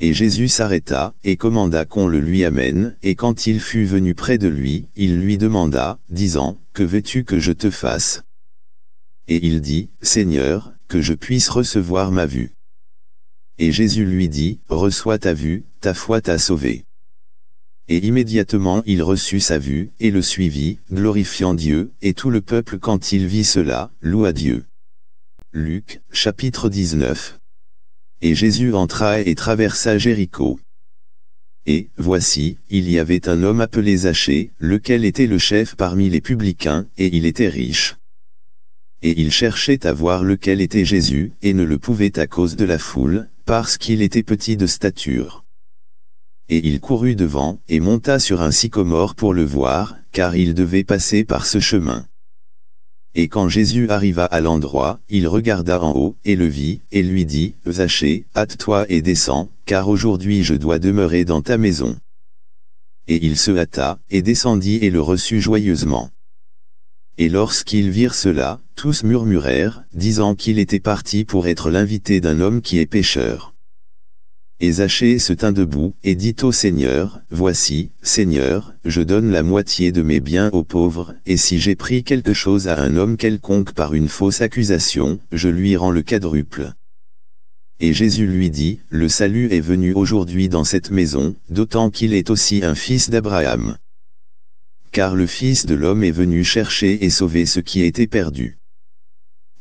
Et Jésus s'arrêta, et commanda qu'on le lui amène, et quand il fut venu près de lui, il lui demanda, disant, Que veux-tu que je te fasse Et il dit, Seigneur, que je puisse recevoir ma vue. Et Jésus lui dit, Reçois ta vue, ta foi t'a sauvé. Et immédiatement il reçut sa vue, et le suivit, glorifiant Dieu, et tout le peuple quand il vit cela, loua Dieu. Luc, chapitre 19. Et Jésus entra et traversa Jéricho. Et, voici, il y avait un homme appelé Zachée, lequel était le chef parmi les publicains, et il était riche. Et il cherchait à voir lequel était Jésus, et ne le pouvait à cause de la foule, parce qu'il était petit de stature. Et il courut devant, et monta sur un sycomore pour le voir, car il devait passer par ce chemin. Et quand Jésus arriva à l'endroit, il regarda en haut, et le vit, et lui dit, Zachée, hâte-toi et descends, car aujourd'hui je dois demeurer dans ta maison. Et il se hâta, et descendit et le reçut joyeusement. Et lorsqu'ils virent cela, tous murmurèrent, disant qu'il était parti pour être l'invité d'un homme qui est pécheur. Et Zachée se tint debout, et dit au Seigneur, Voici, Seigneur, je donne la moitié de mes biens aux pauvres, et si j'ai pris quelque chose à un homme quelconque par une fausse accusation, je lui rends le quadruple. Et Jésus lui dit, Le salut est venu aujourd'hui dans cette maison, d'autant qu'il est aussi un fils d'Abraham. Car le Fils de l'homme est venu chercher et sauver ce qui était perdu.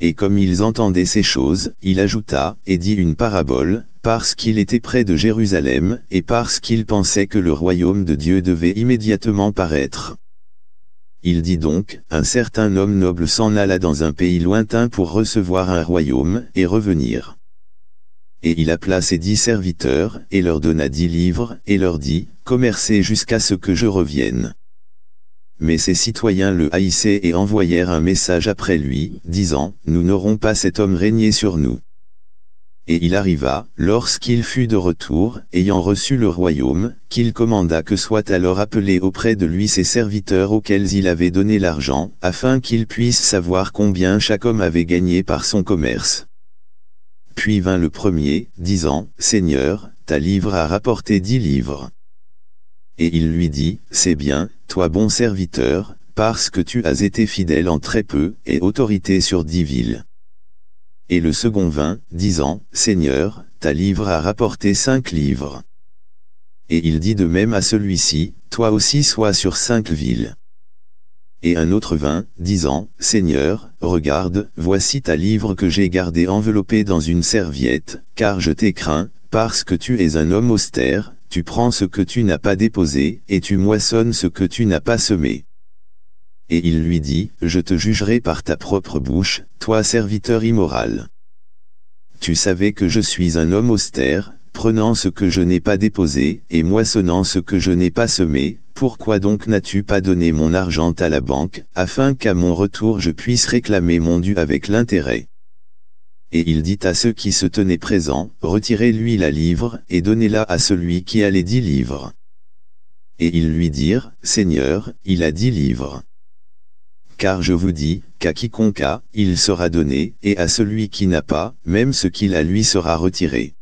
Et comme ils entendaient ces choses, il ajouta, et dit une parabole, parce qu'il était près de Jérusalem, et parce qu'il pensait que le royaume de Dieu devait immédiatement paraître. Il dit donc, un certain homme noble s'en alla dans un pays lointain pour recevoir un royaume, et revenir. Et il appela ses dix serviteurs, et leur donna dix livres, et leur dit, Commercez jusqu'à ce que je revienne mais ses citoyens le haïssaient et envoyèrent un message après lui, disant, « Nous n'aurons pas cet homme régné sur nous. » Et il arriva, lorsqu'il fut de retour, ayant reçu le royaume, qu'il commanda que soient alors appelés auprès de lui ses serviteurs auxquels il avait donné l'argent, afin qu'ils puissent savoir combien chaque homme avait gagné par son commerce. Puis vint le premier, disant, « Seigneur, ta livre a rapporté dix livres. » et il lui dit, C'est bien, toi bon serviteur, parce que tu as été fidèle en très peu, et autorité sur dix villes. Et le second vint, disant, Seigneur, ta livre a rapporté cinq livres. Et il dit de même à celui-ci, Toi aussi sois sur cinq villes. Et un autre vint, disant, Seigneur, regarde, voici ta livre que j'ai gardée enveloppée dans une serviette, car je t'ai craint, parce que tu es un homme austère, tu prends ce que tu n'as pas déposé, et tu moissonnes ce que tu n'as pas semé. Et il lui dit, Je te jugerai par ta propre bouche, toi serviteur immoral. Tu savais que je suis un homme austère, prenant ce que je n'ai pas déposé, et moissonnant ce que je n'ai pas semé, pourquoi donc n'as-tu pas donné mon argent à la banque, afin qu'à mon retour je puisse réclamer mon dû avec l'intérêt et il dit à ceux qui se tenaient présents, Retirez-lui la livre, et donnez-la à celui qui a les dix livres. Et ils lui dirent, Seigneur, il a dix livres. Car je vous dis, qu'à quiconque a, il sera donné, et à celui qui n'a pas, même ce qu'il a lui sera retiré.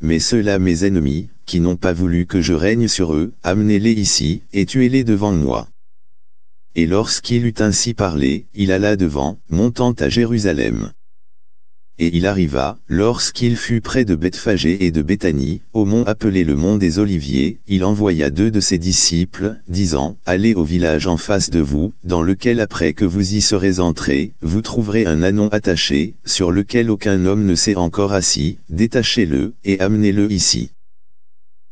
Mais ceux-là mes ennemis, qui n'ont pas voulu que je règne sur eux, amenez-les ici, et tuez-les devant moi. Et lorsqu'il eut ainsi parlé, il alla devant, montant à Jérusalem et il arriva, lorsqu'il fut près de Bethphagée et de Béthanie, au mont appelé le mont des Oliviers, il envoya deux de ses disciples, disant, « Allez au village en face de vous, dans lequel après que vous y serez entrés, vous trouverez un anon attaché, sur lequel aucun homme ne s'est encore assis, détachez-le, et amenez-le ici.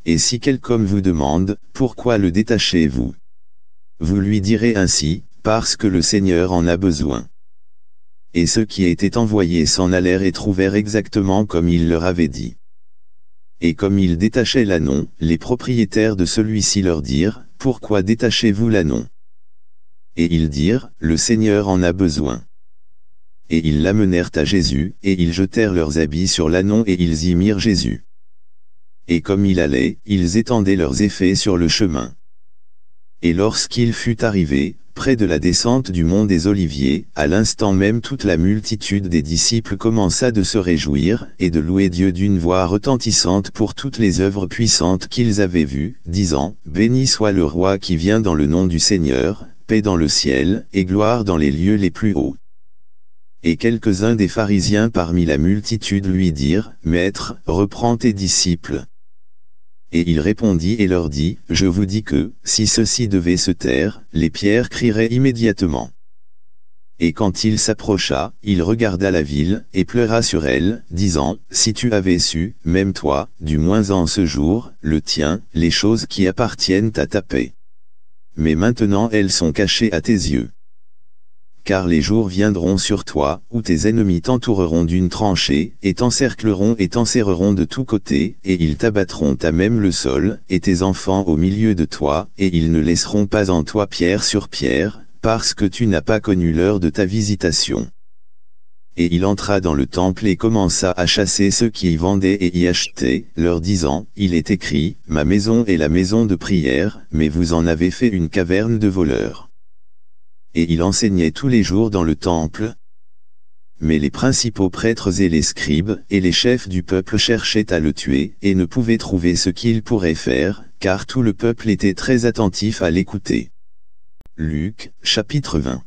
Et si quelqu'un vous demande, pourquoi le détachez-vous Vous lui direz ainsi, parce que le Seigneur en a besoin. » et ceux qui étaient envoyés s'en allèrent et trouvèrent exactement comme il leur avait dit. Et comme ils détachaient l'anon, les propriétaires de celui-ci leur dirent, « Pourquoi détachez-vous l'anon Et ils dirent, « Le Seigneur en a besoin. » Et ils l'amenèrent à Jésus, et ils jetèrent leurs habits sur l'anon et ils y mirent Jésus. Et comme il allait, ils étendaient leurs effets sur le chemin et lorsqu'il fut arrivé, près de la descente du mont des Oliviers, à l'instant même toute la multitude des disciples commença de se réjouir, et de louer Dieu d'une voix retentissante pour toutes les œuvres puissantes qu'ils avaient vues, disant, Béni soit le roi qui vient dans le nom du Seigneur, paix dans le ciel, et gloire dans les lieux les plus hauts. Et quelques-uns des pharisiens parmi la multitude lui dirent, Maître, reprends tes disciples. Et il répondit et leur dit, Je vous dis que, si ceux-ci devaient se taire, les pierres crieraient immédiatement. Et quand il s'approcha, il regarda la ville, et pleura sur elle, disant, Si tu avais su, même toi, du moins en ce jour, le tien, les choses qui appartiennent à ta paix. Mais maintenant elles sont cachées à tes yeux car les jours viendront sur toi, où tes ennemis t'entoureront d'une tranchée, et t'encercleront et t'enserreront de tous côtés, et ils t'abattront à même le sol, et tes enfants au milieu de toi, et ils ne laisseront pas en toi pierre sur pierre, parce que tu n'as pas connu l'heure de ta visitation. Et il entra dans le temple et commença à chasser ceux qui y vendaient et y achetaient, leur disant, Il est écrit, Ma maison est la maison de prière, mais vous en avez fait une caverne de voleurs et il enseignait tous les jours dans le temple. Mais les principaux prêtres et les scribes et les chefs du peuple cherchaient à le tuer et ne pouvaient trouver ce qu'il pourrait faire, car tout le peuple était très attentif à l'écouter. Luc, chapitre 20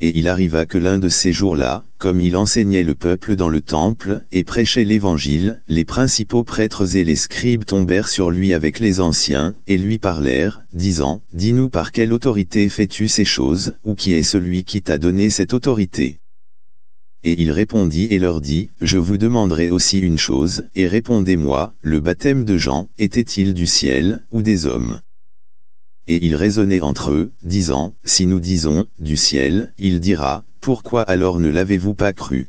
et il arriva que l'un de ces jours-là, comme il enseignait le peuple dans le temple et prêchait l'évangile, les principaux prêtres et les scribes tombèrent sur lui avec les anciens, et lui parlèrent, disant, « Dis-nous par quelle autorité fais-tu ces choses, ou qui est celui qui t'a donné cette autorité ?» Et il répondit et leur dit, « Je vous demanderai aussi une chose, et répondez-moi, le baptême de Jean, était-il du ciel, ou des hommes ?» Et ils raisonnaient entre eux, disant, Si nous disons, du ciel, il dira, Pourquoi alors ne l'avez-vous pas cru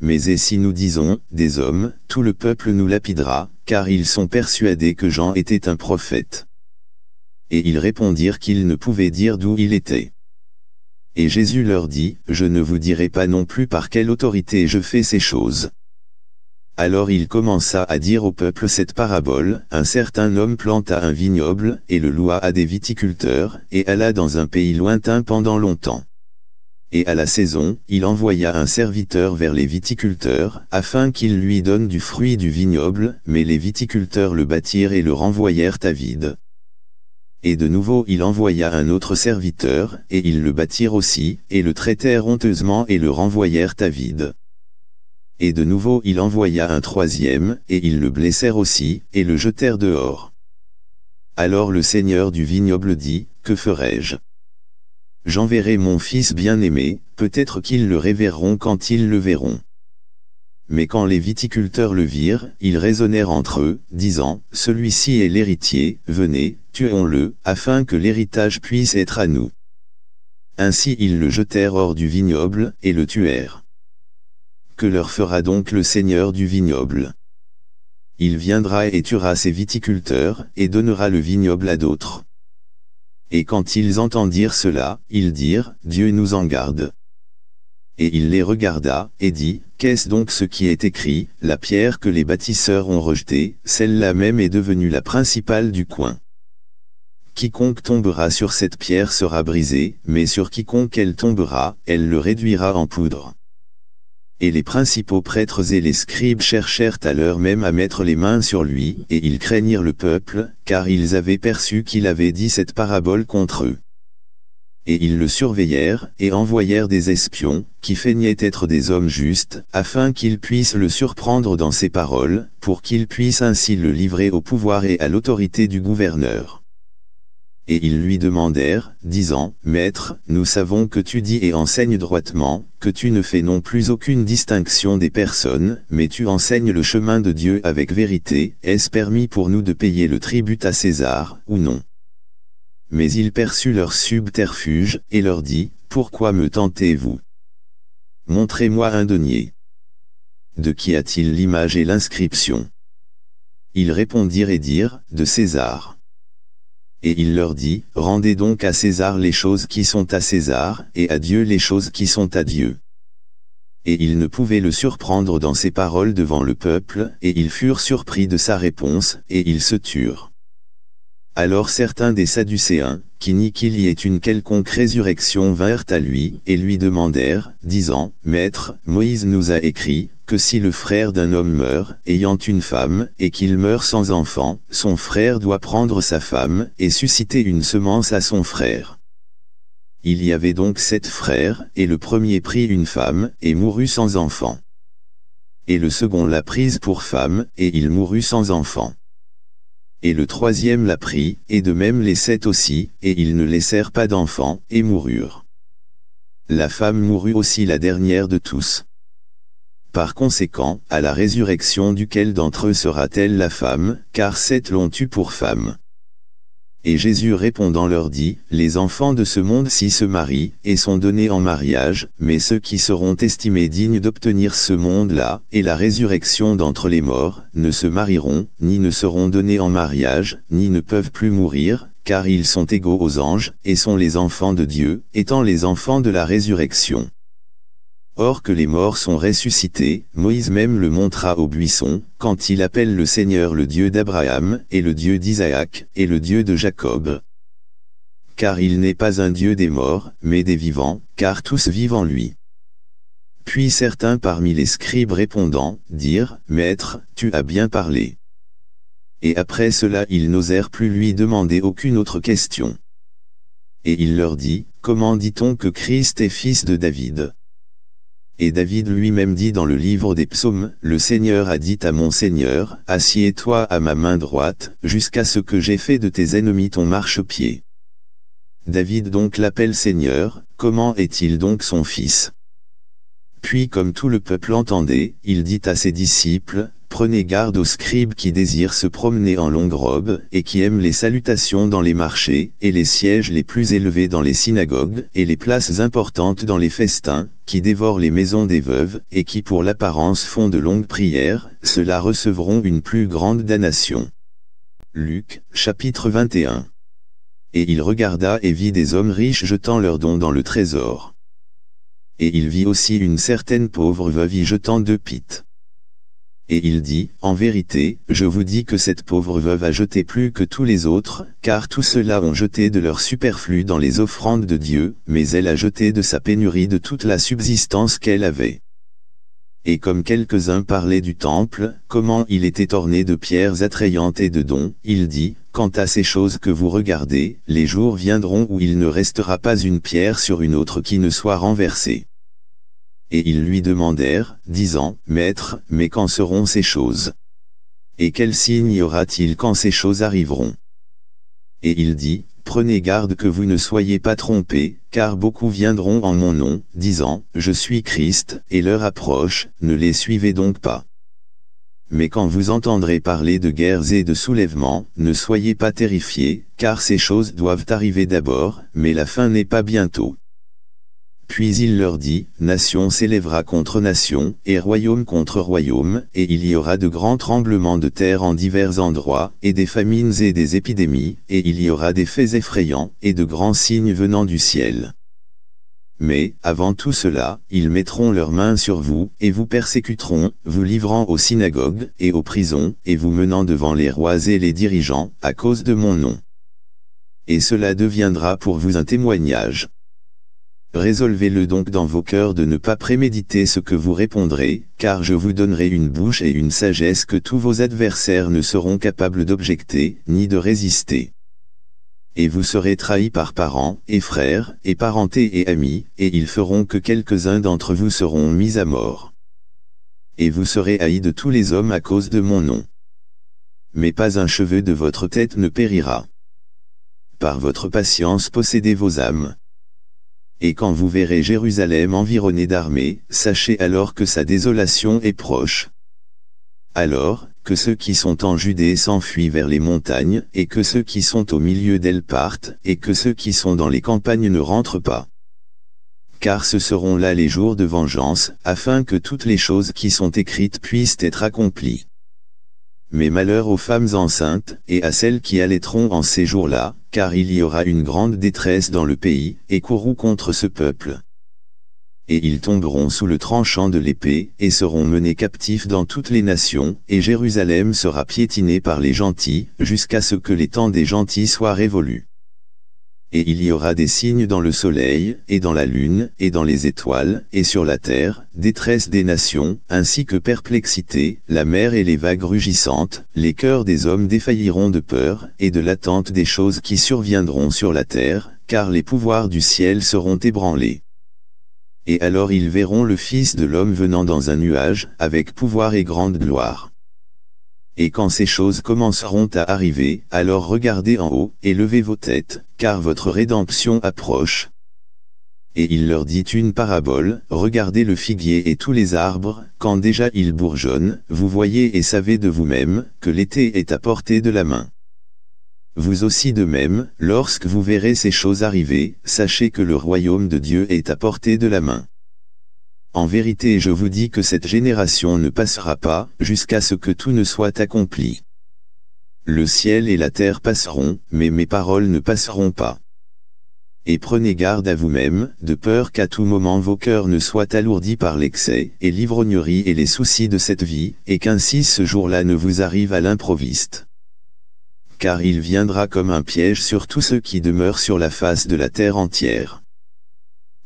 Mais et si nous disons, des hommes, tout le peuple nous lapidera, car ils sont persuadés que Jean était un prophète. Et ils répondirent qu'ils ne pouvaient dire d'où il était. Et Jésus leur dit, Je ne vous dirai pas non plus par quelle autorité je fais ces choses. Alors il commença à dire au peuple cette parabole, un certain homme planta un vignoble, et le loua à des viticulteurs, et alla dans un pays lointain pendant longtemps. Et à la saison, il envoya un serviteur vers les viticulteurs, afin qu'ils lui donnent du fruit du vignoble, mais les viticulteurs le battirent et le renvoyèrent à vide. Et de nouveau il envoya un autre serviteur, et ils le battirent aussi, et le traitèrent honteusement et le renvoyèrent à vide. Et de nouveau il envoya un troisième, et ils le blessèrent aussi, et le jetèrent dehors. Alors le seigneur du vignoble dit, Que ferai-je J'enverrai mon fils bien-aimé, peut-être qu'ils le reverront quand ils le verront. Mais quand les viticulteurs le virent, ils raisonnèrent entre eux, disant, Celui-ci est l'héritier, venez, tuons-le, afin que l'héritage puisse être à nous. Ainsi ils le jetèrent hors du vignoble, et le tuèrent que leur fera donc le seigneur du vignoble Il viendra et tuera ses viticulteurs, et donnera le vignoble à d'autres. Et quand ils entendirent cela, ils dirent, Dieu nous en garde. Et il les regarda, et dit, Qu'est-ce donc ce qui est écrit, la pierre que les bâtisseurs ont rejetée, celle-là même est devenue la principale du coin. Quiconque tombera sur cette pierre sera brisé, mais sur quiconque elle tombera, elle le réduira en poudre et les principaux prêtres et les scribes cherchèrent à l'heure même à mettre les mains sur lui, et ils craignirent le peuple, car ils avaient perçu qu'il avait dit cette parabole contre eux. Et ils le surveillèrent, et envoyèrent des espions, qui feignaient être des hommes justes, afin qu'ils puissent le surprendre dans ses paroles, pour qu'ils puissent ainsi le livrer au pouvoir et à l'autorité du gouverneur et ils lui demandèrent, disant, Maître, nous savons que tu dis et enseignes droitement, que tu ne fais non plus aucune distinction des personnes, mais tu enseignes le chemin de Dieu avec vérité, est-ce permis pour nous de payer le tribut à César, ou non Mais il perçut leur subterfuge, et leur dit, Pourquoi me tentez-vous Montrez-moi un denier. De qui a-t-il l'image et l'inscription Ils répondirent et dirent, De César et il leur dit, Rendez donc à César les choses qui sont à César, et à Dieu les choses qui sont à Dieu. Et ils ne pouvaient le surprendre dans ses paroles devant le peuple, et ils furent surpris de sa réponse, et ils se turent. Alors certains des Sadducéens, qui nient qu'il y ait une quelconque résurrection vinrent à lui, et lui demandèrent, disant, « Maître, Moïse nous a écrit, que si le frère d'un homme meurt, ayant une femme, et qu'il meurt sans enfant, son frère doit prendre sa femme, et susciter une semence à son frère. » Il y avait donc sept frères, et le premier prit une femme, et mourut sans enfant. Et le second l'a prise pour femme, et il mourut sans enfant et le troisième la prit, et de même les sept aussi, et ils ne laissèrent pas d'enfants, et moururent. La femme mourut aussi la dernière de tous. Par conséquent, à la résurrection duquel d'entre eux sera-t-elle la femme, car sept l'ont eue pour femme. Et Jésus répondant leur dit, Les enfants de ce monde s'y se marient, et sont donnés en mariage, mais ceux qui seront estimés dignes d'obtenir ce monde-là, et la résurrection d'entre les morts, ne se marieront, ni ne seront donnés en mariage, ni ne peuvent plus mourir, car ils sont égaux aux anges, et sont les enfants de Dieu, étant les enfants de la résurrection. Or que les morts sont ressuscités, Moïse même le montra au buisson, quand il appelle le Seigneur le Dieu d'Abraham, et le Dieu d'Isaac, et le Dieu de Jacob. Car il n'est pas un Dieu des morts, mais des vivants, car tous vivent en lui. Puis certains parmi les scribes répondant, dirent, Maître, tu as bien parlé. Et après cela ils n'osèrent plus lui demander aucune autre question. Et il leur dit, Comment dit-on que Christ est fils de David et David lui-même dit dans le livre des psaumes, Le Seigneur a dit à mon Seigneur, Assieds-toi à ma main droite, jusqu'à ce que j'ai fait de tes ennemis ton marchepied. David donc l'appelle Seigneur, comment est-il donc son fils Puis comme tout le peuple entendait, il dit à ses disciples, Prenez garde aux scribes qui désirent se promener en longue robe, et qui aiment les salutations dans les marchés, et les sièges les plus élevés dans les synagogues, et les places importantes dans les festins, qui dévorent les maisons des veuves, et qui pour l'apparence font de longues prières, ceux-là recevront une plus grande damnation. Luc, chapitre 21 Et il regarda et vit des hommes riches jetant leurs dons dans le trésor. Et il vit aussi une certaine pauvre veuve y jetant deux pites et il dit, En vérité, je vous dis que cette pauvre veuve a jeté plus que tous les autres, car tous ceux-là ont jeté de leur superflu dans les offrandes de Dieu, mais elle a jeté de sa pénurie de toute la subsistance qu'elle avait. Et comme quelques-uns parlaient du temple, comment il était orné de pierres attrayantes et de dons, il dit, Quant à ces choses que vous regardez, les jours viendront où il ne restera pas une pierre sur une autre qui ne soit renversée et ils lui demandèrent, disant, Maître, mais quand seront ces choses Et quel signe y aura-t-il quand ces choses arriveront Et il dit, Prenez garde que vous ne soyez pas trompés, car beaucoup viendront en mon nom, disant, Je suis Christ, et leur approche, ne les suivez donc pas. Mais quand vous entendrez parler de guerres et de soulèvements, ne soyez pas terrifiés, car ces choses doivent arriver d'abord, mais la fin n'est pas bientôt. Puis il leur dit, Nation s'élèvera contre nation, et royaume contre royaume, et il y aura de grands tremblements de terre en divers endroits, et des famines et des épidémies, et il y aura des faits effrayants, et de grands signes venant du ciel. Mais, avant tout cela, ils mettront leurs mains sur vous, et vous persécuteront, vous livrant aux synagogues, et aux prisons, et vous menant devant les rois et les dirigeants, à cause de mon nom. Et cela deviendra pour vous un témoignage. Résolvez-le donc dans vos cœurs de ne pas préméditer ce que vous répondrez, car je vous donnerai une bouche et une sagesse que tous vos adversaires ne seront capables d'objecter, ni de résister. Et vous serez trahis par parents, et frères, et parentés et amis, et ils feront que quelques-uns d'entre vous seront mis à mort. Et vous serez haïs de tous les hommes à cause de mon nom. Mais pas un cheveu de votre tête ne périra. Par votre patience possédez vos âmes, et quand vous verrez Jérusalem environnée d'armées, sachez alors que sa désolation est proche. Alors, que ceux qui sont en Judée s'enfuient vers les montagnes, et que ceux qui sont au milieu d'elles partent, et que ceux qui sont dans les campagnes ne rentrent pas. Car ce seront là les jours de vengeance, afin que toutes les choses qui sont écrites puissent être accomplies. Mais malheur aux femmes enceintes, et à celles qui allaiteront en ces jours-là, car il y aura une grande détresse dans le pays, et courroux contre ce peuple. Et ils tomberont sous le tranchant de l'épée, et seront menés captifs dans toutes les nations, et Jérusalem sera piétinée par les gentils, jusqu'à ce que les temps des gentils soient révolus et il y aura des signes dans le soleil, et dans la lune, et dans les étoiles, et sur la terre, détresse des nations, ainsi que perplexité, la mer et les vagues rugissantes, les cœurs des hommes défailliront de peur, et de l'attente des choses qui surviendront sur la terre, car les pouvoirs du ciel seront ébranlés. Et alors ils verront le Fils de l'homme venant dans un nuage, avec pouvoir et grande gloire et quand ces choses commenceront à arriver, alors regardez en haut, et levez vos têtes, car votre rédemption approche. Et il leur dit une parabole, regardez le figuier et tous les arbres, quand déjà ils bourgeonnent, vous voyez et savez de vous-même, que l'été est à portée de la main. Vous aussi de même, lorsque vous verrez ces choses arriver, sachez que le royaume de Dieu est à portée de la main. En vérité je vous dis que cette génération ne passera pas, jusqu'à ce que tout ne soit accompli. Le ciel et la terre passeront, mais mes paroles ne passeront pas. Et prenez garde à vous-même, de peur qu'à tout moment vos cœurs ne soient alourdis par l'excès, et l'ivrognerie et les soucis de cette vie, et qu'ainsi ce jour-là ne vous arrive à l'improviste. Car il viendra comme un piège sur tous ceux qui demeurent sur la face de la terre entière.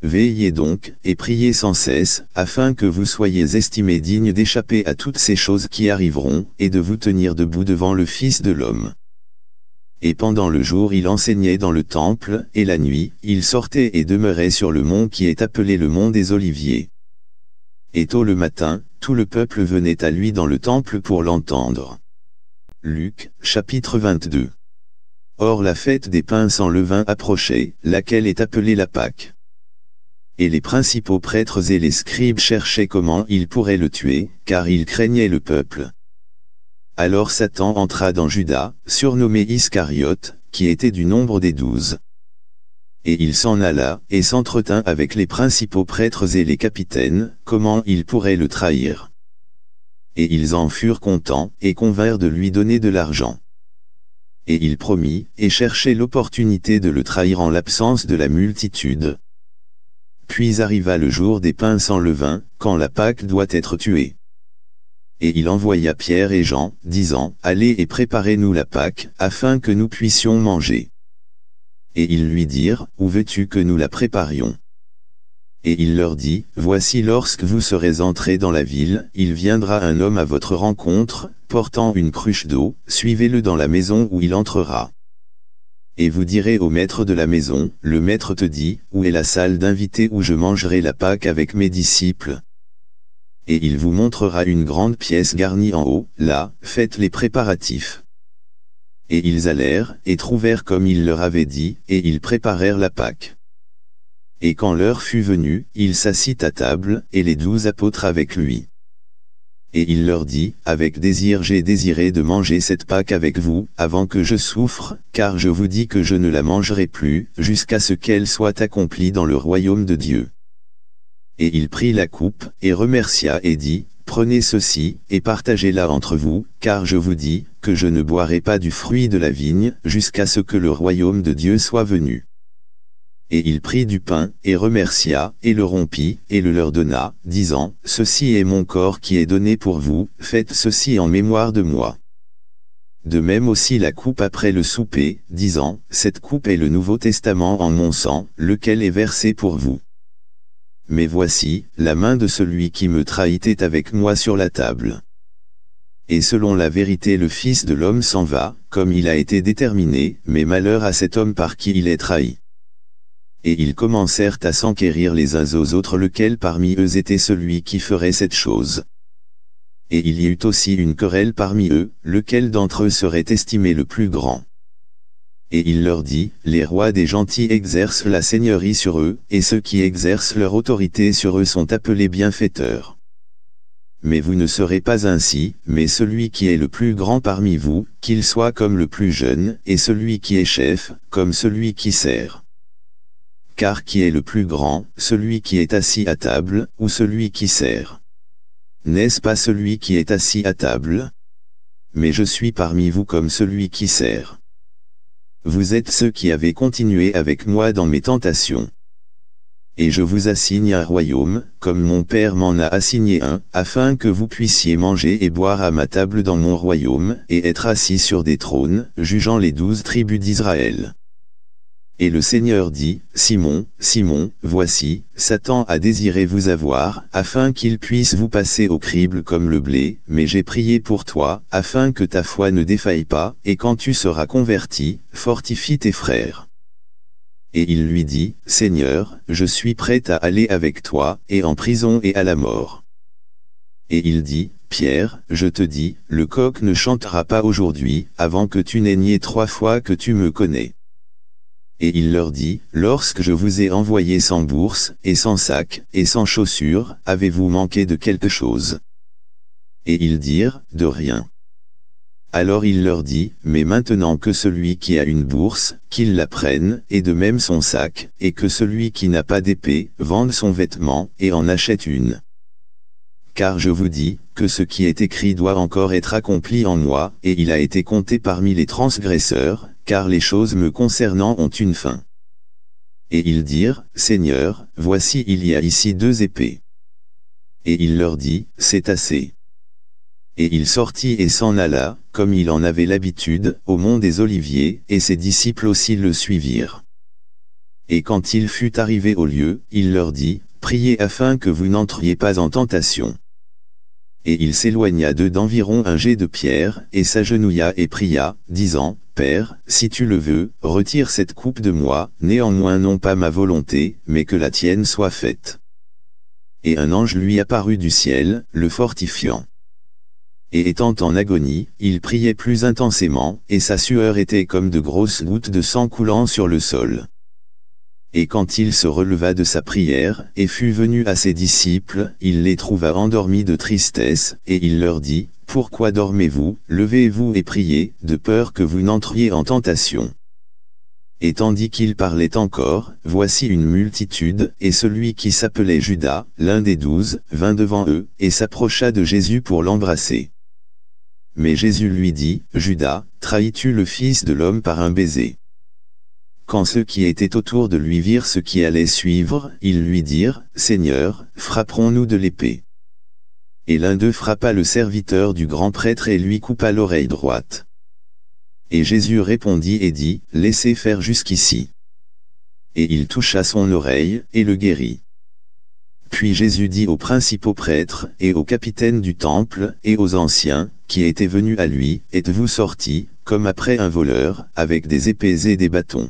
Veillez donc, et priez sans cesse, afin que vous soyez estimés dignes d'échapper à toutes ces choses qui arriveront, et de vous tenir debout devant le Fils de l'homme. Et pendant le jour il enseignait dans le temple, et la nuit, il sortait et demeurait sur le mont qui est appelé le mont des Oliviers. Et tôt le matin, tout le peuple venait à lui dans le temple pour l'entendre. Luc, chapitre 22 Or la fête des pains sans levain approchait, laquelle est appelée la Pâque et les principaux prêtres et les scribes cherchaient comment ils pourraient le tuer, car ils craignaient le peuple. Alors Satan entra dans Judas, surnommé Iscariote, qui était du nombre des douze. Et il s'en alla, et s'entretint avec les principaux prêtres et les capitaines, comment ils pourraient le trahir. Et ils en furent contents, et convinrent de lui donner de l'argent. Et il promit, et cherchait l'opportunité de le trahir en l'absence de la multitude. Puis arriva le jour des pains sans levain, quand la Pâque doit être tuée. Et il envoya Pierre et Jean, disant, Allez et préparez-nous la Pâque, afin que nous puissions manger. Et ils lui dirent, Où veux-tu que nous la préparions Et il leur dit, Voici lorsque vous serez entrés dans la ville, il viendra un homme à votre rencontre, portant une cruche d'eau, suivez-le dans la maison où il entrera. Et vous direz au maître de la maison, le maître te dit, où est la salle d'invité où je mangerai la Pâque avec mes disciples Et il vous montrera une grande pièce garnie en haut, là, faites les préparatifs. Et ils allèrent, et trouvèrent comme il leur avait dit, et ils préparèrent la Pâque. Et quand l'heure fut venue, il s'assit à table, et les douze apôtres avec lui et il leur dit, avec désir j'ai désiré de manger cette Pâque avec vous, avant que je souffre, car je vous dis que je ne la mangerai plus, jusqu'à ce qu'elle soit accomplie dans le royaume de Dieu. Et il prit la coupe, et remercia et dit, Prenez ceci, et partagez-la entre vous, car je vous dis, que je ne boirai pas du fruit de la vigne, jusqu'à ce que le royaume de Dieu soit venu. Et il prit du pain, et remercia, et le rompit, et le leur donna, disant, Ceci est mon corps qui est donné pour vous, faites ceci en mémoire de moi. De même aussi la coupe après le souper, disant, Cette coupe est le Nouveau Testament en mon sang, lequel est versé pour vous. Mais voici, la main de celui qui me trahit est avec moi sur la table. Et selon la vérité le Fils de l'homme s'en va, comme il a été déterminé, mais malheur à cet homme par qui il est trahi et ils commencèrent à s'enquérir les uns aux autres lequel parmi eux était celui qui ferait cette chose. Et il y eut aussi une querelle parmi eux, lequel d'entre eux serait estimé le plus grand. Et il leur dit, les rois des gentils exercent la seigneurie sur eux, et ceux qui exercent leur autorité sur eux sont appelés bienfaiteurs. Mais vous ne serez pas ainsi, mais celui qui est le plus grand parmi vous, qu'il soit comme le plus jeune, et celui qui est chef, comme celui qui sert. Car qui est le plus grand, celui qui est assis à table, ou celui qui sert N'est-ce pas celui qui est assis à table Mais je suis parmi vous comme celui qui sert. Vous êtes ceux qui avez continué avec moi dans mes tentations. Et je vous assigne un royaume, comme mon Père m'en a assigné un, afin que vous puissiez manger et boire à ma table dans mon royaume, et être assis sur des trônes, jugeant les douze tribus d'Israël. Et le Seigneur dit, Simon, Simon, voici, Satan a désiré vous avoir, afin qu'il puisse vous passer au crible comme le blé, mais j'ai prié pour toi, afin que ta foi ne défaille pas, et quand tu seras converti, fortifie tes frères. Et il lui dit, Seigneur, je suis prêt à aller avec toi, et en prison et à la mort. Et il dit, Pierre, je te dis, le coq ne chantera pas aujourd'hui, avant que tu n'aies nié trois fois que tu me connais. Et il leur dit, Lorsque je vous ai envoyé sans bourse, et sans sac, et sans chaussures, avez-vous manqué de quelque chose Et ils dirent, De rien. Alors il leur dit, Mais maintenant que celui qui a une bourse, qu'il la prenne, et de même son sac, et que celui qui n'a pas d'épée, vende son vêtement, et en achète une. Car je vous dis, que ce qui est écrit doit encore être accompli en moi, et il a été compté parmi les transgresseurs, car les choses me concernant ont une fin. Et ils dirent, Seigneur, voici il y a ici deux épées. Et il leur dit, c'est assez. Et il sortit et s'en alla, comme il en avait l'habitude, au mont des Oliviers, et ses disciples aussi le suivirent. Et quand il fut arrivé au lieu, il leur dit, Priez afin que vous n'entriez pas en tentation et il s'éloigna d'eux d'environ un jet de pierre, et s'agenouilla et pria, disant, Père, si tu le veux, retire cette coupe de moi, néanmoins non pas ma volonté, mais que la tienne soit faite. Et un ange lui apparut du ciel, le fortifiant. Et étant en agonie, il priait plus intensément, et sa sueur était comme de grosses gouttes de sang coulant sur le sol et quand il se releva de sa prière, et fut venu à ses disciples, il les trouva endormis de tristesse, et il leur dit, « Pourquoi dormez-vous Levez-vous et priez, de peur que vous n'entriez en tentation. » Et tandis qu'il parlait encore, voici une multitude, et celui qui s'appelait Judas, l'un des douze, vint devant eux, et s'approcha de Jésus pour l'embrasser. Mais Jésus lui dit, « Judas, trahis-tu le Fils de l'homme par un baiser ?» Quand ceux qui étaient autour de lui virent ce qui allait suivre, ils lui dirent, Seigneur, frapperons-nous de l'épée. Et l'un d'eux frappa le serviteur du grand prêtre et lui coupa l'oreille droite. Et Jésus répondit et dit, Laissez faire jusqu'ici. Et il toucha son oreille, et le guérit. Puis Jésus dit aux principaux prêtres, et aux capitaines du temple, et aux anciens, qui étaient venus à lui, Êtes-vous sortis, comme après un voleur, avec des épées et des bâtons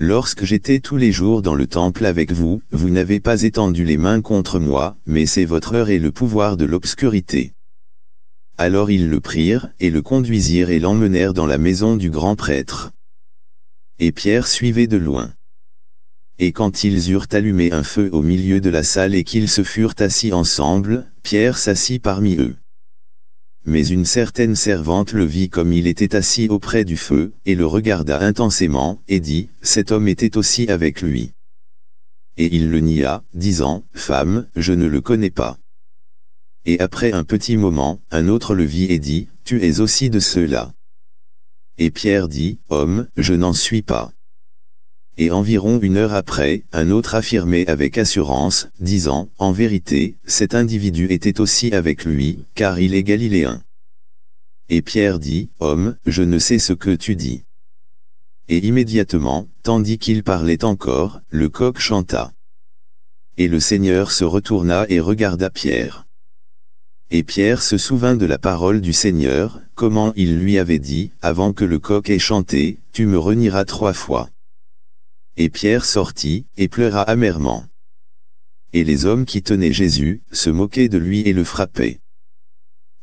Lorsque j'étais tous les jours dans le temple avec vous, vous n'avez pas étendu les mains contre moi, mais c'est votre heure et le pouvoir de l'obscurité. Alors ils le prirent, et le conduisirent et l'emmenèrent dans la maison du grand prêtre. Et Pierre suivait de loin. Et quand ils eurent allumé un feu au milieu de la salle et qu'ils se furent assis ensemble, Pierre s'assit parmi eux mais une certaine servante le vit comme il était assis auprès du feu, et le regarda intensément, et dit, cet homme était aussi avec lui. Et il le nia, disant, Femme, je ne le connais pas. Et après un petit moment, un autre le vit et dit, Tu es aussi de ceux-là. Et Pierre dit, Homme, je n'en suis pas et environ une heure après, un autre affirmait avec assurance, disant, en vérité, cet individu était aussi avec lui, car il est galiléen. Et Pierre dit, Homme, je ne sais ce que tu dis. Et immédiatement, tandis qu'il parlait encore, le coq chanta. Et le Seigneur se retourna et regarda Pierre. Et Pierre se souvint de la parole du Seigneur, comment il lui avait dit, avant que le coq ait chanté, tu me renieras trois fois. Et Pierre sortit, et pleura amèrement. Et les hommes qui tenaient Jésus, se moquaient de lui et le frappaient.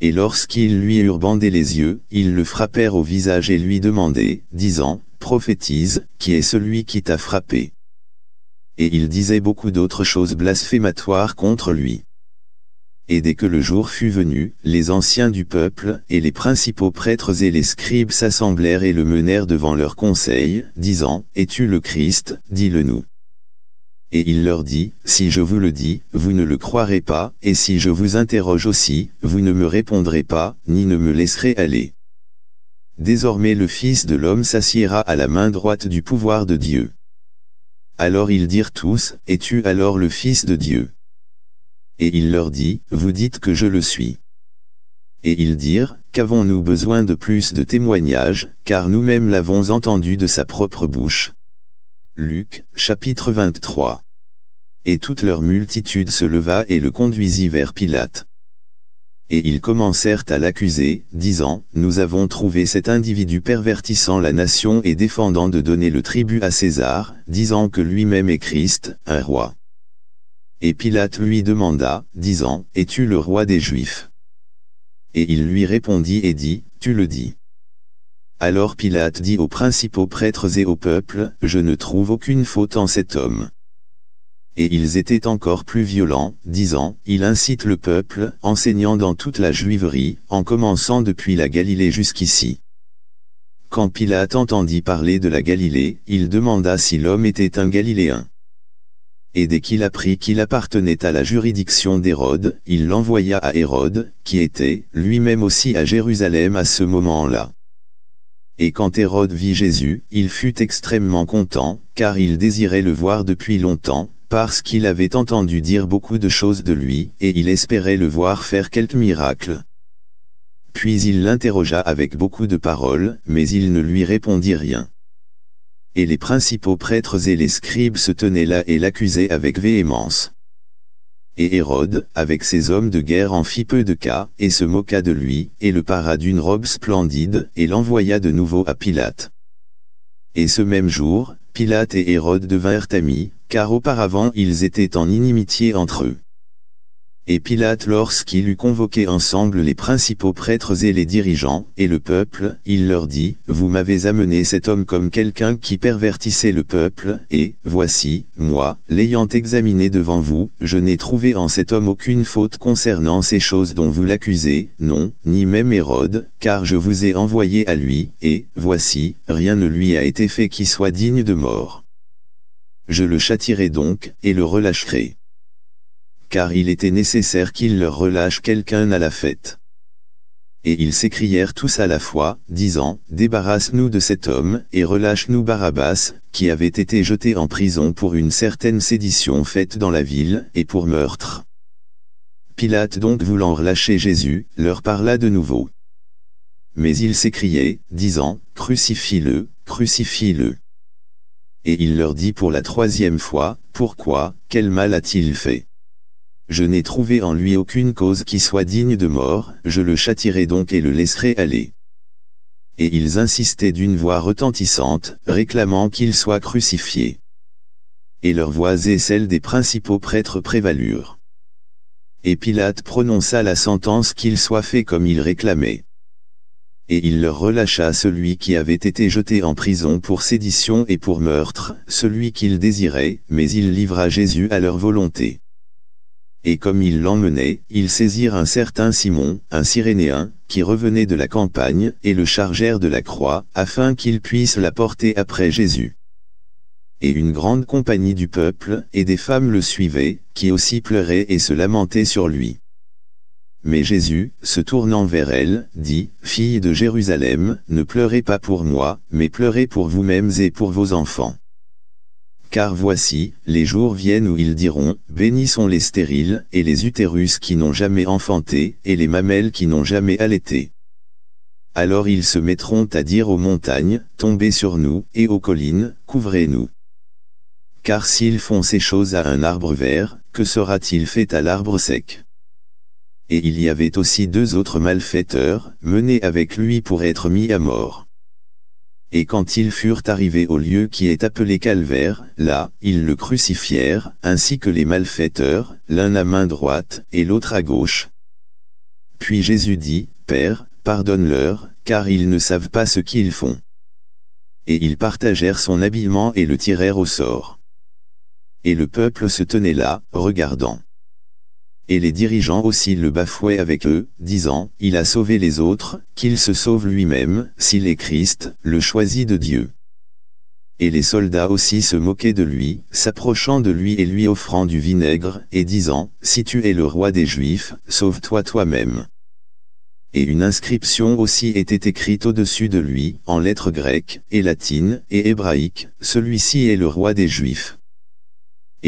Et lorsqu'ils lui eurent bandé les yeux, ils le frappèrent au visage et lui demandaient, disant, Prophétise, qui est celui qui t'a frappé Et il disait beaucoup d'autres choses blasphématoires contre lui et dès que le jour fut venu, les anciens du peuple, et les principaux prêtres et les scribes s'assemblèrent et le menèrent devant leur conseil, disant, « Es-tu le Christ Dis-le-nous. » Et il leur dit, « Si je vous le dis, vous ne le croirez pas, et si je vous interroge aussi, vous ne me répondrez pas, ni ne me laisserez aller. Désormais le Fils de l'homme s'assiera à la main droite du pouvoir de Dieu. » Alors ils dirent tous, « Es-tu alors le Fils de Dieu ?» Et il leur dit, vous dites que je le suis. Et ils dirent, qu'avons-nous besoin de plus de témoignages, car nous-mêmes l'avons entendu de sa propre bouche. Luc, chapitre 23 Et toute leur multitude se leva et le conduisit vers Pilate. Et ils commencèrent à l'accuser, disant, Nous avons trouvé cet individu pervertissant la nation et défendant de donner le tribut à César, disant que lui-même est Christ, un roi. Et Pilate lui demanda, disant, « Es-tu le roi des Juifs ?» Et il lui répondit et dit, « Tu le dis. » Alors Pilate dit aux principaux prêtres et au peuple, « Je ne trouve aucune faute en cet homme. » Et ils étaient encore plus violents, disant, « Il incite le peuple, enseignant dans toute la Juiverie, en commençant depuis la Galilée jusqu'ici. » Quand Pilate entendit parler de la Galilée, il demanda si l'homme était un Galiléen et dès qu'il apprit qu'il appartenait à la juridiction d'Hérode, il l'envoya à Hérode, qui était lui-même aussi à Jérusalem à ce moment-là. Et quand Hérode vit Jésus, il fut extrêmement content, car il désirait le voir depuis longtemps, parce qu'il avait entendu dire beaucoup de choses de lui, et il espérait le voir faire quelque miracle. Puis il l'interrogea avec beaucoup de paroles, mais il ne lui répondit rien et les principaux prêtres et les scribes se tenaient là et l'accusaient avec véhémence. Et Hérode, avec ses hommes de guerre en fit peu de cas, et se moqua de lui, et le para d'une robe splendide, et l'envoya de nouveau à Pilate. Et ce même jour, Pilate et Hérode devinrent amis, car auparavant ils étaient en inimitié entre eux et Pilate lorsqu'il eut convoqué ensemble les principaux prêtres et les dirigeants, et le peuple, il leur dit, « Vous m'avez amené cet homme comme quelqu'un qui pervertissait le peuple, et, voici, moi, l'ayant examiné devant vous, je n'ai trouvé en cet homme aucune faute concernant ces choses dont vous l'accusez, non, ni même Hérode, car je vous ai envoyé à lui, et, voici, rien ne lui a été fait qui soit digne de mort. Je le châtirai donc, et le relâcherai. » car il était nécessaire qu'il leur relâche quelqu'un à la fête. Et ils s'écrièrent tous à la fois, disant, Débarrasse-nous de cet homme, et relâche-nous Barabbas, qui avait été jeté en prison pour une certaine sédition faite dans la ville, et pour meurtre. Pilate donc voulant relâcher Jésus, leur parla de nouveau. Mais ils s'écriaient, disant, Crucifie-le, crucifie-le. Et il leur dit pour la troisième fois, Pourquoi, quel mal a-t-il fait je n'ai trouvé en lui aucune cause qui soit digne de mort, je le châtirai donc et le laisserai aller. Et ils insistaient d'une voix retentissante, réclamant qu'il soit crucifié. Et leurs voix et celles des principaux prêtres prévalurent. Et Pilate prononça la sentence qu'il soit fait comme il réclamait. Et il leur relâcha celui qui avait été jeté en prison pour sédition et pour meurtre, celui qu'il désirait, mais il livra Jésus à leur volonté et comme ils l'emmenaient, ils saisirent un certain Simon, un Cyrénéen, qui revenait de la campagne, et le chargèrent de la croix, afin qu'il puisse la porter après Jésus. Et une grande compagnie du peuple et des femmes le suivaient, qui aussi pleuraient et se lamentaient sur lui. Mais Jésus, se tournant vers elle, dit, « Fille de Jérusalem, ne pleurez pas pour moi, mais pleurez pour vous-mêmes et pour vos enfants. » Car voici, les jours viennent où ils diront, bénis sont les stériles, et les utérus qui n'ont jamais enfanté, et les mamelles qui n'ont jamais allaité. Alors ils se mettront à dire aux montagnes, tombez sur nous, et aux collines, couvrez-nous. Car s'ils font ces choses à un arbre vert, que sera-t-il fait à l'arbre sec Et il y avait aussi deux autres malfaiteurs, menés avec lui pour être mis à mort et quand ils furent arrivés au lieu qui est appelé Calvaire, là, ils le crucifièrent, ainsi que les malfaiteurs, l'un à main droite, et l'autre à gauche. Puis Jésus dit, Père, pardonne-leur, car ils ne savent pas ce qu'ils font. Et ils partagèrent son habillement et le tirèrent au sort. Et le peuple se tenait là, regardant et les dirigeants aussi le bafouaient avec eux, disant « Il a sauvé les autres, qu'il se sauve lui-même, s'il est Christ, le choisi de Dieu. » Et les soldats aussi se moquaient de lui, s'approchant de lui et lui offrant du vinaigre, et disant « Si tu es le roi des Juifs, sauve-toi toi-même. » Et une inscription aussi était écrite au-dessus de lui, en lettres grecques, et latines, et hébraïques, « Celui-ci est le roi des Juifs. »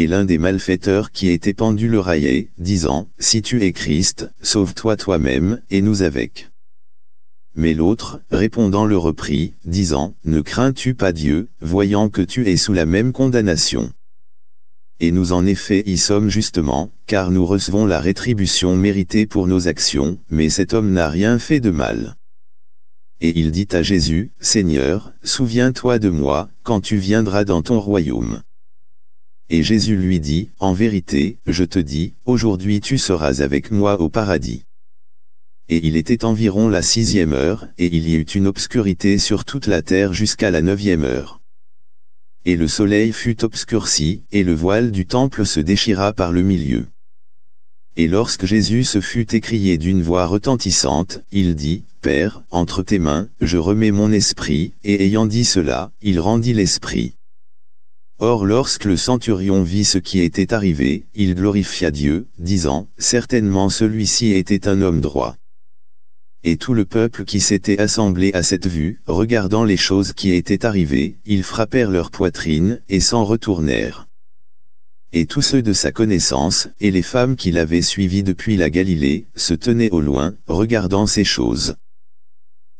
et l'un des malfaiteurs qui était pendu le raillait, disant, Si tu es Christ, sauve-toi toi-même, et nous avec. Mais l'autre, répondant le reprit, disant, Ne crains-tu pas Dieu, voyant que tu es sous la même condamnation Et nous en effet y sommes justement, car nous recevons la rétribution méritée pour nos actions, mais cet homme n'a rien fait de mal. Et il dit à Jésus, Seigneur, souviens-toi de moi, quand tu viendras dans ton royaume. Et Jésus lui dit, En vérité, je te dis, aujourd'hui tu seras avec moi au paradis. Et il était environ la sixième heure, et il y eut une obscurité sur toute la terre jusqu'à la neuvième heure. Et le soleil fut obscurci, et le voile du temple se déchira par le milieu. Et lorsque Jésus se fut écrié d'une voix retentissante, il dit, Père, entre tes mains, je remets mon esprit, et ayant dit cela, il rendit l'esprit. Or lorsque le centurion vit ce qui était arrivé, il glorifia Dieu, disant, Certainement celui-ci était un homme droit. Et tout le peuple qui s'était assemblé à cette vue, regardant les choses qui étaient arrivées, ils frappèrent leur poitrine, et s'en retournèrent. Et tous ceux de sa connaissance, et les femmes qui l'avaient suivi depuis la Galilée, se tenaient au loin, regardant ces choses.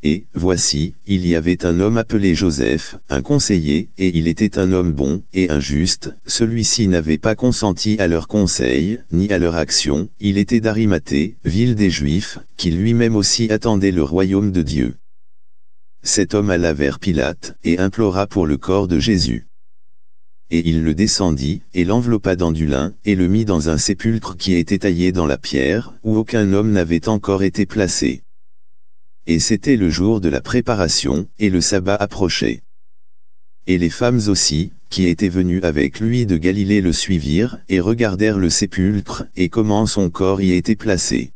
Et, voici, il y avait un homme appelé Joseph, un conseiller, et il était un homme bon et injuste, celui-ci n'avait pas consenti à leur conseil, ni à leur action, il était d'Arimathée, ville des Juifs, qui lui-même aussi attendait le royaume de Dieu. Cet homme alla vers Pilate, et implora pour le corps de Jésus. Et il le descendit, et l'enveloppa dans du lin, et le mit dans un sépulcre qui était taillé dans la pierre, où aucun homme n'avait encore été placé et c'était le jour de la préparation, et le sabbat approchait. Et les femmes aussi, qui étaient venues avec lui de Galilée le suivirent, et regardèrent le sépulcre, et comment son corps y était placé.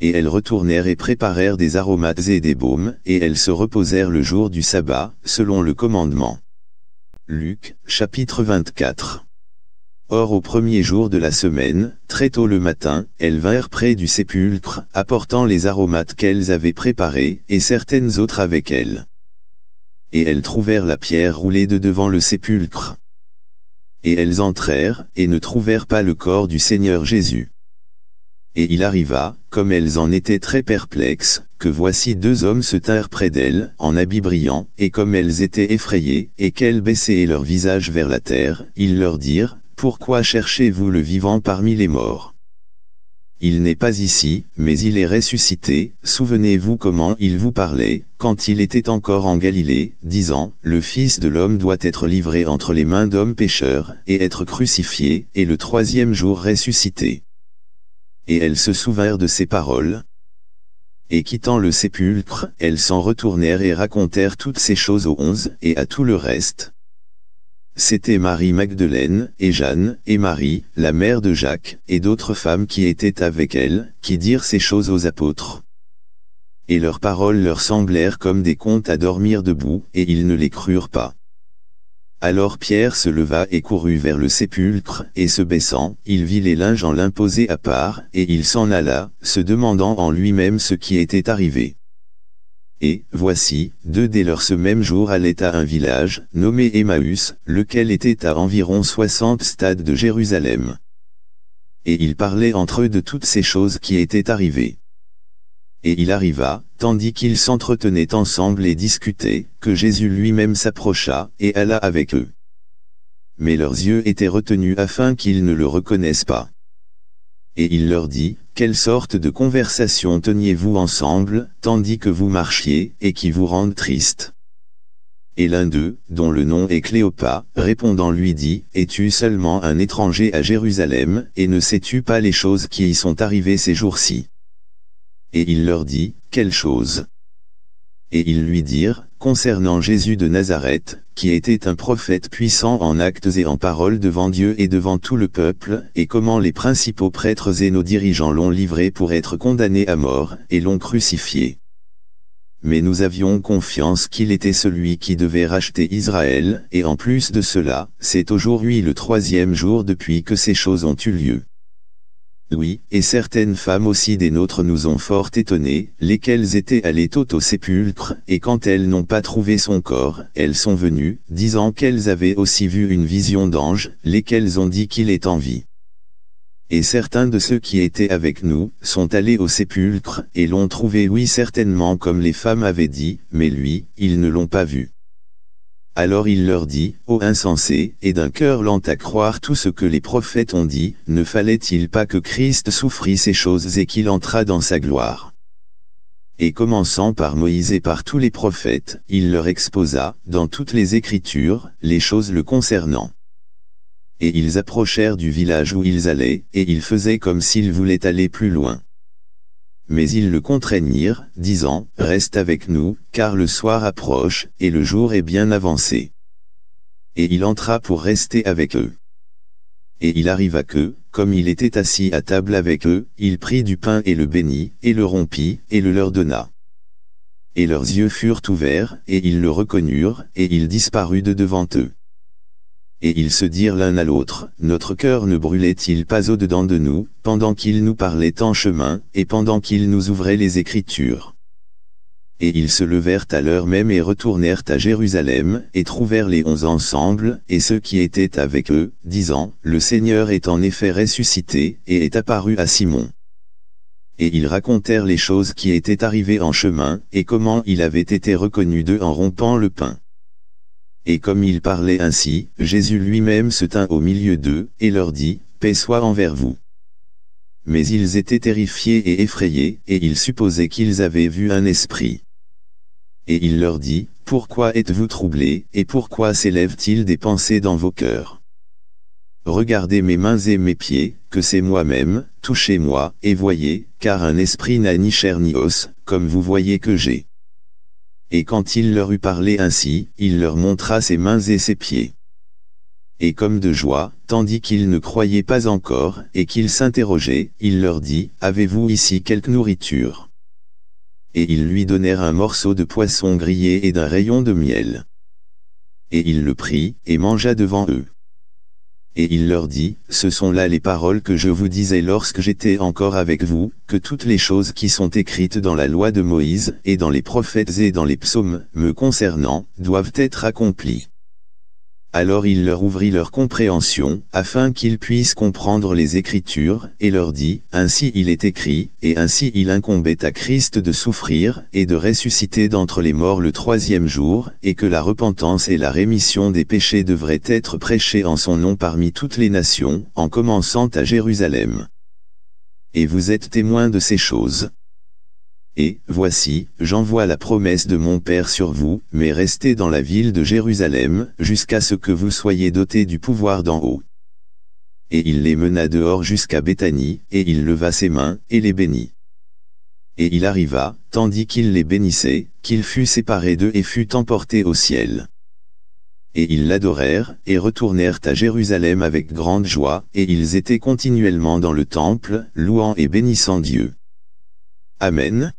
Et elles retournèrent et préparèrent des aromates et des baumes, et elles se reposèrent le jour du sabbat, selon le commandement. Luc, chapitre 24 Or au premier jour de la semaine, très tôt le matin, elles vinrent près du sépulcre, apportant les aromates qu'elles avaient préparés, et certaines autres avec elles. Et elles trouvèrent la pierre roulée de devant le sépulcre. Et elles entrèrent, et ne trouvèrent pas le corps du Seigneur Jésus. Et il arriva, comme elles en étaient très perplexes, que voici deux hommes se tinrent près d'elles, en habits brillants, et comme elles étaient effrayées, et qu'elles baissaient leur visage vers la terre, ils leur dirent, pourquoi cherchez-vous le vivant parmi les morts Il n'est pas ici, mais il est ressuscité, souvenez-vous comment il vous parlait, quand il était encore en Galilée, disant, « Le Fils de l'homme doit être livré entre les mains d'hommes pécheurs, et être crucifié, et le troisième jour ressuscité. » Et elles se souvinrent de ces paroles, et quittant le sépulcre, elles s'en retournèrent et racontèrent toutes ces choses aux onze et à tout le reste. C'était Marie-Magdeleine, et Jeanne, et Marie, la mère de Jacques, et d'autres femmes qui étaient avec elle, qui dirent ces choses aux apôtres. Et leurs paroles leur semblèrent comme des contes à dormir debout, et ils ne les crurent pas. Alors Pierre se leva et courut vers le sépulcre, et se baissant, il vit les linges en l'imposer à part, et il s'en alla, se demandant en lui-même ce qui était arrivé et, voici, deux dès lors ce même jour allaient à un village, nommé Emmaüs, lequel était à environ soixante stades de Jérusalem. Et ils parlaient entre eux de toutes ces choses qui étaient arrivées. Et il arriva, tandis qu'ils s'entretenaient ensemble et discutaient, que Jésus lui-même s'approcha, et alla avec eux. Mais leurs yeux étaient retenus afin qu'ils ne le reconnaissent pas et il leur dit, quelle sorte de conversation teniez-vous ensemble, tandis que vous marchiez, et qui vous rendent triste Et l'un d'eux, dont le nom est Cléopas, répondant lui dit, es-tu seulement un étranger à Jérusalem, et ne sais-tu pas les choses qui y sont arrivées ces jours-ci Et il leur dit, Quelle chose ?» et ils lui dirent, concernant Jésus de Nazareth, qui était un prophète puissant en actes et en paroles devant Dieu et devant tout le peuple, et comment les principaux prêtres et nos dirigeants l'ont livré pour être condamné à mort, et l'ont crucifié. Mais nous avions confiance qu'il était celui qui devait racheter Israël, et en plus de cela, c'est aujourd'hui le troisième jour depuis que ces choses ont eu lieu oui, et certaines femmes aussi des nôtres nous ont fort étonnés, lesquelles étaient allées tôt au sépulcre, et quand elles n'ont pas trouvé son corps, elles sont venues, disant qu'elles avaient aussi vu une vision d'ange, lesquelles ont dit qu'il est en vie. Et certains de ceux qui étaient avec nous, sont allés au sépulcre, et l'ont trouvé oui certainement comme les femmes avaient dit, mais lui, ils ne l'ont pas vu. Alors il leur dit, ô insensés, et d'un cœur lent à croire tout ce que les prophètes ont dit, ne fallait-il pas que Christ souffrit ces choses et qu'il entrât dans sa gloire Et commençant par Moïse et par tous les prophètes, il leur exposa, dans toutes les Écritures, les choses le concernant. Et ils approchèrent du village où ils allaient, et ils faisaient comme s'ils voulaient aller plus loin mais ils le contraignirent, disant, Reste avec nous, car le soir approche, et le jour est bien avancé. Et il entra pour rester avec eux. Et il arriva que, comme il était assis à table avec eux, il prit du pain et le bénit, et le rompit, et le leur donna. Et leurs yeux furent ouverts, et ils le reconnurent, et il disparut de devant eux et ils se dirent l'un à l'autre, notre cœur ne brûlait-il pas au-dedans de nous, pendant qu'il nous parlait en chemin, et pendant qu'il nous ouvrait les Écritures Et ils se levèrent à l'heure même et retournèrent à Jérusalem, et trouvèrent les onze ensemble, et ceux qui étaient avec eux, disant, Le Seigneur est en effet ressuscité, et est apparu à Simon. Et ils racontèrent les choses qui étaient arrivées en chemin, et comment il avait été reconnu d'eux en rompant le pain. Et comme il parlait ainsi, Jésus lui-même se tint au milieu d'eux, et leur dit, Paix soit envers vous. Mais ils étaient terrifiés et effrayés, et ils supposaient qu'ils avaient vu un esprit. Et il leur dit, Pourquoi êtes-vous troublés, et pourquoi s'élèvent-ils des pensées dans vos cœurs Regardez mes mains et mes pieds, que c'est moi-même, touchez-moi, et voyez, car un esprit n'a ni chair ni os, comme vous voyez que j'ai. Et quand il leur eut parlé ainsi, il leur montra ses mains et ses pieds. Et comme de joie, tandis qu'ils ne croyaient pas encore, et qu'ils s'interrogeaient, il leur dit, « Avez-vous ici quelque nourriture ?» Et ils lui donnèrent un morceau de poisson grillé et d'un rayon de miel. Et il le prit, et mangea devant eux et il leur dit, ce sont là les paroles que je vous disais lorsque j'étais encore avec vous, que toutes les choses qui sont écrites dans la loi de Moïse, et dans les prophètes et dans les psaumes, me concernant, doivent être accomplies. Alors il leur ouvrit leur compréhension, afin qu'ils puissent comprendre les Écritures, et leur dit, Ainsi il est écrit, et ainsi il incombait à Christ de souffrir, et de ressusciter d'entre les morts le troisième jour, et que la repentance et la rémission des péchés devraient être prêchées en son nom parmi toutes les nations, en commençant à Jérusalem. Et vous êtes témoins de ces choses. Et, voici, j'envoie la promesse de mon Père sur vous, mais restez dans la ville de Jérusalem, jusqu'à ce que vous soyez dotés du pouvoir d'en haut. Et il les mena dehors jusqu'à Béthanie, et il leva ses mains, et les bénit. Et il arriva, tandis qu'il les bénissait, qu'il fut séparé d'eux et fut emporté au ciel. Et ils l'adorèrent, et retournèrent à Jérusalem avec grande joie, et ils étaient continuellement dans le temple, louant et bénissant Dieu. Amen.